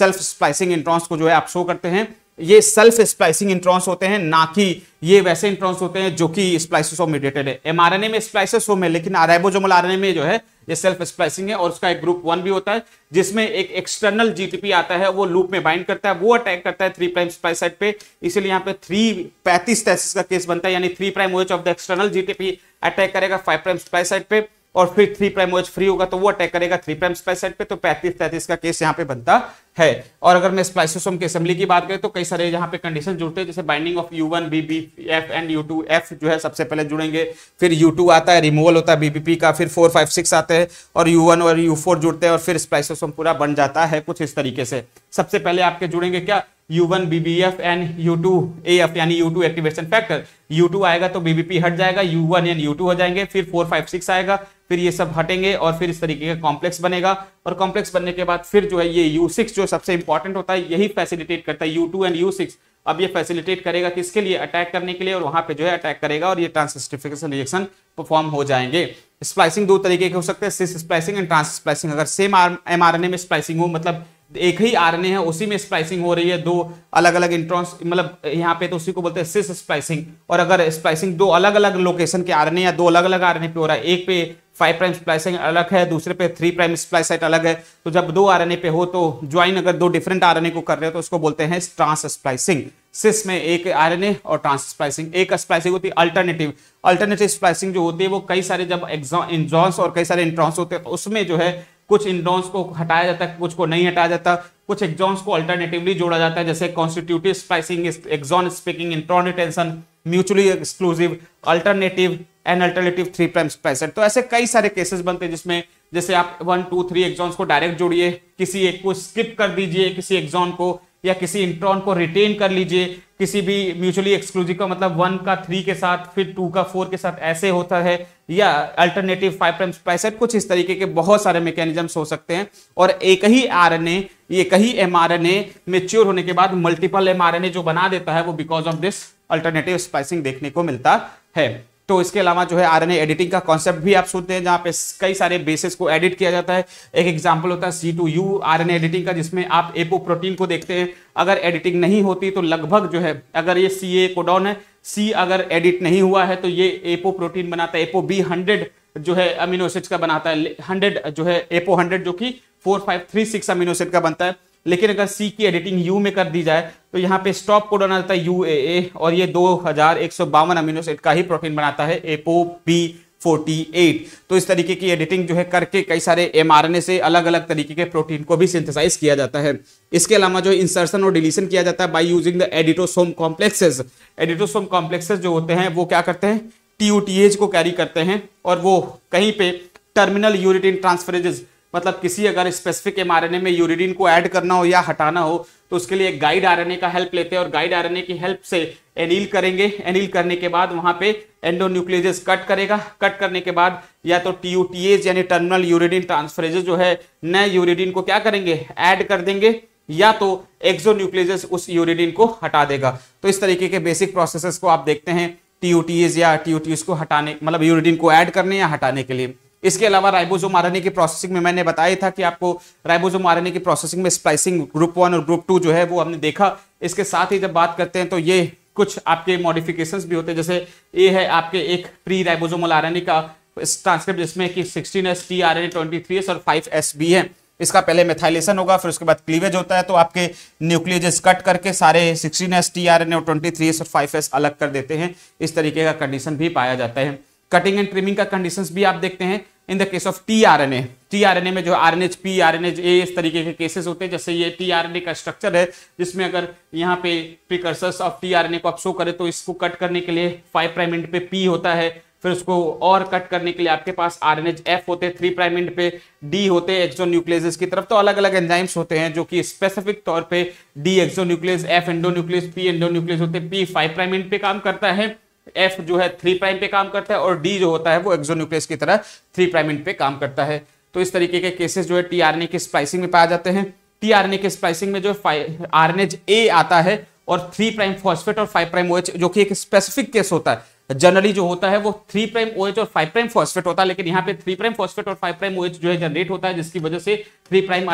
self splicing introns को जो है आप शो करते हैं ये सेल्फ स्प्लाइसिंग इंट्रॉन्स होते हैं ना कि ये वैसे इंट्रॉन्स होते हैं जो कि स्प्लाइसिसोम मीडिएटेड है एमआरएनए में स्प्लाइसिसोम है लेकिन जो आरएनए में जो है ये सेल्फ स्प्लाइसिंग है और उसका एक ग्रुप वन भी होता है जिसमें एक एक्सटर्नल जीटीपी आता है वो लूप में बाइंड करता है वो अटैक करता है थ्री प्राइम स्प्लाइस साइड पे इसीलिए यहाँ पे थ्री पैंतीस तैतीस का केस बनता है यानी three prime OH of the external GTP attack करेगा फाइव प्राइम स्प्लाइस साइड पे और फिर थ्री प्राइम ओएच फ्री होगा तो वो अटैक करेगा थ्री प्राइम स्प्लाइस साइड पे तो पैंतीस तैतीस का केस यहाँ पे बनता है और अगर मैं स्प्लाइसोसोम की असेंबली की बात करें तो कई सारे यहाँ पे कंडीशन जुड़ते हैं जैसे binding of U one B B F and U two F जो है सबसे पहले जुड़ेंगे फिर यू टू आता है रिमूवल होता है बीबीपी का फिर फोर फाइव सिक्स आते हैं और यू वन और यू फोर जुड़ते हैं और फिर स्प्लाइसोसोम पूरा बन जाता है कुछ इस तरीके से सबसे पहले आपके जुड़ेंगे क्या U one and and U two A F यानी U two activation factor U two आएगा तो BBP हट जाएगा U one and U two हो जाएंगे फिर फोर फाइव सिक्स आएगा फिर ये सब हटेंगे और फिर इस तरीके का कॉम्प्लेक्स बनेगा और कॉम्प्लेक्स बनने के बाद फिर जो है ये यू सिक्स जो सबसे इंपॉर्टेंट होता है यही फैसिलिटेट करता है U two and U six अब ये फैसिलिटेट करेगा किसके लिए अटैक करने के लिए और वहां पे जो है अटैक करेगा और ये ट्रांसिफिकेशन रिएक्शन परफॉर्म हो जाएंगे स्प्लाइसिंग दो तरीके के हो सकते हैं cis splicing and trans splicing अगर सेम एमआरएनए में स्प्लाइसिंग हो मतलब एक ही आर है उसी में स्प्लाइसिंग हो रही है दो अलग अलग इंट्रॉन्स मतलब यहाँ पे तो उसी को बोलते हैं सिस स्प्लाइसिंग और अगर स्प्लाइसिंग दो अलग अलग लोकेशन के आर या दो अलग अलग आर पे हो रहा है एक पे फाइव प्राइम स्प्लाइसिंग अलग है दूसरे पे थ्री प्राइम स्प्लाइसाइट अलग है तो जब दो आर पे हो तो ज्वाइन अगर दो डिफरेंट आर को कर रहे हो तो उसको बोलते हैं ट्रांस स्प्लाइसिंग सिस में एक आर और ट्रांस स्प्लाइसिंग एक स्प्लाइसिंग होती है अल्टरनेटिव अल्टरनेटिव स्प्लाइसिंग जो होती है वो कई सारे जब एग्जॉन्स और कई सारे इंट्रॉन्स होते हैं तो उसमें जो है कुछ इंडोन्स को हटाया जाता है कुछ को नहीं हटाया जाता कुछ एग्जॉन्स को अल्टरनेटिवली जोड़ा जाता है जैसे constitutive splicing exon skipping intron retention mutually exclusive alternative and alternative three prime splice तो ऐसे कई सारे केसेस बनते हैं जिसमें जैसे आप वन टू थ्री एग्जॉन्स को डायरेक्ट जोड़िए किसी एक को स्किप कर दीजिए किसी एग्जॉन को या किसी इंट्रॉन को रिटेन कर लीजिए किसी भी म्यूचुअली एक्सक्लूसिव का मतलब वन का थ्री के साथ फिर टू का फोर के साथ ऐसे होता है या अल्टरनेटिव फाइव प्राइम स्पाइसेट कुछ इस तरीके के बहुत सारे मैकेनिज्म्स हो सकते हैं और एक ही आर आरएनए एक ही ए मेच्योर होने के बाद मल्टीपल एम आर ए जो बना देता है वो because of this alternative splicing देखने को मिलता है तो इसके अलावा जो है आरएनए एडिटिंग का कॉन्सेप्ट भी आप सुनते हैं जहाँ पे कई सारे बेसिस को एडिट किया जाता है एक एग्जाम्पल होता है C to U R editing का जिसमें आप एपो प्रोटीन को देखते हैं अगर एडिटिंग नहीं होती तो लगभग जो है अगर ये सी ए डॉन है सी अगर एडिट नहीं हुआ है तो ये एपो प्रोटीन बनाता है एपो बी हंड्रेड जो है अमीनोसिड का बनाता है हंड्रेड जो है एपो हंड्रेड जो कि four five three six amino acid का बनता है लेकिन अगर सी की एडिटिंग यू में कर दी जाए तो यहाँ पे स्टॉप कोड बना आता है यू ए ए और ये दो हजार एक सौ बावन अमीनो सेट का ही प्रोटीन बनाता है एपो बी फोर्टी एट तो इस तरीके की एडिटिंग जो है करके कई सारे एमआरएनए से अलग अलग तरीके के प्रोटीन को भी सिंथेसाइज किया जाता है इसके अलावा जो इंसर्शन और डिलीशन किया जाता है by using the editosome complexes editosome complexes जो होते हैं वो क्या करते हैं टीयूटीएच को कैरी करते हैं और वो कहीं पे टर्मिनल यूरिटिन ट्रांसफरेजेस मतलब किसी अगर स्पेसिफिक एमआरएनए में यूरिडीन को ऐड करना हो या हटाना हो तो उसके लिए गाइड आरएनए का हेल्प लेते हैं और गाइड आरएनए की हेल्प से एनील करेंगे एनील करने के बाद वहां पे एंडोन्यूक्लियजेस कट करेगा कट करने के बाद या तो टीयूटीएज यानी टर्मिनल यूरिडीन ट्रांसफरेज जो है नए यूरिडीन को क्या करेंगे ऐड कर देंगे या तो एक्सोन्यूक्लियजेस उस यूरिडीन को हटा देगा तो इस तरीके के बेसिक प्रोसेसेस को आप देखते हैं टीयूटीएज या टीयूटीएज को हटाने मतलब यूरिडीन को ऐड करने या हटाने के लिए इसके अलावा राइबोसोम आरएनए की प्रोसेसिंग में मैंने बताया था कि आपको राइबोसोम आरएनए की प्रोसेसिंग में स्प्लाइसिंग ग्रुप वन और ग्रुप टू जो है वो हमने देखा इसके साथ ही जब बात करते हैं तो ये कुछ आपके मॉडिफिकेशंस भी होते हैं जैसे ये है आपके एक प्री राइबोसोमल आरएनए का ट्रांसक्रिप्ट जिसमें कि सिक्सटीन एस टी आर और एस बी है इसका पहले मेथाइलेशन होगा फिर उसके बाद क्लीवेज होता है तो आपके न्यूक्लियजेस कट करके सारे 16s tRNA और 23s और फाइव अलग कर देते हैं इस तरीके का कंडीशन भी पाया जाता है कटिंग एंड ट्रिमिंग का कंडीशन भी आप देखते हैं in the case of T R N A T R N A में जो R N H P R N H A इस तरीके के केसेस होते हैं जैसे ये टी आर एन ए का स्ट्रक्चर है जिसमें अगर यहाँ पे precursors of T R N A को आप शो करें तो इसको कट करने के लिए फाइव प्राइम एंड पे पी होता है फिर उसको और कट करने के लिए आपके पास आर एन एच एफ होते हैं थ्री प्राइम एंड पे डी होते हैं एक्सो न्यूक्लियस की तरफ तो अलग अलग एंजाइम्स होते हैं जो कि स्पेसिफिक तौर पर D exonuclease F endonuclease P endonuclease होते हैं पी फाइव प्राइम एंड पे काम करता है एफ जो है थ्री प्राइम पे काम करता है और डी जो होता है वो एक्सोन्यूक्लियस की तरह थ्री प्राइम पे काम करता है तो इस तरीके के केसेस जो है टीआरएनए के स्प्लाइसिंग में पाए जाते हैं टीआरएनए के स्प्लाइसिंग में जो आरएनए ए आता है और थ्री प्राइम फॉस्फेट और फाइव प्राइम ओएच जो कि एक स्पेसिफिक केस होता है जनरली जो होता है वो थ्री प्राइम ओएच और फाइव प्राइम फॉस्फेट होता है लेकिन यहाँ पे थ्री प्राइम फॉस्फेट और फाइव प्राइम ओएच जो है जनरेट होता है जिसकी वजह से three prime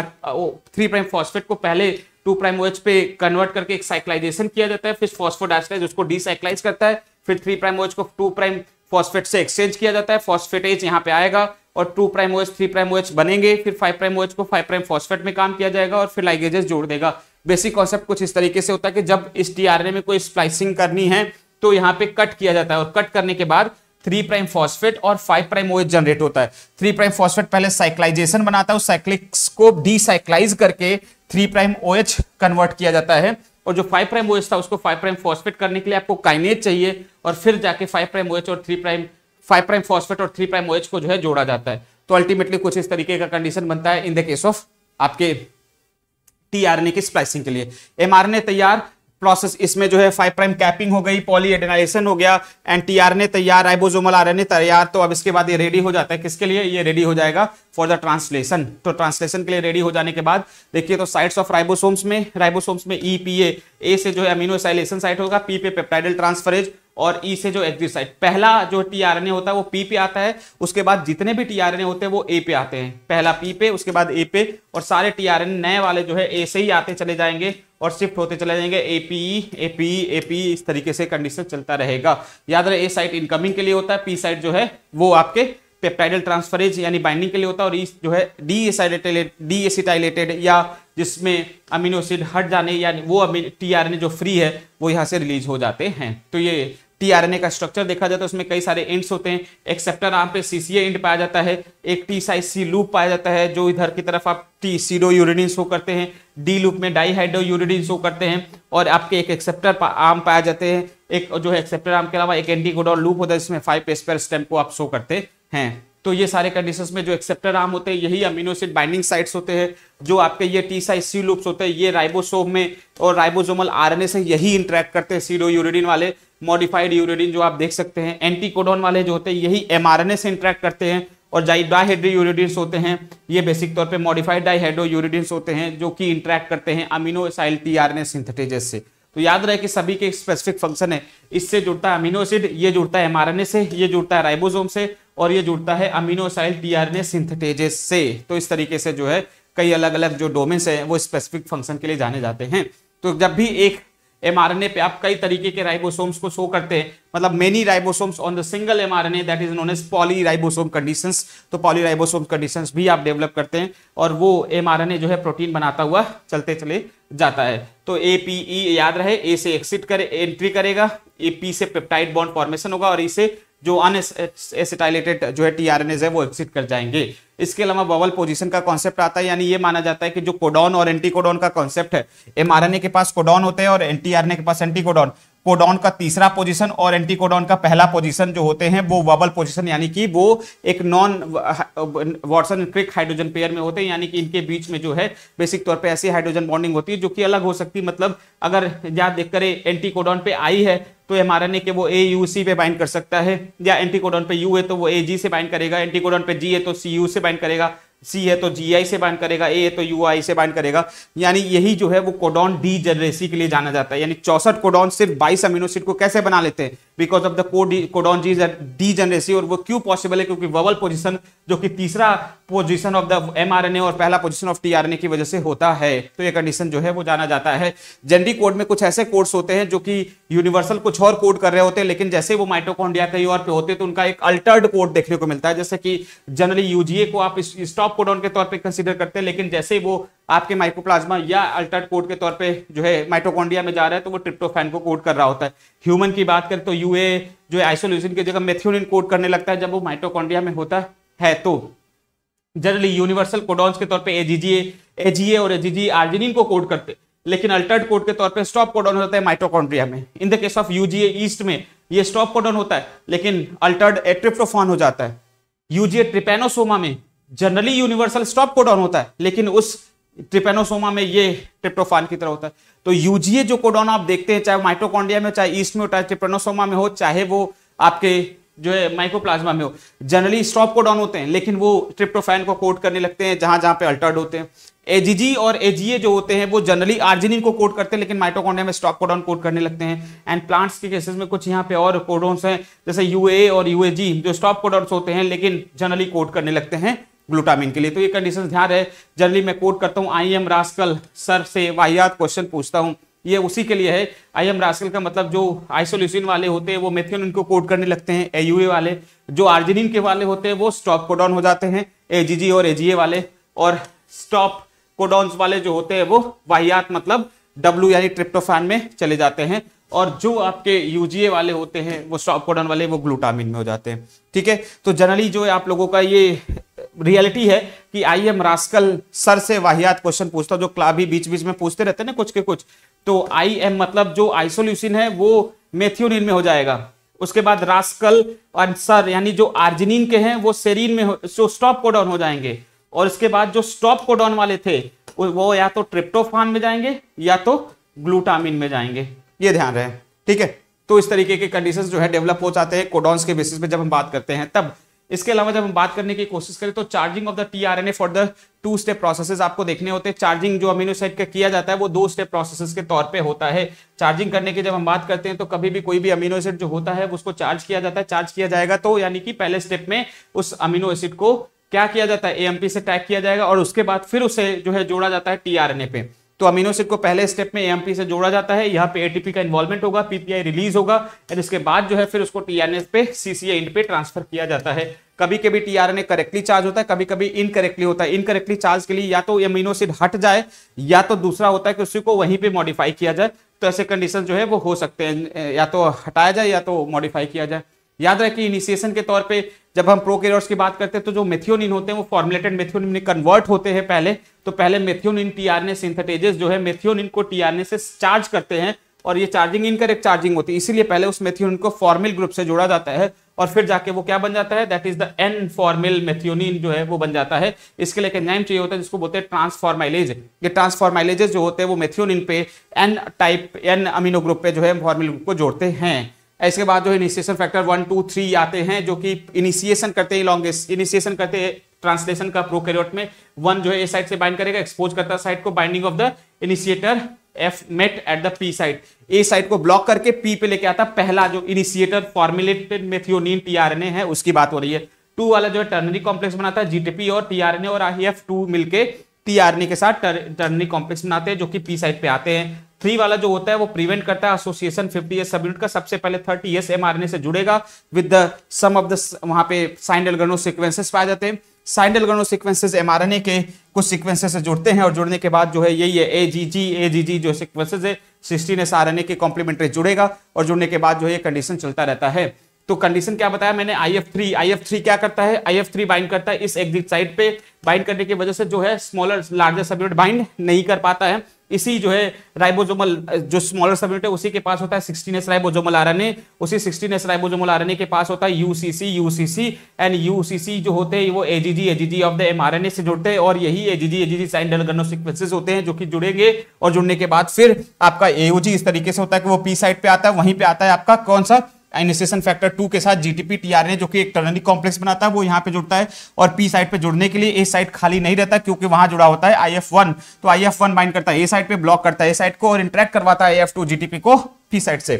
three prime phosphate को पहले टू प्राइम ओएच पे कन्वर्ट करके एक साइक्लाइजेशन किया जाता है फिर फॉस्फोडाइस्टाइज उसको डीसाइक्लाइज करता है फिर थ्री प्राइम ओएच को टू प्राइम फॉस्फेट से एक्सचेंज किया जाता है फॉस्फेट यहाँ पे आएगा और two prime OH three prime OH बनेंगे फिर फाइव प्राइम ओएच को फाइव प्राइम फॉस्फेट में काम किया जाएगा और फिर लाइगेजेस जोड़ देगा बेसिक कॉन्सेप्ट कुछ इस तरीके से होता है कि जब इस टीआरएनए में कोई स्प्लाइसिंग करनी है तो यहाँ पे कट किया जाता है और कट करने के बाद थ्री प्राइम फॉस्फेट और फाइव प्राइम ओएच जनरेट होता है थ्री प्राइम फॉस्फेट पहले साइक्लाइजेशन बनाता है उस साइक्लिक्स को डीसाइक्लाइज करके थ्री प्राइम ओएच कन्वर्ट किया जाता है और जो फाइव प्राइम ओएस था उसको फाइव प्राइम फॉस्फेट करने के लिए आपको काइनेज चाहिए और फिर जाके फाइव प्राइम ओएच और three prime five prime phosphate और थ्री प्राइम ओएच को जो है जोड़ा जाता है तो अल्टीमेटली कुछ इस तरीके का कंडीशन बनता है इन द केस ऑफ आपके टीआरएनए की स्प्लाइसिंग के लिए एमआरएनए तैयार प्रोसेस इसमें जो है फाइव प्राइम कैपिंग हो गई पॉलीएडेनाइजेशन हो गया एंड ने तैयार राइबोसोमल आरएनए तैयार तो अब इसके बाद ये रेडी हो जाता है किसके लिए ये रेडी हो जाएगा फॉर द ट्रांसलेशन तो ट्रांसलेशन के लिए रेडी हो जाने के बाद देखिए तो साइट्स ऑफ राइबोसोम्स में राइबोसोम्स में ई पी ए से जो है अमीनो साइलेशन साइट होगा पी पे पेप्टाइडल ट्रांसफरेज और ई e से जो एक्जिट साइट पहला जो टीआरएनए होता है वो पी पे आता है उसके बाद जितने भी टीआरएनए होते हैं वो ए पे आते हैं पहला पी पे उसके बाद ए पे और सारे टीआरएनए नए वाले जो है ए से ही आते चले जाएंगे और शिफ्ट होते चले जाएंगे पी ए पी इस तरीके से कंडीशन चलता रहेगा याद रहे ए साइट इनकमिंग के लिए होता है पी साइट जो है वो आपके पैडल ट्रांसफरेज यानी बाइंडिंग के लिए होता है और e जो है डी एसाइलेटेड डी एसिटाइलेटेड या जिसमें अमीनोसिड हट जाने यानी वो टी आर जो फ्री है वो यहाँ से रिलीज हो जाते हैं तो ये टीआरएनए का स्ट्रक्चर देखा जाता तो है उसमें कई सारे एंड्स होते हैं एक्सेप्टर आर्म पे सीसीए एंड पाया जाता है एक टी साइज सी लूप पाया जाता है जो इधर की तरफ आप टी सीडो यूरिडिन शो करते हैं डी लूप में डाईहाइड्रो यूरिडिन शो करते हैं और आपके एक एक्सेप्टर आर्म पाया जाते हैं एक जो है एक्सेप्टर आर्म के अलावा एक एंटीकोडॉल लूप होता है जिसमें फाइव पेस्पर स्टेम को आप शो करते हैं तो ये सारे कंडीशंस में जो एक्सेप्टर आर्म होते हैं यही अमीनोसिड बाइंडिंग साइट्स होते हैं जो आपके ये टी साइज सी लूप्स होते हैं ये राइबोसोम में और राइबोजोमल आरएनए से यही इंटरेक्ट करते हैं सीरो यूरिडिन वाले मॉडिफाइड यूरिडिन जो आप देख सकते हैं एंटीकोडोन वाले जो होते हैं यही एम से इंटरेक्ट करते हैं और डाईहेड्रो यूरिडिन्स होते हैं ये बेसिक तौर पर मॉडिफाइड डाइहाइड्रो यूरिडिन्स होते हैं जो कि इंटरेक्ट करते हैं aminoacyl T R synthetases से तो याद रहे कि सभी के स्पेसिफिक फंक्शन है इससे जुड़ता है अमीनो एसिड ये जुड़ता है एमआरएनए से ये जुड़ता है राइबोसोम से और ये जुड़ता है अमीनोसाइल टीआरएनए सिंथेटेजेस से तो इस तरीके से जो है कई अलग अलग जो डोमेन्स हैं वो स्पेसिफिक फंक्शन के लिए जाने जाते हैं तो जब भी एक एमआरएनए पे आप कई तरीके के राइबोसोम्स को शो करते हैं मतलब many ribosomes on the single mRNA that is known as poly ribosome conditions तो पॉली राइबोसोम कंडीशंस भी आप डेवलप करते हैं और वो एमआरएनए जो है प्रोटीन बनाता हुआ चलते चले जाता है तो ए पी ई याद रहे ए से एक्सिट करे एंट्री करेगा ए पी से पेप्टाइड बॉन्ड फॉर्मेशन होगा और इसे e जो अनएसिटाइलेटेड जो है टीआरएनएज है वो एक्सिट कर जाएंगे इसके अलावा बबल पोजीशन का कॉन्सेप्ट आता है यानी ये माना जाता है कि जो कोडॉन और एंटीकोडॉन का कॉन्सेप्ट है एमआरएनए के पास कोडॉन होते हैं और एनटीआरएनए के पास एंटीकोडॉन कोडॉन का तीसरा पोजीशन और एंटीकोडॉन का पहला पोजीशन जो होते हैं वो वबल पोजीशन यानी कि वो एक non Watson Crick hydrogen pair में होते हैं यानी कि इनके बीच में जो है बेसिक तौर पे ऐसी हाइड्रोजन बॉन्डिंग होती है जो कि अलग हो सकती है मतलब अगर याद देख करें एंटीकोडॉन पे आई है तो एम के वो ए यू सी पे बाइंड कर सकता है या एंटीकोडॉन पे यू है तो वो ए जी से बाइंड करेगा एंटीकोडॉन पे जी है तो सी यू से बाइंड करेगा सी है तो जी से बाइंड करेगा ए है तो यू से बाइंड करेगा यानी यही जो है वो कोडॉन डी जनरेसी के लिए जाना जाता है यानी चौसठ कोडॉन सिर्फ बाईस अमीनोसिड को कैसे बना लेते हैं बिकॉज ऑफ द कोडॉन जीज डी जनरेसी और वो क्यों पॉसिबल है क्योंकि ववल पोजिशन जो कि तीसरा पोजिशन ऑफ द एमआरएनए और पहला पोजिशन ऑफ टीआरएनए की वजह से होता है तो ये कंडीशन जो है वो जाना जाता है जेनरी कोड में कुछ ऐसे कोड्स होते हैं जो कि यूनिवर्सल कुछ और कोड कर रहे होते हैं लेकिन जैसे वो माइटोकॉन्ड्रिया कहीं और पे होते हैं तो उनका एक अल्टर्ड कोड देखने को मिलता है जैसे कि जनरली यूजीए को आप स्टॉप कोडॉन के तौर पर कंसिडर करते हैं लेकिन जैसे वो आपके माइक्रोप्लाज्मा या अल्टर्ड कोड के तौर पर जो है माइटोकॉन्ड्रिया में जा रहा है तो वो ट्रिप्टोफैन को कोड कर रहा होता है ह्यूमन की बात करें तो यूए जो आइसोल्यूशन की जगह मेथियोनिन कोड करने लगता है जब वो माइटोकॉन्ड्रिया में होता है तो जनरली यूनिवर्सल कोडॉन्स के तौर पे एजीजीए एजीए और एजीजी आर्जिनिन को कोड करते लेकिन अल्टर्ड कोड के तौर पे स्टॉप कोडॉन होता है माइटोकॉन्ड्रिया में in the case of UGA yeast में ये स्टॉप कोडॉन होता है लेकिन अल्टर्ड एट्रिप्टोफॉन हो जाता है यूजीए ट्रिपेनोसोमा में जनरली यूनिवर्सल स्टॉप कोडॉन होता है लेकिन उस ट्रिपेनोसोमा में ये ट्रिप्टोफान की तरह होता है तो यूजीए जो कोडोन आप देखते हैं चाहे माइटोकॉन्डिया में चाहे ईस्ट में हो चाहे ट्रिप्टोनोसोमा में हो चाहे वो आपके जो है माइक्रोप्लाज्मा में हो जनरली स्टॉप कोडॉन होते हैं लेकिन वो ट्रिप्टोफैन को कोड करने लगते हैं जहां जहां पे अल्टर्ड होते हैं एजीजी और एजीए जो होते हैं वो जनरली आर्जिनिन को कोड करते हैं लेकिन माइटोकॉन्डिया में स्टॉप कोडॉन कोड करने लगते हैं एंड प्लांट्स के केसेस में कुछ यहाँ पे और कोडोन्स हैं जैसे यूए और यूएजी जो स्टॉप कोडोन्स होते हैं लेकिन जनरली कोड करने लगते हैं ग्लूटामिन के लिए तो ये कंडीशन ध्यान रहे जनरली मैं कोट करता हूँ आई एम रास्कल सर से वाहियात क्वेश्चन पूछता हूँ ये उसी के लिए है आई एम रास्कल का मतलब जो आइसोल्यूसिन वाले होते हैं वो मेथियन उनको कोट करने लगते हैं ए वाले जो आर्जिनिन के वाले होते हैं वो स्टॉप कोडॉन हो जाते हैं ए और ए वाले और स्टॉप कोडॉन्स वाले जो होते हैं वो वाहियात मतलब डब्ल्यू यानी ट्रिप्टोफैन में चले जाते हैं और जो आपके यूजीए वाले होते हैं वो स्टॉप कोडन वाले वो ग्लूटामिन में हो जाते हैं ठीक है तो जनरली जो है आप लोगों का ये रियलिटी है कि आई एम रास्कल सर से वाहियात क्वेश्चन पूछता जो क्लाबी बीच बीच में पूछते रहते हैं ना कुछ के कुछ तो आई एम मतलब जो आइसोल्यूशन है वो मेथियोनिन में हो जाएगा उसके बाद रास्कल और सर यानी जो आर्जिनिन के हैं वो सेरीन में जो स्टॉप कोडाउन हो जाएंगे और इसके बाद जो स्टॉप कोडाउन वाले थे वो या तो ट्रिप्टोफान में जाएंगे या तो ग्लूटामिन में जाएंगे ये ध्यान रहे ठीक है तो इस तरीके के कंडीशंस जो है डेवलप हो जाते हैं कोडॉन्स के बेसिस पे जब हम बात करते हैं तब इसके अलावा जब हम बात करने की कोशिश करें तो charging of the T R N A for the two step processes आपको देखने होते हैं चार्जिंग जो अमीनो का किया जाता है वो दो स्टेप प्रोसेसेस के तौर पे होता है चार्जिंग करने की जब हम बात करते हैं तो कभी भी कोई भी अमीनो एसिड जो होता है उसको चार्ज किया जाता है चार्ज किया जाएगा तो यानी कि पहले स्टेप में उस अमीनो एसिड को क्या किया जाता है एएमपी से टैग किया जाएगा और उसके बाद फिर उसे जो है जोड़ा जाता है टीआरएनए पे तो अमीनो एसिड को पहले स्टेप में एम से जोड़ा जाता है यहाँ पे एटीपी का इन्वॉल्वमेंट होगा पीपीआई रिलीज होगा एंड इसके बाद जो है फिर उसको टीआरएनए पे सीसीए इंड पे ट्रांसफर किया जाता है कभी कभी टीआरएनए करेक्टली चार्ज होता है कभी कभी इनकरेक्टली होता है इनकरेक्टली चार्ज के लिए या तो अमीनो एसिड हट जाए या तो दूसरा होता है कि उसी को वहीं पर मॉडिफाई किया जाए तो ऐसे कंडीशन जो है वो हो सकते हैं या तो हटाया जाए या तो मॉडिफाई किया जाए याद रखिए इनिशिएशन के तौर पे जब हम प्रोकैरियोट्स की बात करते हैं तो जो मेथियोनिन होते हैं वो फॉर्मुलेटेड मेथियोनिन में कन्वर्ट होते हैं पहले तो पहले मेथियोनिन टीआरएनए सिंथेटेजेस जो है मेथियोनिन को टीआरएनए से चार्ज करते हैं और ये चार्जिंग इनकरेक्ट चार्जिंग होती है इसीलिए पहले उस मेथियोनिन को फॉर्मिल ग्रुप से जोड़ा जाता है और फिर जाके वो क्या बन जाता है that is the N formyl methionine जो है वो बन जाता है इसके लिए नैम चाहिए होता है जिसको बोलते हैं ट्रांसफॉर्माइलेज ये ट्रांसफॉर्माइलेजेस जो होते हैं वो मेथियोनिन पे N type N amino group पे जो है फॉर्मिल ग्रुप को जोड़ते हैं इसके बाद जो है initiation factor one two three आते हैं जो कि इनिशिएशन करते हैं लॉन्गेस्ट इनिशिएशन करते हैं ट्रांसलेशन का प्रोकैरियोट में वन जो है ए साइड से बाइंड करेगा एक्सपोज करता साइड को binding of the initiator F met at the P site A site को ब्लॉक करके पी पे लेके आता पहला जो इनिशिएटर फॉर्मुलेटेड मेथियोनिन टीआरएनए है उसकी बात हो रही है टू वाला जो है टर्नरी कॉम्प्लेक्स बनाता है जीटीपी और टीआरएनए और आई एफ टू मिलके टीआरएनए के साथ टर्नरी कॉम्प्लेक्स बनाते हैं जो कि पी साइड पे आते हैं थ्री वाला जो होता है वो प्रिवेंट करता है एसोसिएशन फिफ्टी एस यूनिट का सबसे पहले थर्टी एस ए से जुड़ेगा with the some of the वहां पे साइंड एलगनो सिक्वेंसेस पाए जाते हैं साइंड एलगनो सीक्वेंसेस एमआरएनए के कुछ सीक्वेंसेस से जुड़ते हैं और जुड़ने के बाद जो है यही है ए जी जी ए जी जी जो सिक्वेंसेज है sixteen S R N A के कॉम्प्लीमेंट्री जुड़ेगा और जुड़ने के बाद जो है कंडीशन चलता रहता है तो कंडीशन क्या बताया मैंने I F three I F three क्या करता है आई एफ थ्री बाइंड करता है इस एग्जिट साइड पे बाइंड करने की वजह से जो है स्मॉलर लार्जर यूनिट बाइंड नहीं कर पाता है इसी जो है राइबोजोमल जो स्मॉलर सब है उसी के पास होता है सिक्सटीन एस राइबोजोमल आरएनए उसी सिक्सटीन एस राइबोजोमल आरएनए के पास होता है यूसीसी यूसीसी एंड यूसीसी जो होते हैं वो AGG AGG of the mRNA से जुड़ते हैं और यही AGG AGG Shine Dalgarno sequences होते हैं जो कि जुड़ेंगे और जुड़ने के बाद फिर आपका एओजी इस तरीके से होता है कि वो पी साइड पर आता है वहीं पर आता है आपका कौन सा आइनिसेशन फैक्टर टू के साथ जीटीपी टीआरएनए जो कि एक टर्नरी कॉम्प्लेक्स बनाता है वो यहाँ पे जुड़ता है और पी साइड पे जुड़ने के लिए ए साइड खाली नहीं रहता क्योंकि वहां जुड़ा होता है आई तो आई एफ करता है ए साइड पे ब्लॉक करता है ए साइड को और इंट्रैक्ट करवाता है आई एफ टू जीटीपी को पी साइड से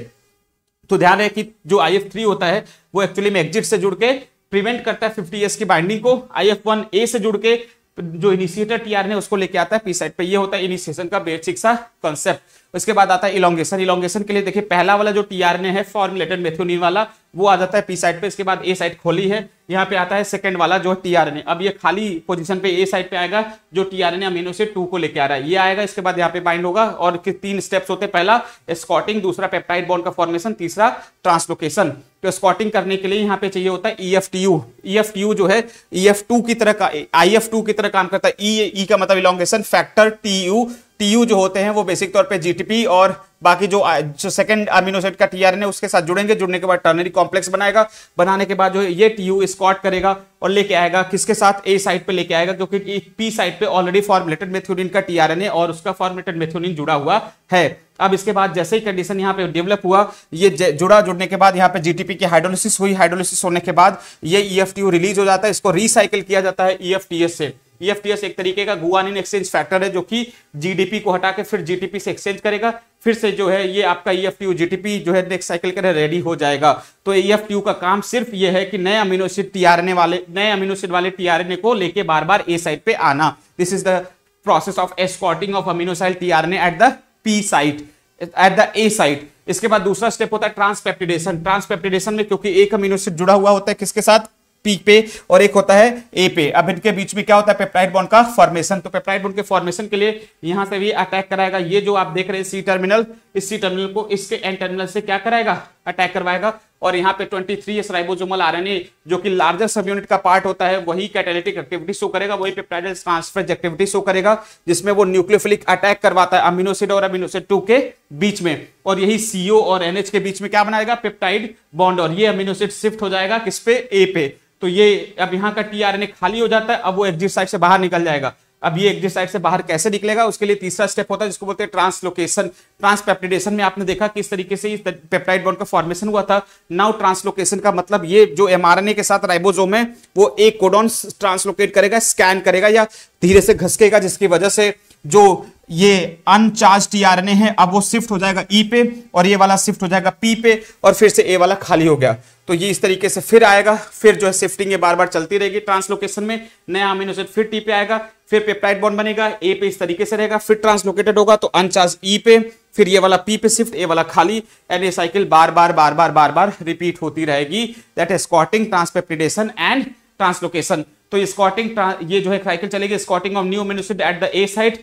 तो ध्यान रहे कि जो आई एफ थ्री होता है वो एक्चुअली में एग्जिट से जुड़ के प्रिवेंट करता है फिफ्टी ईयर्स की बाइंडिंग को आई एफ वन ए से जुड़ के जो इनिशिएटर टीआर ने उसको लेके आता है पी साइड पे ये होता है इनिशिएशन का बेसिक सा कॉन्सेप्ट उसके बाद आता है इलांगेशन इलांगेशन के लिए देखिए पहला वाला जो टीआरएनए है फॉर्मुलेटेड मेथियोनिन वाला वो आ जाता है पी साइड पे इसके बाद ए साइड खोली है यहाँ पे आता है सेकंड वाला जो टीआरएनए अब ये खाली पोजीशन पे ए साइड पे आएगा जो टीआरएनए अमीनो से टू को लेके आ रहा है ये आएगा इसके बाद यहाँ पे बाइंड होगा और तीन स्टेप्स होते हैं पहला स्कॉटिंग दूसरा पेप्टाइड बॉन्ड का फॉर्मेशन तीसरा ट्रांसलोकेशन तो स्कॉटिंग करने के लिए यहाँ पे चाहिए होता है E F T U E F T U जो है ई एफ टू की तरह आई एफ टू की तरह काम करता है ई e, e का मतलब elongation factor T U TU जो होते हैं वो बेसिक तौर पे जीटीपी और बाकी जो जो सेकंड अमीनोसाइड का टीआरएनए उसके साथ जुड़ेंगे जुड़ने के बाद टर्नरी कॉम्प्लेक्स बनाएगा बनाने के बाद जो ये टीयू स्कॉट करेगा और लेके आएगा किसके साथ ए साइड पे लेके आएगा क्योंकि पी साइड पे ऑलरेडी फॉर्मुलेटेड मेथ्योनिन का टीआरएनए और उसका फॉर्मुलेटेड मेथ्योनिन जुड़ा हुआ है अब इसके बाद जैसे ही कंडीशन यहाँ पे डेवलप हुआ ये जुड़ा जुड़ने के बाद यहाँ पे जीटीपी की हाइड्रोलिसिस हुई हाइड्रोलिसिस होने के बाद ये ई e रिलीज हो जाता है इसको रिसाइकिल किया जाता है ई e से ईएफटीएस e एक तरीके का गुआनिन एक्सचेंज फैक्टर है जो कि जीडीपी को हटा के फिर जीटीपी से एक्सचेंज करेगा फिर से जो है ये आपका ईएफटीयू e जीटीपी जो है नेक्स्ट साइकिल के रेडी हो जाएगा तो ईएफटीयू e का काम सिर्फ ये है कि नए अमीनोसिड टीआरएनए वाले नए अमीनोसिड वाले टीआरएनए को लेके बार बार ए साइड पे आना this is the process of escorting of aminoacyl tRNA at the P site at the A site इसके बाद दूसरा स्टेप होता है ट्रांसपेप्टिडेशन ट्रांसपेप्टिडेशन में क्योंकि एक अमीनोसिड जुड़ा हुआ होता है किसके साथ पी पे और एक होता है ए पे अब इनके बीच में क्या होता है पेप्टाइड बॉन्ड का फॉर्मेशन तो पेप्टाइड बॉन्ड के फॉर्मेशन के लिए यहां से भी अटैक कराएगा ये जो आप देख रहे हैं सी टर्मिनल इस सी टर्मिनल को इसके एन टर्मिनल से क्या कराएगा अटैक करवाएगा और यहाँ पे 23 एस राइबोसोमल आरएनए जो कि लार्जर सब यूनिट का पार्ट होता है वही कैटेलिटिक एक्टिविटी शो करेगा वही पेप्टाइडल ट्रांसफर एक्टिविटी शो करेगा जिसमें वो न्यूक्लियोफिलिक अटैक करवाता है अमीनोसिड और अमीनोसिड टू के बीच में और यही सीओ और एनएच के बीच में क्या बनाएगा पेप्टाइड बॉन्ड और ये अमीनोसिड शिफ्ट हो जाएगा किस पे ए पे तो ये अब यहाँ का ए खाली हो जाता है अब वो एक्जिट साइड से बाहर निकल जाएगा अब ये साइड से बाहर कैसे निकलेगा उसके लिए तीसरा स्टेप होता है जिसको बोलते हैं ट्रांसलोकेशन ट्रांसपेप्टिडेशन में आपने देखा किस तरीके से पेप्टाइड बॉन्ड का फॉर्मेशन हुआ था नाउ ट्रांसलोकेशन का मतलब ये जो एमआरएनए के साथ राइबोजोम है वो एक कोडॉन ट्रांसलोकेट करेगा स्कैन करेगा या धीरे से घसकेगा जिसकी वजह से जो ये अनचार्ज टीआरएनए e है अब वो शिफ्ट हो जाएगा ई e पे और ये वाला शिफ्ट हो जाएगा पी पे और फिर से ए वाला खाली हो गया तो ये इस तरीके से फिर आएगा फिर जो है शिफ्टिंग ये बार बार चलती रहेगी ट्रांसलोकेशन में नया अमीनो एसिड फिर टी पे आएगा फिर पेप्टाइड बॉन्ड बनेगा ए पे इस तरीके से रहेगा फिर ट्रांसलोकेटेड होगा तो अनचार्ज ई e पे फिर ये वाला पी पे शिफ्ट ए वाला खाली एंड ये साइकिल बार बार बार बार बार बार रिपीट होती रहेगी that is escorting transpeptidation and translocation तो स्कॉटिंग ये जो है साइकिल चलेगी स्कॉटिंग ऑफ न्यू म्यूनिसिप एट द ए साइड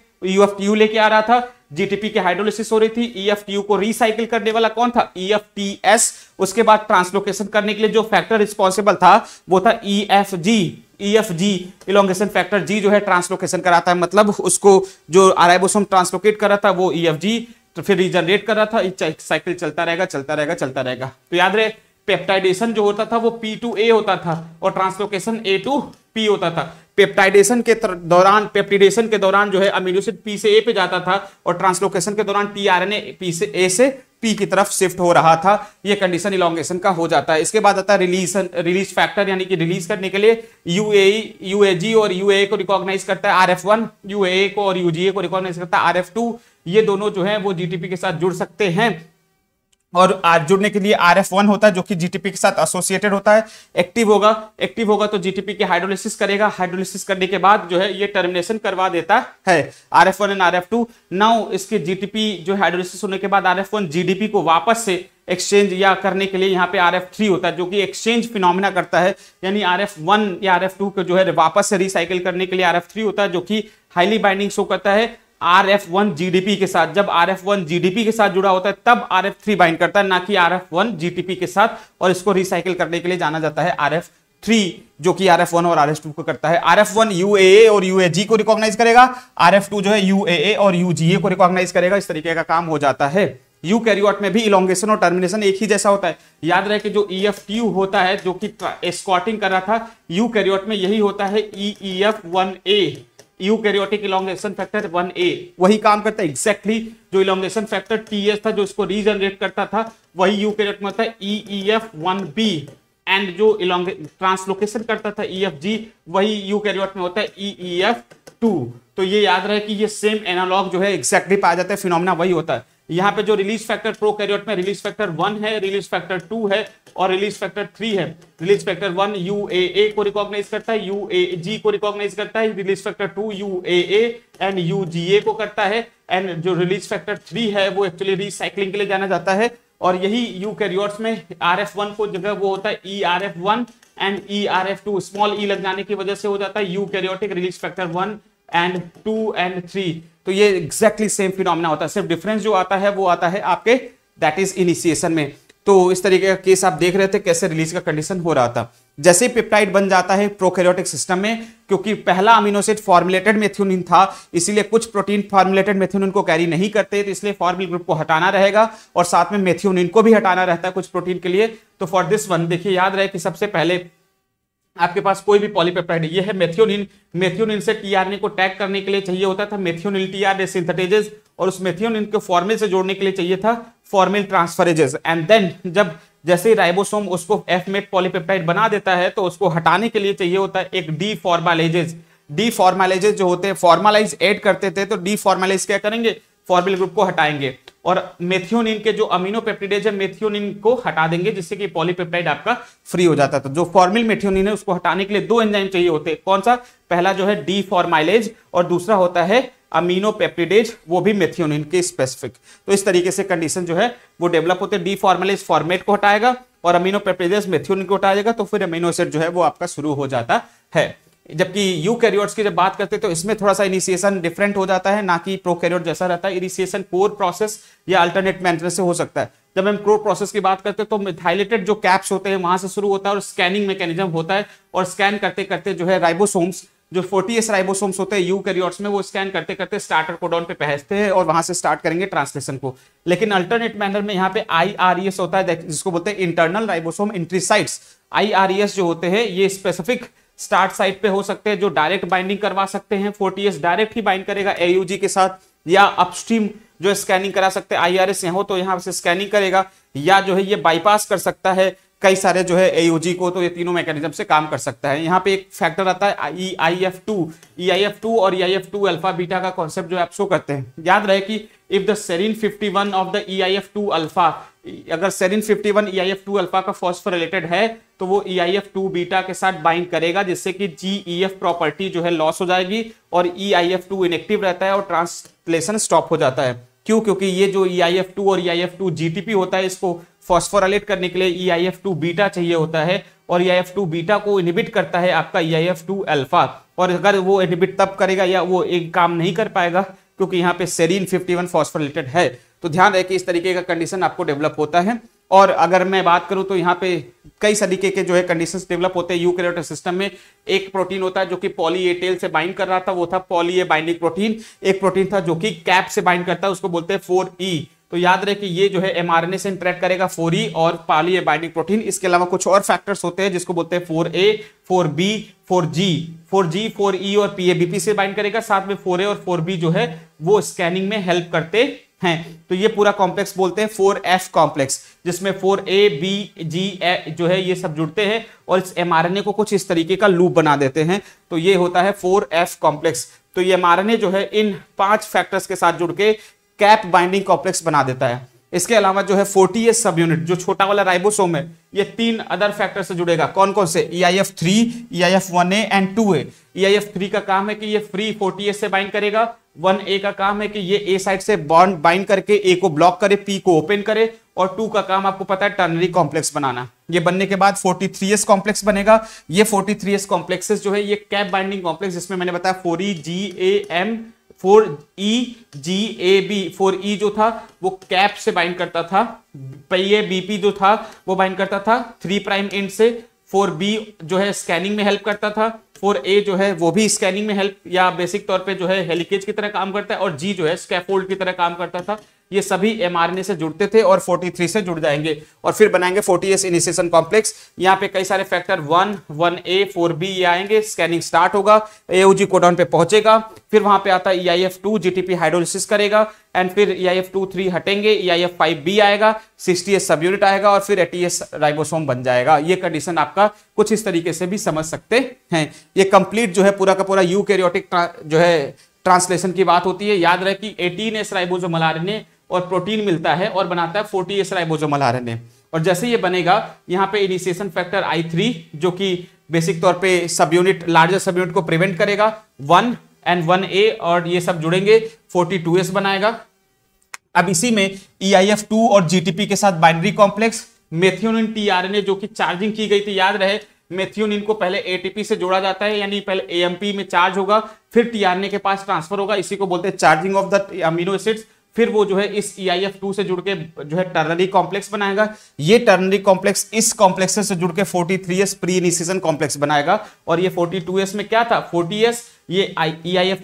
यू लेके आ रहा था जीटीपी के हाइड्रोलिसिस हो रही थी ईएफटीयू e को रिसाइकिल करने वाला कौन था ईएफटीएस e उसके बाद ट्रांसलोकेशन करने के लिए जो फैक्टर रिस्पॉन्सिबल था वो था EFG EFG elongation factor G जो है ट्रांसलोकेशन कराता है मतलब उसको जो अराइबोसोम ट्रांसलोकेट कर रहा था वो ईएफजी e तो फिर रिजनरेट कर रहा था साइकिल चलता रहेगा चलता रहेगा चलता रहेगा तो याद रहे पेप्टाइडेशन जो होता था वो पी टू ए होता था और ट्रांसलोकेशन ए टू पी होता था पेप्टाइडेशन के दौरान पेप्टिडेशन के दौरान जो है अमीनोसिड पी से ए पे जाता था और ट्रांसलोकेशन के दौरान T R N A P से ए से पी की तरफ शिफ्ट हो रहा था ये कंडीशन इलांगेशन का हो जाता है इसके बाद आता है रिलीजन रिलीज फैक्टर यानी कि रिलीज करने के लिए ए जी e, और ए e को रिकॉग्नाइज करता है आर एफ वन ए को और यूजीए को रिकॉग्नाइज करता है आर एफ टू ये दोनों जो है वो जीटीपी के साथ जुड़ सकते हैं और आज जुड़ने के लिए आर एफ वन होता है जो कि जीटीपी के साथ एसोसिएटेड होता है एक्टिव होगा एक्टिव होगा तो जीटीपी की हाइड्रोलिसिस करेगा हाइड्रोलिसिस करने के बाद जो है ये टर्मिनेशन करवा देता है R F one and R F two now इसके जीटीपी जो हाइड्रोलिसिस होने के बाद आर एफ वन जी को वापस से एक्सचेंज या करने के लिए यहाँ पे आर एफ थ्री होता है जो कि एक्सचेंज फिनोमिना करता है यानी आर एफ वन या आर एफ टू को जो है वापस से रिसाइकिल करने के लिए आर एफ थ्री होता है जो कि हाईली बाइंडिंग शो करता है आर एफ वन पी के साथ जब आर एफ वन पी के साथ जुड़ा होता है तब आर एफ थ्री बाइंड करता है ना कि आर एफ वन पी के साथ और इसको रिसाइकिल करने के लिए जाना जाता है आर एफ थ्री जो कि आर एफ वन और आर एफ टू को करता है R F one U A और यू ए जी को रिकॉग्नाइज करेगा आर एफ टू जो है यू ए और यू जी ए को रिकॉग्नाइज करेगा इस तरीके का काम हो जाता है यू कैरियोट में भी इलोंगेशन और टर्मिनेशन एक ही जैसा होता है याद रहे कि जो ई एफ यू होता है जो कि स्कॉटिंग कर रहा था यू कैरियोट में यही होता है E E F one A eukaryotic elongation factor 1a वही काम करता है एग्जैक्टली exactly जो फैक्टर था जो इसको रीजनरेट करता था वही यूकैरियोट में था ईईएफ एंड जो इलोंगे ट्रांसलोकेशन करता था ईएफजी वही यूकैरियोट में होता है तो ये याद रहे कि ये सेम एनालॉग जो है एग्जैक्टली exactly पाया जाता है फिनोमिना वही होता है यहाँ पे जो रिलीज फैक्टर प्रोकैरियोट में रिलीज फैक्टर वन है रिलीज फैक्टर टू है और रिलीज फैक्टर थ्री है release factor one U A A को रिकॉग्नाइज करता है यू ए जी को रिकॉग्नाइज करता है release factor two U A A and U G A को करता है एंड जो रिलीज फैक्टर थ्री है वो एक्चुअली रिसाइकलिंग के लिए जाना जाता है और यही यू कैरियोर्स में आर एफ वन को जगह वो होता है E R F one and E R F two small E लग जाने की वजह से हो जाता है eukaryotic release factor one and two and three तो ये एग्जैक्टली सेम फिनोमिना होता है सिर्फ डिफरेंस जो आता है वो आता है आपके दैट इज इनिशिएशन में तो इस तरीके का केस आप देख रहे थे कैसे रिलीज का कंडीशन हो रहा था जैसे ही पेप्टाइड बन जाता है प्रोकैरियोटिक सिस्टम में क्योंकि पहला अमीनोसिड फॉर्मुलेटेड मेथ्यूनिन था इसीलिए कुछ प्रोटीन फॉर्मुलेटेड मेथ्योनिन को कैरी नहीं करते तो इसलिए फॉर्मिल ग्रुप को हटाना रहेगा और साथ में मेथ्योनिन को भी हटाना रहता है कुछ प्रोटीन के लिए तो फॉर दिस वन देखिए याद रहे कि सबसे पहले आपके पास कोई भी पॉलीपेप्टाइड ये है मेथियोनिन मेथियोनिन से टीआरएनए को टैग करने के लिए चाहिए होता था मेथियोनिल टीआरएनए सिंथेटेजेस और उस मेथियोनिन को फॉर्मिल से जोड़ने के लिए चाहिए था फॉर्मिल ट्रांसफरेजेस एंड देन जब जैसे ही राइबोसोम उसको एफ मेट पॉलीपेप्टाइड बना देता है तो उसको हटाने के लिए चाहिए होता है एक डी फॉर्मालेजेस डी फॉर्मालेजेस जो होते हैं फॉर्मालाइज एड करते थे तो डी फॉर्मालाइज क्या करेंगे फॉर्मिल ग्रुप को हटाएंगे और मेथियोनिन के जो अमीनोपेप्टिडेज है मेथियोनिन को हटा देंगे जिससे कि पॉलीपेप्टाइड आपका फ्री हो जाता है तो जो फॉर्मिल मेथियोनिन है उसको हटाने के लिए दो एंजाइम चाहिए होते हैं कौन सा पहला जो है डी फॉर्माइलेज और दूसरा होता है अमीनोपेप्टिडेज वो भी मेथियोनिन के स्पेसिफिक तो इस तरीके से कंडीशन जो है वो डेवलप होते हैं डी फॉर्मलाइज फॉर्मेट को हटाएगा और अमीनोपेप्टिडेज मेथियोनिन को हटाएगा तो फिर अमीनो एसिड जो है वो आपका शुरू हो जाता है जबकि यू कैरियोट्स की जब बात करते हैं तो इसमें थोड़ा सा इनिशिएशन डिफरेंट हो जाता है ना कि प्रो कैरियोट जैसा रहता है इनिशिएशन कोर प्रोसेस या अल्टरनेट मैनर से हो सकता है जब हम प्रो प्रोसेस की बात करते हैं तो मिथाइलेटेड जो कैप्स होते हैं वहां से शुरू होता है और स्कैनिंग मैकेनिज्म होता है और स्कैन करते करते जो है राइबोसोम्स जो फोर्टी एस राइबोसोम्स होते हैं यू कैरियोट्स में वो स्कैन करते करते स्टार्टर कोडाउन पे पहचते हैं और वहां से स्टार्ट करेंगे ट्रांसलेशन को लेकिन अल्टरनेट मैनर में यहाँ पे आई e होता है जिसको बोलते हैं इंटरनल राइबोसोम इंट्रीसाइड्स आई जो होते हैं ये स्पेसिफिक स्टार्ट साइट पे हो सकते हैं जो डायरेक्ट बाइंडिंग करवा सकते हैं फोर्टीएस डायरेक्ट ही बाइंड करेगा एयूजी के साथ या अपस्ट्रीम जो स्कैनिंग करा सकते हैं आईआरएस यहाँ हो तो यहाँ से स्कैनिंग करेगा या जो है ये बाईपास कर सकता है कई सारे जो है एओजी को तो ये तीनों मैकेनिज्म से काम कर सकता है यहाँ पे एक फैक्टर आता है E I F two E I F two और E I F two alpha beta का कॉन्सेप्ट जो है आप शो करते हैं याद रहे कि if the serine 51 of the E I F two alpha अगर serine 51 E I F two alpha का फॉस्फर रिलेटेड है तो वो E I F two beta के साथ बाइंड करेगा जिससे कि जी ई एफ प्रॉपर्टी जो है लॉस हो जाएगी और E I F two inactive रहता है और ट्रांसलेशन स्टॉप हो जाता है क्यों क्योंकि ये जो ई आई एफ टू और E I F two G T P होता है इसको फॉस्फोराइलेट करने के लिए E I F two beta चाहिए होता है और E I F two beta को इनिबिट करता है आपका E I F two alpha और अगर वो इनिबिट तब करेगा या वो एक काम नहीं कर पाएगा क्योंकि यहाँ पे सेरीन फिफ्टी वन फॉस्फोरलेटेड है तो ध्यान रहे कि इस तरीके का कंडीशन आपको डेवलप होता है और अगर मैं बात करूं तो यहाँ पे कई तरीके के जो है कंडीशंस डेवलप होते हैं यूकैरियोटिक सिस्टम में एक प्रोटीन होता है जो कि पॉली ए टेल से बाइंड कर रहा था वो था पॉली ए बाइंडिंग प्रोटीन एक प्रोटीन था जो कि कैप से बाइंड करता है उसको बोलते हैं फोर ई e। तो याद रहे कि ये जो है एमआरएनए से इंटरेक्ट करेगा फोर ई e और पाली ए बाइंडिंग प्रोटीन इसके अलावा कुछ और फैक्टर्स होते हैं जिसको बोलते हैं four A four B four G four G four E और पी ए पीएबीपी से बाइंड करेगा साथ में फोर ए और फोर बी जो है वो स्कैनिंग में हेल्प करते हैं तो ये पूरा कॉम्प्लेक्स बोलते हैं फोर एफ कॉम्प्लेक्स जिसमें four A B G A जो है ये सब जुड़ते हैं और इस एमआरएनए को कुछ इस तरीके का लूप बना देते हैं तो ये होता है फोर एफ कॉम्प्लेक्स तो ये एमआरएनए जो है इन पांच फैक्टर्स के साथ जुड़ के कैप बाइंडिंग कॉम्प्लेक्स बना देता है इसके अलावा जो है फोर्टी एस सब यूनिट जो छोटा वाला राइबोसोम है ये तीन अदर फैक्टर से जुड़ेगा कौन कौन से E I F three E I F one A and two A E I F three का काम है कि ये फ्री फोर्टी एस से बाइंड करेगा वन ए का काम है कि ये ए साइड से बॉन्ड बाइंड करके ए को ब्लॉक करे पी को ओपन करे और टू का काम आपको पता है टर्नरी कॉम्प्लेक्स बनाना ये बनने के बाद फोर्टी थ्री एस कॉम्प्लेक्स बनेगा ये फोर्टी थ्री एस कॉम्प्लेक्सेस जो है ये कैप बाइंडिंग कॉम्प्लेक्स जिसमें मैंने बताया four E G A M four E G A B four E जो था वो कैप से बाइंड करता था पहिए बीपी जो था वो बाइंड करता था थ्री प्राइम एंड से फोर बी जो है स्कैनिंग में हेल्प करता था फोर ए जो है वो भी स्कैनिंग में हेल्प या बेसिक तौर पे जो है हेलिकेज की तरह काम करता है और जी जो है स्कैफोल्ड की तरह काम करता था ये सभी एमआरएनए से जुड़ते थे और 43 से जुड़ जाएंगे और फिर बनाएंगे 40s इनिशिएशन कॉम्प्लेक्स यहाँ पे कई सारे factor one one A four B ये आएंगे स्कैनिंग स्टार्ट होगा एओजी कोडाउन पे पहुंचेगा फिर वहां पे आता है E I F two GTP hydrolysis करेगा एंड फिर ई आई टू थ्री हटेंगे ई आई फाइव बी आएगा सिक्सटी एस सब यूनिट आएगा और फिर एटीएस राइबोसोम बन जाएगा ये कंडीशन आपका कुछ इस तरीके से भी समझ सकते हैं ये कंप्लीट जो है पूरा का पूरा यू कैरियोटिक जो है ट्रांसलेशन की बात होती है याद रहे कि एटीन एस राइबोजोमल आरएनए और प्रोटीन मिलता है और बनाता है फोर्टी एस राइबोजोमल आरएनए और जैसे ये बनेगा यहाँ पे इनिशिएशन फैक्टर आई थ्री जो कि बेसिक तौर पे subunit larger subunit को प्रिवेंट करेगा वन एंड वन ए और ये सब जुड़ेंगे फोर्टी टू एस बनाएगा अब इसी में ई आई एफ टू और जी टी पी के साथ binary complex methionine T R N A जो कि चार्जिंग की गई थी याद रहे मेथियोनिन को पहले एटीपी से जोड़ा जाता है यानी पहले एएमपी में चार्ज होगा फिर टीआरएनए के पास ट्रांसफर होगा इसी को बोलते हैं charging of the amino acids फिर वो जो है इस ईआईएफ e टू से जुड़ के जो है टर्नरी कॉम्प्लेक्स बनाएगा ये टर्नरी कॉम्प्लेक्स इस कॉम्प्लेक्स से जुड़ के forty three S pre initiation complex बनाएगा और ये फोर्टी टू एस में क्या था फोर्टी एस ये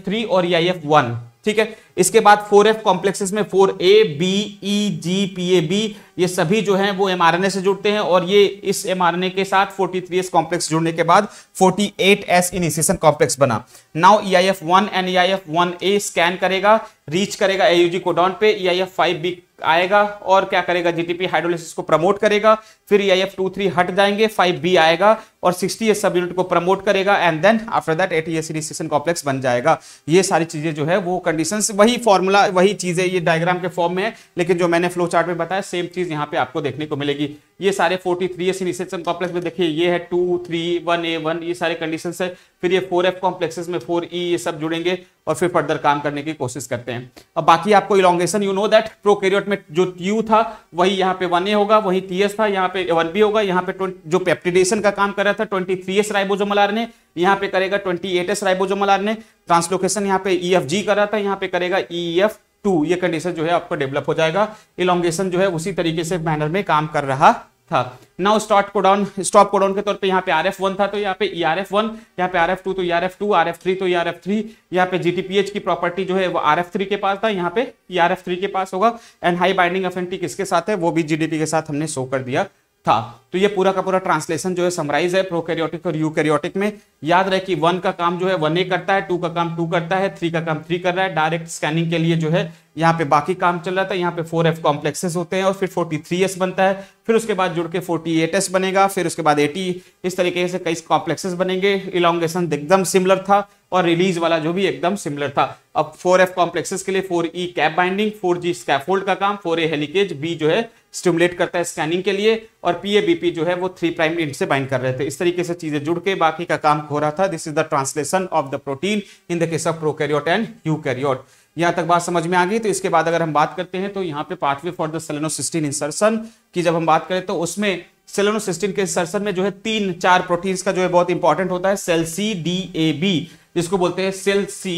थ्री e और वन e ठीक है इसके बाद फोर एफ कॉम्प्लेक्सेस में four A B E G P A B ये सभी जो हैं वो एमआरएनए से जुड़ते हैं और ये इस एमआरएनए के साथ 43s कॉम्प्लेक्स जुड़ने के बाद 48s इनिशिएशन कॉम्प्लेक्स बना now F one and one A scan करेगा रीच करेगा एयूजी कोडॉन पे E I F five B आएगा और क्या करेगा पी हाइड्रोलिसिस को प्रमोट करेगा फिर E I F two three हट जाएंगे फाइव बी आएगा और सिक्सटी एस सब यूनिट को प्रमोट करेगा and then after that eighty S initiation complex बन जाएगा ये सारी चीजें जो है वो कंडीशन वही वही फॉर्मूला वही चीज़ें ये डायग्राम के फॉर्म में है लेकिन जो मैंने फ्लो चार्ट में बताया सेम चीज़ यहाँ पे आपको देखने को मिलेगी ये सारे फोर्टी थ्री कॉम्प्लेक्स में देखिए ये है two three one A one ये सारे कंडीशन है फिर ये फोर एफ कॉम्प्लेक्सेस में फोर ई e ये सब जुड़ेंगे और फिर फर्दर काम करने की कोशिश करते हैं अब बाकी आपको elongation you know that prokaryote में जो यू था वही यहाँ पे वन ए होगा वही टी एस था यहाँ पे वन बी होगा यहाँ पे जो पेप्टिडेशन का काम कर रहा था ट्वेंटी थ्री एस राइबोजोमल ने यहाँ पे करेगा ट्वेंटी एट एस राइबोजोमल ने ट्रांसलोकेशन यहाँ पे ई एफ जी कर रहा था यहाँ पे करेगा ई एफ टू ये कंडीशन जो है आपको डेवलप हो जाएगा इलांगेशन जो है उसी तरीके से मैनर में काम कर रहा था नाउ स्टॉट कोडाउन स्टॉप कोडाउन के तौर पे यहाँ पे आर एफ वन था तो यहाँ पे ई आर एफ वन यहाँ पे आर एफ टू तो R F two R F three तो ई आर एफ थ्री यहाँ पे जीटीपीएच की प्रॉपर्टी जो है वो आर एफ थ्री के पास था यहाँ पे ई आर एफ थ्री के पास होगा एंड हाई बाइंडिंग अफेंटी किसके साथ है वो भी जीडीपी के साथ हमने शो कर दिया था तो ये पूरा का पूरा ट्रांसलेशन जो है समराइज है प्रोकैरियोटिक और यूकैरियोटिक में याद रहे कि वन का काम जो है वन ए करता है टू का काम टू करता है थ्री का काम थ्री कर रहा है डायरेक्ट स्कैनिंग के लिए जो है यहाँ पे बाकी काम चल रहा था यहाँ पे फोर एफ कॉम्प्लेक्सेस होते हैं और फिर फोर्टी थ्री एस बनता है फिर उसके बाद जुड़ के फोर्टी एट एस बनेगा फिर उसके बाद एटी इस तरीके से कई कॉम्प्लेक्सेस बनेंगे इलांगेशन एकदम सिमिलर था और रिलीज वाला जो भी एकदम सिमिलर था अब फोर एफ कॉम्प्लेक्सेस के लिए four E cap binding four G scaffold का काम फोर ए हेलीकेज बी जो है स्टिमुलेट करता है स्कैनिंग के लिए और पी ए बी पी जो है वो थ्री प्राइम इंड से बाइंड कर रहे थे इस तरीके से चीजें जुड़ के बाकी का काम हो रहा था this is the translation of the protein in the case of prokaryote and eukaryote यहाँ तक बात समझ में आ गई तो इसके बाद अगर हम बात करते हैं तो यहाँ पे pathway for the selenocysteine insertion की जब हम बात करें तो उसमें सेलेनोसिस्टिन के इंसर्सन में जो है तीन चार प्रोटीन्स का जो है बहुत इंपॉर्टेंट होता है sel C D A B जिसको बोलते हैं sel C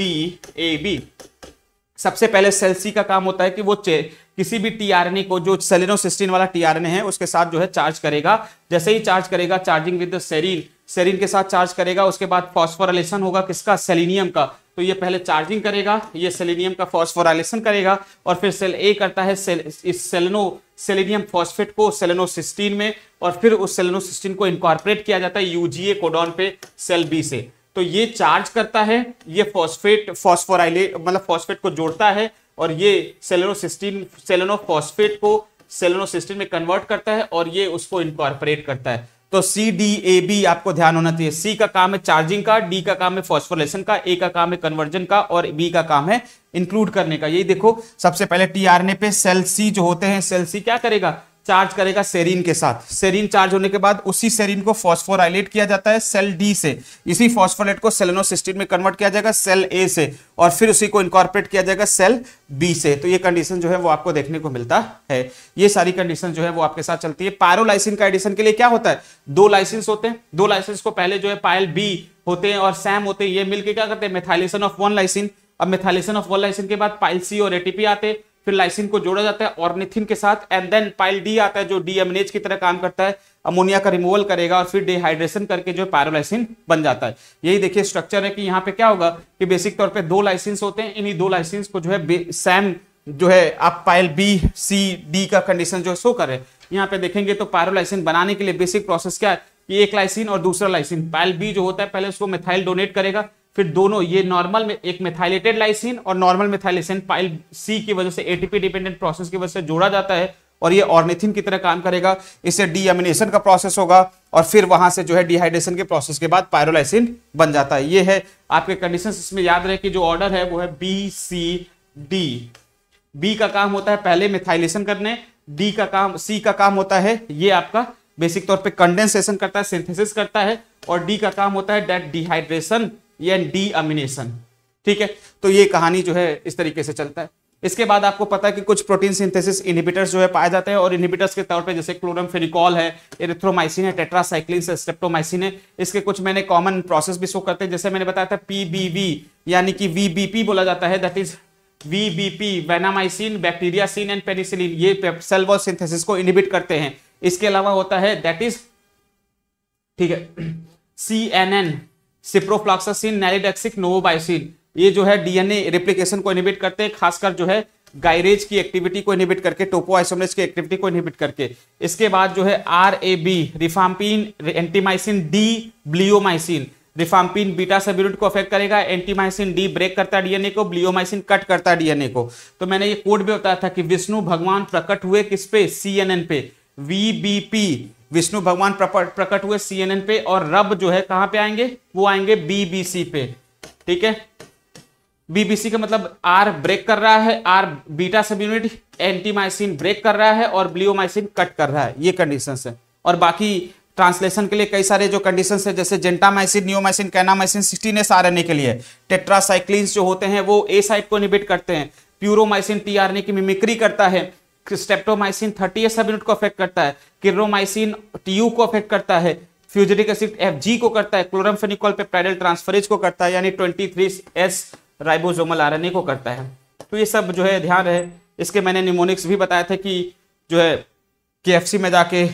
D A B सबसे पहले सेल सी का काम होता है कि वो किसी भी टीआरएनए को जो सेलिनोसिस्टीन वाला टीआरएनए है उसके साथ जो है चार्ज करेगा जैसे ही चार्ज करेगा चार्जिंग विद सेरीन सेरीन के साथ चार्ज करेगा उसके बाद फॉस्फोराइलेशन होगा किसका सेलिनियम का तो ये पहले चार्जिंग करेगा ये सेलिनियम का फॉस्फोरालेशन करेगा और फिर सेल ए करता है सेल इस सेलिनो सेलिनियम फॉस्फेट को सेलेनोसिस्टीन में और फिर उस सेलेनोसिस्टीन को इनकॉर्पोरेट किया जाता है यूजीए कोडॉन पे सेल बी से तो ये चार्ज करता है ये फॉस्फेट फॉस्फोराइले मतलब फॉस्फेट को जोड़ता है और ये सेलेनोसिस्टीन सेलेनोफॉस्फेट को सेलेनोसिस्टीन में कन्वर्ट करता है और ये उसको इनकॉर्पोरेट करता है तो सी डी ए बी आपको ध्यान होना चाहिए सी का काम है चार्जिंग का डी का काम है फॉस्फोलेशन का ए का काम है कन्वर्जन का और बी का काम है इंक्लूड करने का यही देखो सबसे पहले टी ए पे सेल सी जो होते हैं सेल सी क्या करेगा चार्ज करेगा सेरीन के साथ सेरीन चार्ज होने के बाद उसी सेरीन को फॉस्फोराइलेट किया जाता है सेल डी से इसी फॉस्फोराइलेट को सेलेनोसिस्टीन में कन्वर्ट किया जाएगा सेल ए से और फिर उसी को इनकॉर्पोरेट किया जाएगा सेल बी से तो ये कंडीशन जो है वो आपको देखने को मिलता है ये सारी कंडीशन जो है वो आपके साथ चलती है पायरोलाइसिन का एडिशन के लिए क्या होता है दो लाइसेंस होते हैं दो लाइसेंस को पहले जो है पायल बी होते हैं और सैम होते हैं ये मिलकर क्या करते हैं मेथाइलेशन ऑफ वन लाइसिन अब मेथाइलेशन ऑफ वन लाइसिन के बाद पाइल सी और एटीपी आते हैं फिर लाइसिन को जोड़ा जाता है ऑर्निथिन के साथ एंड देन पाइल डी आता है जो डीएमएनएच की तरह काम करता है अमोनिया का रिमूवल करेगा और फिर डिहाइड्रेशन करके जो पैरोलाइसिन बन जाता है यही देखिए स्ट्रक्चर है कि यहाँ पे क्या होगा कि बेसिक तौर पे दो लाइसेंस होते हैं इन्हीं दो लाइसेंस को जो है सैम जो है आप पाइल बी सी डी का कंडीशन जो है शो करें यहाँ पे देखेंगे तो पैरोलाइसिन बनाने के लिए बेसिक प्रोसेस क्या है कि एक लाइसिन और दूसरा लाइसिन पाइल बी जो होता है पहले उसको मिथाइल डोनेट करेगा फिर दोनों ये नॉर्मल में एक मेथाइलेटेड लाइसिन और नॉर्मल मेथाइलेसिन पाइल सी की वजह से एटीपी डिपेंडेंट प्रोसेस की वजह से जोड़ा जाता है और ये ऑर्निथिन की तरह काम करेगा इससे डीएमिनेशन का प्रोसेस होगा और फिर वहां से जो है डिहाइड्रेशन के प्रोसेस के बाद पायरोलाइसिन बन जाता है ये है आपके कंडीशन इसमें याद रहे कि जो ऑर्डर है वो है बी सी डी बी का काम होता है पहले मिथाइलेशन करने डी का काम सी का काम होता है ये आपका बेसिक तौर पे कंडेंसेशन करता है सिंथेसिस करता है और डी का काम होता है डेट डिहाइड्रेशन या डी अमिनेशन ठीक है तो ये कहानी जो है इस तरीके से चलता है इसके बाद आपको पता है कि कुछ प्रोटीन सिंथेसिस इनहिबिटर्स जो है पाए जाते हैं और इनहिबिटर्स के तौर पे जैसे क्लोरम फेरिकॉल है एरिथ्रोमाइसिन है टेट्रासाइक्लिन है स्ट्रेप्टोमाइसिन है इसके कुछ मैंने कॉमन प्रोसेस भी शो करते हैं जैसे मैंने बताया था पीबीवी यानी कि वीबीपी बोला जाता है that is VBP vancomycin bacitracin and penicillin ये सेल वॉल सिंथेसिस को इनहिबिट करते हैं इसके अलावा होता है दैट इज ठीक है सी एन एन सिप्रोफ्लाक्सासिन नैलिडेक्सिक नोवोबायोसिन ये जो है डीएनए रिप्लिकेशन को इनिबिट करते हैं खासकर जो है गायरेज की एक्टिविटी को इनिबिट करके टोपो टोपोआइसोमरेज की एक्टिविटी को इनिबिट करके इसके बाद जो है R A B rifampin antimycin D bleomycin rifampin beta subunit को अफेक्ट करेगा एंटीमाइसिन डी ब्रेक करता है डीएनए को ब्लियोमाइसिन कट करता है डीएनए को तो मैंने ये कोड भी बताया था कि विष्णु भगवान प्रकट हुए किस पे सी एन एन पे वीबीपी विष्णु भगवान प्रकट हुए सीएनएन पे और रब जो है कहां पे आएंगे वो आएंगे बीबीसी पे ठीक है बीबीसी का मतलब आर ब्रेक कर रहा है आर बीटा सब यूनिट एंटीमाइसिन ब्रेक कर रहा है और ब्लियोमाइसिन कट कर रहा है ये कंडीशन है और बाकी ट्रांसलेशन के लिए कई सारे जो कंडीशन है जैसे gentamicin neomycin kanamycin sixteen S R के लिए टेट्रासाइक्लिन जो होते हैं वो ए साइट को निबिट करते हैं प्यूरोमाइसिन टीआरएनए की मिमिक्री करता है स्टेप्टोमाइसिन थर्टी सब यूनिट को अफेक्ट करता है किरोमाइसिन टीयू को अफेक्ट करता है फ्यूजरिक एसिड एफ जी को करता है क्लोरमफेनिकॉल पे पैडल ट्रांसफरेज को करता है यानी twenty three S ribosomal RNA को करता है तो ये सब जो है ध्यान रहे इसके मैंने निमोनिक्स भी बताया था कि जो है के में जाके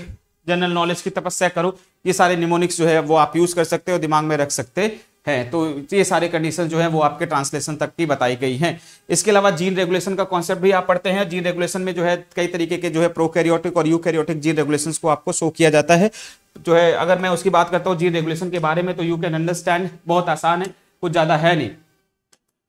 जनरल नॉलेज की तपस्या करो ये सारे निमोनिक्स जो है वो आप यूज कर सकते हो दिमाग में रख सकते है तो ये सारे कंडीशन जो है वो आपके ट्रांसलेशन तक की बताई गई हैं इसके अलावा जीन रेगुलेशन का कॉन्सेप्ट भी आप पढ़ते हैं जीन रेगुलेशन में जो है कई तरीके के जो है प्रोकैरियोटिक और यूकैरियोटिक जीन रेगुलेशन को आपको शो किया जाता है जो है अगर मैं उसकी बात करता हूँ जीन रेगुलेशन के बारे में तो यू कैन अंडरस्टैंड बहुत आसान है कुछ ज़्यादा है नहीं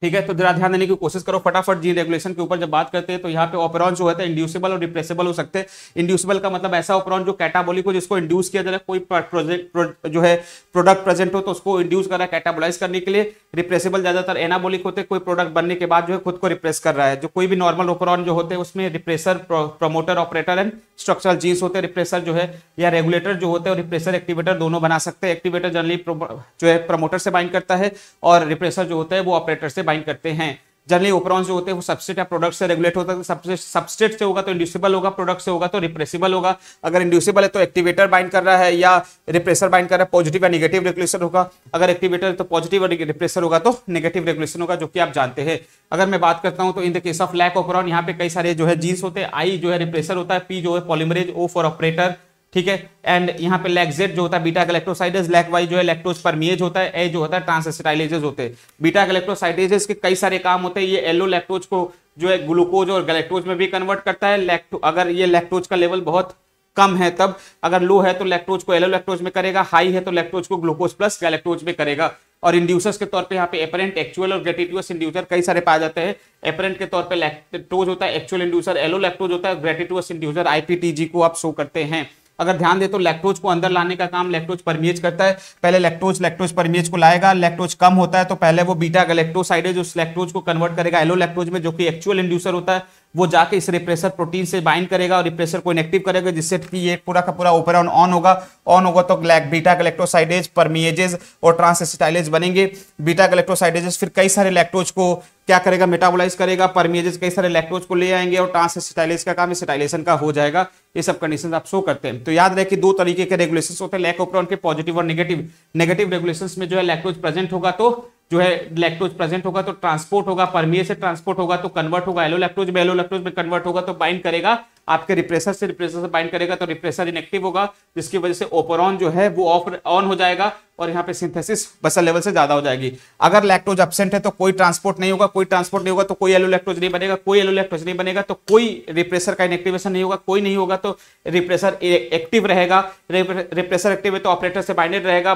ठीक है तो जरा ध्यान देने की कोशिश करो फटाफट जीन रेगुलेशन के ऊपर जब बात करते हैं तो यहाँ पे ऑपरॉन जो होता है इंड्यूसेबल तो और रिप्रेसेबल हो सकते हैं इंड्यूसेबल का मतलब ऐसा ऑपरॉन जो कैटाबोलिक हो जिसको इंड्यूस किया जा रहा है कोई जो है प्रोडक्ट प्रेजेंट हो तो उसको इंड्यूस कर रहा है कैटाबोलाइज करने के लिए रिप्रेसेबल ज्यादातर एनाबोलिक होते कोई प्रोडक्ट बनने के बाद जो है खुद को रिप्रेस कर रहा है जो कोई भी नॉर्मल ऑपरॉन जो होते हैं उसमें repressor promoter operator and structural genes होते हैं रिप्रेसर जो है या रेगुलेटर जो होते हैं रिप्रेसर एक्टिवेटर दोनों बना सकते हैं एक्टिवेटर जनरली जो है प्रमोटर से बाइंड करता है और रिप्रेसर जो होता है वो ऑपरेटर से बाइंड करते हैं जनरली ओपरॉन्स जो होते हैं वो सबसेट या प्रोडक्ट से रेगुलेट होता है सबसेट सबसेट से होगा तो इंड्यूसिबल होगा प्रोडक्ट से होगा तो रिप्रेसिबल होगा अगर इंड्यूसिबल है तो एक्टिवेटर बाइंड कर रहा है या रिप्रेसर बाइंड कर रहा है पॉजिटिव या निगेटिव रेगुलेशन होगा अगर एक्टिवेटर तो पॉजिटिव और रिप्रेसर होगा तो नेगेटिव रेगुलेशन होगा जो कि आप जानते हैं अगर मैं बात करता हूँ तो in the case of lac operon यहाँ पे कई सारे जो है जीन्स होते हैं आई जो है रिप्रेसर होता है पी जो है पॉलिमरेज ओ फॉर ऑपरेटर ठीक है एंड यहाँ पे लैक्जेट जो होता है बीटा लैक लैकवाई जो है लेक्टोज परमिएज होता है ए जो होता है ट्रांसस्टाइलेजेस होते हैं बीटा गलेक्टोसाइडेजेस के कई सारे काम होते हैं ये येलो लैक्टोज को जो है ग्लूकोज और गलेक्टोज में भी कन्वर्ट करता है लेक्टो अगर ये लेक्टोज का लेवल बहुत कम है तब अगर लो है तो लेक्टोज को येलो लेक्टोज में करेगा हाई है तो लेक्टोज को ग्लूकोज प्लस गलेक्टोज में करेगा और इंड्यूसर्स के तौर पे यहाँ पे एपरेंट एक्चुअल और ग्रेटिट्यूस इंड्यूसर कई सारे पाए जाते हैं एपरेंट के तौर पे लैक्टोज होता है एक्चुअल इंड्यूसर एलो लैक्टोज होता है ग्रेटिट्यूस इंड्यूसर आईपीटीजी को आप शो करते हैं अगर ध्यान दे तो लैक्टोज को अंदर लाने का काम लैक्टोज परमिएज करता है पहले लैक्टोज लैक्टोज परमिएज को लाएगा लैक्टोज कम होता है तो पहले वो बीटा गलेक्टोसाइड है जो लैक्टोज को कन्वर्ट करेगा एलो लैक्टोज में जो कि एक्चुअल इंड्यूसर होता है वो जाके इस रिप्रेशर प्रोटीन से बाइंड करेगा और रिप्रेशर को इनेक्टिव करेगा जिससे कि ये पूरा का पूरा ओपेरॉन ऑन होगा ऑन होगा तो ग्लैक बीटा गलेक्टोसाइडेज परमिएजेज और ट्रांससिटाइलेज बनेंगे बीटा गलेक्टोसाइडेजेस फिर कई सारे लैक्टोज को क्या करेगा मेटाबोलाइज करेगा परमिएजेस कई सारे लैक्टोज को ले आएंगे और ट्रांससिटाइलेज का काम सिटाइलेशन का हो जाएगा ये सब कंडीशन आप शो करते हैं तो याद रहे कि दो तरीके के रेगुलेशन होते हैं लैक ओपरॉन के पॉजिटिव और निगेटिव नेगेटिव रेगुलेशन में जो है लैक्टोज प्रेजेंट होगा तो जो है लैक्टोज प्रेजेंट होगा तो ट्रांसपोर्ट होगा परमिए से ट्रांसपोर्ट होगा तो कन्वर्ट होगा एलो लैक्टोज में एलो लैक्टोज में कन्वर्ट होगा तो बाइंड करेगा आपके रिप्रेसर से रिप्रेसर से बाइंड करेगा तो रिप्रेसर इनेक्टिव होगा जिसकी वजह से ओपरॉन जो है वो ऑफ ऑन हो जाएगा और यहाँ पे सिंथेसिस बसल लेवल से ज्यादा हो जाएगी अगर लैक्टोज एबसेंट है तो कोई ट्रांसपोर्ट नहीं होगा कोई ट्रांसपोर्ट नहीं होगा तो कोई एलोलैक्टोज नहीं बनेगा कोई एलोलैक्टोज नहीं बनेगा तो कोई रिप्रेसर का इनएक्टिवेशन नहीं होगा कोई नहीं होगा तो रिप्रेसर एक्टिव रहेगा रिप्रेसर एक्टिव है तो ऑपरेटर से बाइंडेड रहेगा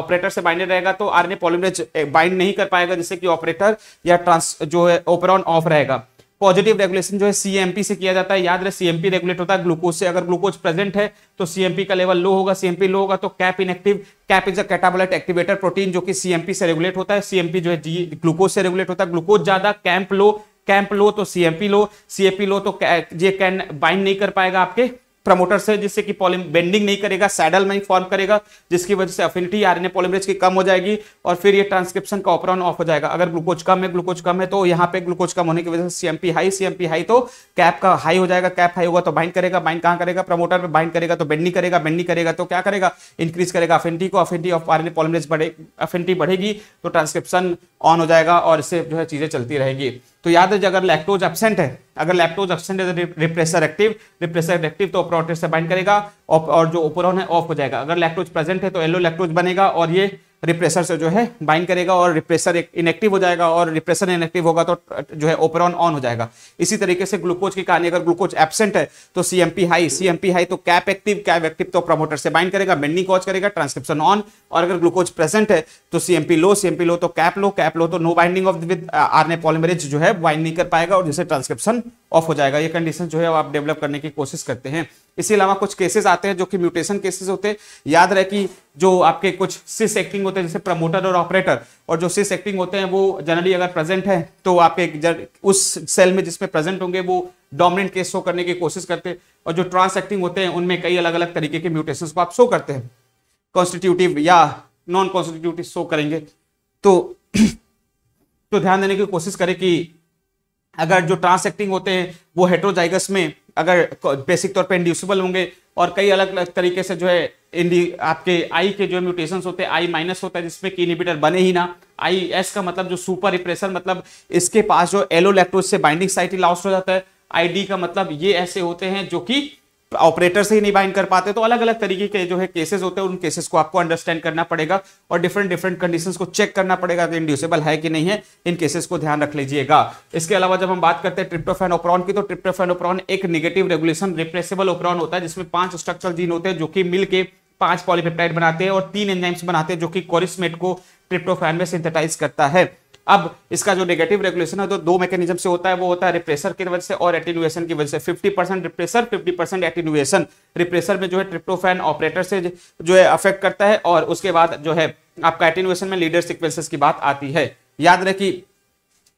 ऑपरेटर से बाइंडेड रहेगा तो आरने पॉलिमरेज बाइंड नहीं कर पाएगा जिससे कि ऑपरेटर या ट्रांस जो है ओपरॉन ऑफ रहेगा पॉजिटिव रेगुलेशन जो है सीएमपी से किया जाता है याद रहे सीएमपी रेगुलेट होता है ग्लूकोज से अगर ग्लूकोज प्रेजेंट है तो सीएमपी का लेवल लो होगा सीएमपी लो होगा तो CAP inactive CAP is a catabolite activator protein जो कि सीएमपी से रेगुलेट होता है सीएमपी जो है ग्लूकोज से रेगुलेट होता है ग्लूकोज ज्यादा कैंप लो कैंप लो तो सीएमपी लो सीएपी लो तो ये कैन बाइंड नहीं कर पाएगा आपके प्रमोटर्स है जिससे कि पॉलिम बेंडिंग नहीं करेगा सैडल नहीं फॉर्म करेगा जिसकी वजह से अफिनिटी आरएनए पॉलीमरेज की कम हो जाएगी और फिर ये ट्रांसक्रिप्शन का ऑपरॉन ऑफ हो जाएगा अगर ग्लूकोज कम है ग्लूकोज कम है तो यहाँ पे ग्लूकोज कम होने की वजह से सीएमपी हाई सीएमपी हाई तो कैप का हाई हो जाएगा कैप हाई होगा तो बाइंड करेगा बाइंड कहाँ करेगा प्रमोटर पर बाइंड करेगा तो बेंडिंग करेगा बेंडिंग करेगा तो क्या करेगा इंक्रीज करेगा अफिनिटी को अफिनिटी ऑफ आर पॉलीमरेज बढ़े अफिनिटी बढ़ेगी तो ट्रांसक्रिप्शन ऑन हो जाएगा और इससे जो है चीजें चलती रहेगी तो याद है अगर लैक्टोज एबसेंट है अगर lactose absent is repressor active repressor active तो ऑपरोटेट से बाइंड करेगा और जो ओपरॉन है ऑफ हो जाएगा अगर लैक्टोज प्रेजेंट है तो येलो लैक्टोज बनेगा और ये रिप्रेसर से जो है बाइंड करेगा और रिप्रेसर इनएक्टिव हो जाएगा और रिप्रेसर इनएक्टिव होगा तो जो है ओपरॉन ऑन हो जाएगा इसी तरीके से ग्लूकोज की कहानी अगर ग्लूकोज एबसेंट है तो सीएमपी हाई सीएमपी हाई तो कैप एक्टिव कैप एक्टिव तो प्रमोटर से बाइंड करेगा बेंडिंग कॉज करेगा ट्रांसक्रिप्शन ऑन और अगर ग्लूकोज प्रेजेंट है तो सीएमपी लो सीएमपी लो तो कैप लो कैप लो तो no binding of with R polymerase जो है बाइंड नहीं कर पाएगा और जिससे ट्रांसक्रिप्शन ऑफ हो जाएगा ये कंडीशन जो है आप डेवलप करने की कोशिश करते हैं इसके अलावा कुछ केसेस आते हैं जो कि म्यूटेशन केसेस होते हैं याद रहे कि जो आपके कुछ सिस एक्टिंग होते हैं जैसे प्रमोटर और ऑपरेटर और जो सिस एक्टिंग होते हैं वो जनरली अगर प्रेजेंट है तो आपके उस सेल में जिसमें प्रेजेंट होंगे वो डोमिनेंट केस शो करने की कोशिश करते हैं और जो ट्रांस एक्टिंग होते हैं उनमें कई अलग अलग तरीके के म्यूटेशन को आप शो करते हैं कॉन्स्टिट्यूटिव या नॉन कॉन्स्टिट्यूटिव शो करेंगे तो <clears throat> तो ध्यान देने की कोशिश करें कि अगर जो ट्रांसएक्टिंग होते हैं वो हेट्रोजाइगस में अगर बेसिक तौर पे इंड्यूसिबल होंगे और कई अलग अलग तरीके से जो है इंडी आपके आई के जो है म्यूटेशंस होते हैं आई माइनस होता है जिसमें कि इनिबिटर बने ही ना आई एस का मतलब जो सुपर रिप्रेशन मतलब इसके पास जो एलो से बाइंडिंग साइट लॉस्ट हो जाता है आई डी का मतलब ये ऐसे होते हैं जो कि ऑपरेटर से ही नहीं बाइंड कर पाते तो अलग अलग तरीके के जो है केसेस होते हैं उन केसेस को आपको अंडरस्टैंड करना पड़ेगा और डिफरेंट डिफरेंट कंडीशंस को चेक करना पड़ेगा कि इंड्यूसेबल है कि नहीं है इन केसेस को ध्यान रख लीजिएगा इसके अलावा जब हम बात करते हैं ट्रिप्टोफेन ओप्रॉन की तो ट्रिप्टोफेन ओप्रॉन एक निगेटिव रेगुलेशन रिप्रेसिबल ओप्रॉन होता है जिसमें पांच स्ट्रक्चर जीन होते हैं जो कि मिल के पांच पॉलीपेप्टाइड बनाते हैं और तीन एंजाइम्स बनाते हैं जो कि कोरिस्मेट को ट्रिप्टोफेन में सिंथेटाइज करता है अब इसका जो नेगेटिव रेगुलेशन है तो दो मैकेनिज्म से होता है वो होता है रिप्रेसर की वजह से और एटीनुएशन की वजह से fifty percent repressor fifty percent attenuation repressor में जो है ट्रिप्टोफैन ऑपरेटर से जो है अफेक्ट करता है और उसके बाद जो है आपका एटिनुएशन में लीडर सिक्वेंसेस की बात आती है याद रखिए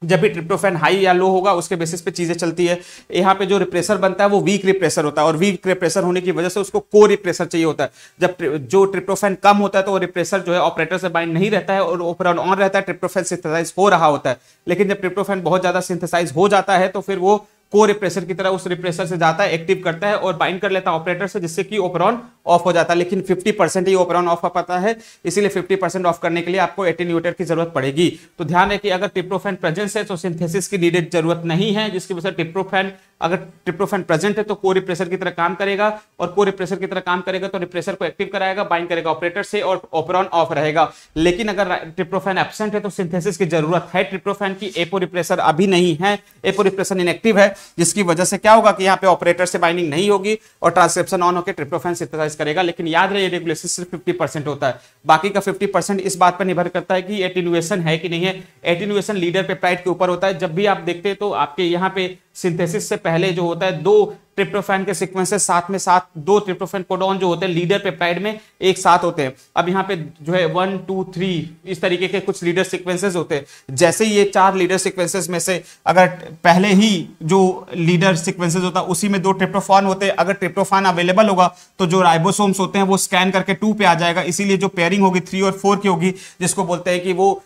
जब भी ट्रिप्टोफैन हाई या लो होगा उसके बेसिस पे चीजें चलती है यहाँ पे जो रिप्रेसर बनता है वो वीक रिप्रेसर होता है और वीक रिप्रेसर होने की वजह से उसको को रिप्रेसर चाहिए होता है जब जो ट्रिप्टोफैन कम होता है तो वो रिप्रेसर जो है ऑपरेटर से बाइंड नहीं रहता है और ऊपर ऑन रहता है ट्रिप्टोफेन सिंथेसाइज हो रहा होता है लेकिन जब ट्रिप्टोफेन बहुत ज्यादा सिंथेसाइज हो जाता है तो फिर वो को रिप्रेसर की तरह उस रिप्रेसर से जाता है एक्टिव करता है और बाइंड कर लेता है ऑपरेटर से जिससे कि ओपरॉन ऑफ हो जाता है लेकिन 50 परसेंट ही ओपरॉन ऑफ हो पाता है इसीलिए 50 परसेंट ऑफ करने के लिए आपको एटेन्यूटर की जरूरत पड़ेगी तो ध्यान है कि अगर टिप्रोफेन प्रेजेंस है तो सिंथेसिस की नीडेड जरूरत नहीं है जिसकी वजह से टिप्रोफेन अगर ट्रिप्टोफेन प्रेजेंट है तो को रिप्रेसर की तरह काम करेगा और को रिप्रेसर की तरह काम करेगा तो रिप्रेसर को एक्टिव कराएगा बाइंड करेगा ऑपरेटर से और ओपरॉन ऑफ रहेगा लेकिन अगर ट्रिप्टोफेन एबसेंट है तो सिंथेसिस की जरूरत है ट्रिप्टोफेन की एपो रिप्रेसर अभी नहीं है एपो रिप्रेसर इनएक्टिव है जिसकी वजह से क्या होगा कि यहाँ पे ऑपरेटर से बाइनिंग नहीं होगी और ट्रांसक्रिप्शन ऑन होकर ट्रिप्टोफेन सिंथेसाइज करेगा लेकिन याद रहे रेगुलेशन सिर्फ फिफ्टी परसेंट होता है बाकी का फिफ्टी परसेंट इस बात पर निर्भर करता है कि एटिनुएशन है कि नहीं है एटिनुएशन लीडर पेप्टाइड के ऊपर होता है जब भी आप देखते हैं तो आपके यहाँ पे सिंथेसिस से पहले जो होता है दो ट्रिप्टोफैन के सीक्वेंसेस साथ में साथ दो ट्रिप्टोफैन कोडॉन जो होते हैं लीडर पेप्टाइड में एक साथ होते हैं अब यहाँ पे जो है वन टू थ्री इस तरीके के कुछ लीडर सिक्वेंसेज होते हैं जैसे ये चार लीडर सीक्वेंसेस में से अगर पहले ही जो लीडर सिक्वेंसेज होता है उसी में दो ट्रिप्टोफान होते हैं अगर ट्रिप्टोफान अवेलेबल होगा तो जो राइबोसोम्स होते हैं वो स्कैन करके टू पे आ जाएगा इसीलिए जो पेयरिंग होगी थ्री और फोर की होगी जिसको बोलते हैं कि वो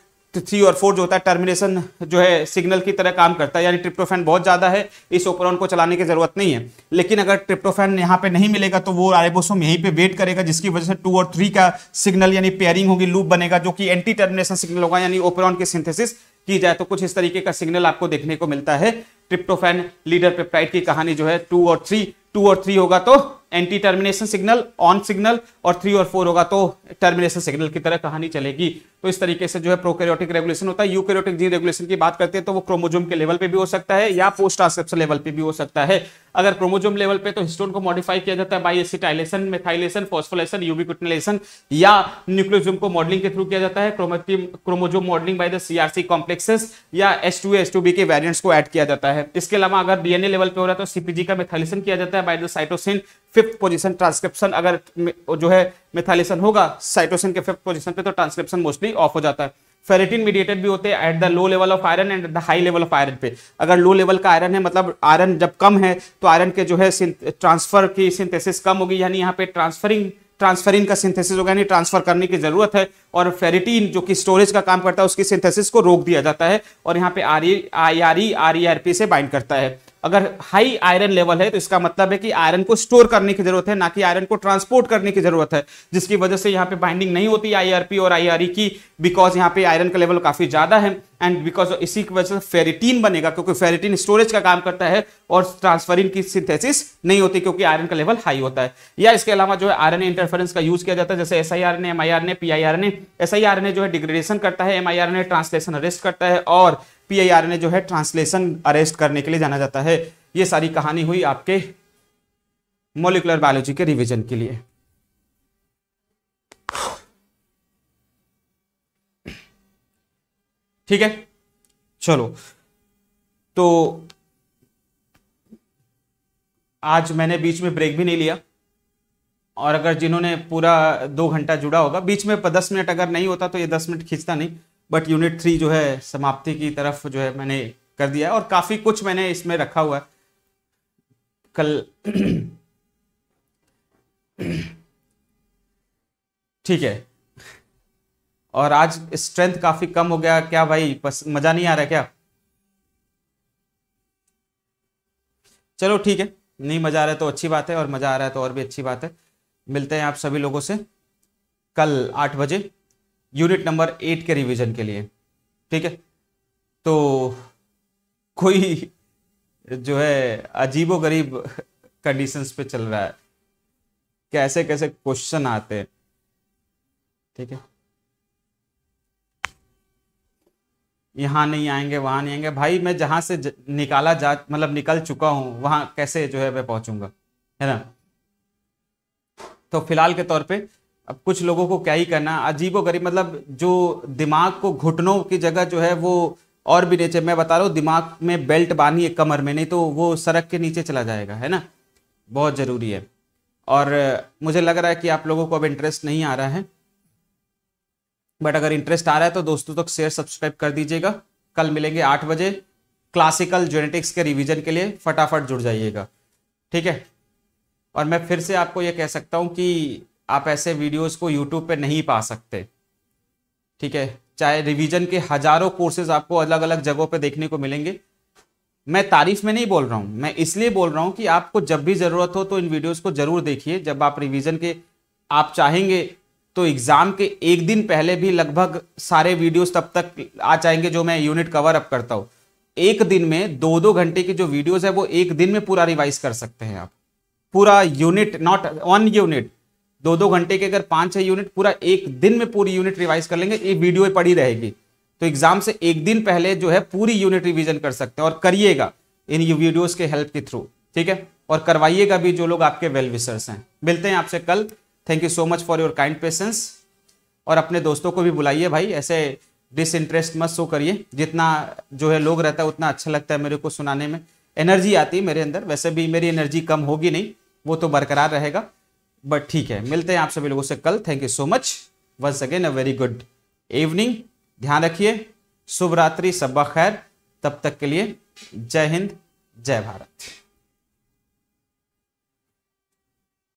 थ्री और फोर जो होता है टर्मिनेशन जो है सिग्नल की तरह काम करता है यानी ट्रिप्टोफैन बहुत ज़्यादा है इस ओपरॉन को चलाने की ज़रूरत नहीं है लेकिन अगर ट्रिप्टोफैन यहाँ पे नहीं मिलेगा तो वो राइबोसोम यहीं पे वेट करेगा जिसकी वजह से टू और थ्री का सिग्नल यानी पेयरिंग होगी लूप बनेगा जो कि एंटी टर्मिनेशन सिग्नल होगा यानी ओपरॉन की सिंथेसिस की जाए तो कुछ इस तरीके का सिग्नल आपको देखने को मिलता है ट्रिप्टोफैन लीडर पेप्टाइड की कहानी जो है टू और थ्री टू और थ्री होगा तो anti termination signal on signal और थ्री और फोर होगा तो टर्मिनेशन सिग्नल की तरह कहानी चलेगी तो इस तरीके से जो है प्रोकैरियोटिक रेगुलेशन होता है यूकैरियोटिक जीन रेगुलेशन की बात करते हैं तो वो क्रोमोजोम के लेवल पे भी हो सकता है या पोस्ट ट्रांसक्रिप्शन लेवल पे भी हो सकता है अगर क्रोमोजोम लेवल पे तो हिस्टोन को मॉडिफाई किया जाता है by acetylation methylation phosphorylation ubiquitylation या न्यूक्लियोजोम को मॉडलिंग के थ्रू किया जाता है chromosome modelling by the CRC complexes या S two S two B के वेरियंट्स को ऐड किया जाता है इसके अलावा अगर डीएनए लेवल पे हो रहा है तो सीपीजी का मेथाइलेशन किया जाता है by the cytosine fifth position transcription अगर जो है मेथालेशन होगा साइटोसिन के फिफ्थ पोजिशन पे तो ट्रांसक्रिप्शन मोस्टली ऑफ हो जाता है फेरेटिन मीडिएटेड भी होते हैं at the low level of iron and the high level of iron पे अगर लो लेवल का आयरन है मतलब आयरन जब कम है तो आयरन के जो है ट्रांसफर की सिंथेसिस कम होगी यानी यहाँ पे ट्रांसफरिंग ट्रांसफरिन का सिंथेसिस होगा यानी ट्रांसफर करने की जरूरत है और फेरेटिन जो कि स्टोरेज का काम करता है उसकी सिंथेसिस को रोक दिया जाता है और यहाँ पे R I R E R E R P से बाइंड करता है अगर हाई आयरन लेवल है तो इसका मतलब है कि आयरन को स्टोर करने की जरूरत है ना कि आयरन को ट्रांसपोर्ट करने की जरूरत है जिसकी वजह से यहाँ पे बाइंडिंग नहीं होती आईआरपी और आईआरई की बिकॉज यहाँ पे आयरन का लेवल काफी ज्यादा है एंड बिकॉज इसी की वजह से फेरिटीन बनेगा क्योंकि फेरिटीन स्टोरेज का काम करता है और ट्रांसफरिन की सिंथेसिस नहीं होती क्योंकि आयरन का लेवल हाई होता है या इसके अलावा जो है आयरन इंटरफेरेंस का यूज किया जाता है जैसे एस आई आर ने एम आई आर ने पी आई आर ने एस आई आर ने जो है डिग्रेडेशन करता है एम आई आर ने ट्रांसलेशन अरेस्ट करता है और ने जो है ट्रांसलेशन अरेस्ट करने के लिए जाना जाता है ये सारी कहानी हुई आपके मोलिकुलर बायोलॉजी के रिविजन के लिए ठीक है चलो तो आज मैंने बीच में ब्रेक भी नहीं लिया और अगर जिन्होंने पूरा दो घंटा जुड़ा होगा बीच में दस मिनट अगर नहीं होता तो ये दस मिनट खींचता नहीं बट यूनिट थ्री जो है समाप्ति की तरफ जो है मैंने कर दिया और काफ़ी कुछ मैंने इसमें रखा हुआ है कल ठीक है और आज स्ट्रेंथ काफ़ी कम हो गया क्या भाई बस मज़ा नहीं आ रहा क्या चलो ठीक है नहीं मज़ा आ रहा है तो अच्छी बात है और मज़ा आ रहा है तो और भी अच्छी बात है मिलते हैं आप सभी लोगों से कल आठ बजे यूनिट नंबर एट के रिवीजन के लिए ठीक है तो कोई जो है अजीबो गरीब कंडीशंस पे चल रहा है कैसे कैसे क्वेश्चन आते हैं ठीक है यहां नहीं आएंगे वहां नहीं आएंगे भाई मैं जहां से ज, निकाला जा मतलब निकल चुका हूं वहां कैसे जो है मैं पहुंचूंगा है ना तो फिलहाल के तौर पे अब कुछ लोगों को क्या ही करना अजीबो गरीब मतलब जो दिमाग को घुटनों की जगह जो है वो और भी नीचे मैं बता रहा हूँ दिमाग में बेल्ट बांधी है कमर में नहीं तो वो सड़क के नीचे चला जाएगा है ना बहुत ज़रूरी है और मुझे लग रहा है कि आप लोगों को अब इंटरेस्ट नहीं आ रहा है बट अगर इंटरेस्ट आ रहा है तो दोस्तों तक तो शेयर सब्सक्राइब कर दीजिएगा कल मिलेंगे आठ बजे क्लासिकल जेनेटिक्स के रिवीजन के लिए फटाफट जुड़ जाइएगा ठीक है और मैं फिर से आपको ये कह सकता हूँ कि आप ऐसे वीडियोस को यूट्यूब पे नहीं पा सकते ठीक है चाहे रिवीजन के हजारों कोर्सेज आपको अलग अलग जगहों पे देखने को मिलेंगे मैं तारीफ में नहीं बोल रहा हूँ मैं इसलिए बोल रहा हूँ कि आपको जब भी ज़रूरत हो तो इन वीडियोज़ को ज़रूर देखिए जब आप रिविज़न के आप चाहेंगे तो एग्ज़ाम के एक दिन पहले भी लगभग सारे वीडियोज तब तक आ जाएंगे जो मैं यूनिट कवर अप करता हूँ एक दिन में दो दो घंटे की जो वीडियोस है वो एक दिन में पूरा रिवाइज कर सकते हैं आप पूरा यूनिट नॉट वन यूनिट दो दो घंटे के अगर पाँच छः यूनिट पूरा एक दिन में पूरी यूनिट रिवाइज कर लेंगे ये वीडियो पड़ी रहेगी तो एग्जाम से एक दिन पहले जो है पूरी यूनिट रिविजन कर सकते हैं और करिएगा इन वीडियोज के हेल्प के थ्रू ठीक है और करवाइएगा भी जो लोग आपके वेल विशर्स हैं मिलते हैं आपसे कल thank you so much for your kind patience और अपने दोस्तों को भी बुलाइए भाई ऐसे डिसइंटरेस्ट मत शो करिए जितना जो है लोग रहता है उतना अच्छा लगता है मेरे को सुनाने में एनर्जी आती है मेरे अंदर वैसे भी मेरी एनर्जी कम होगी नहीं वो तो बरकरार रहेगा बट ठीक है मिलते हैं आप सभी लोगों से कल thank you so much once again a very good evening ध्यान रखिए शुभ रात्रि सब्बा खैर तब तक के लिए जय हिंद जय भारत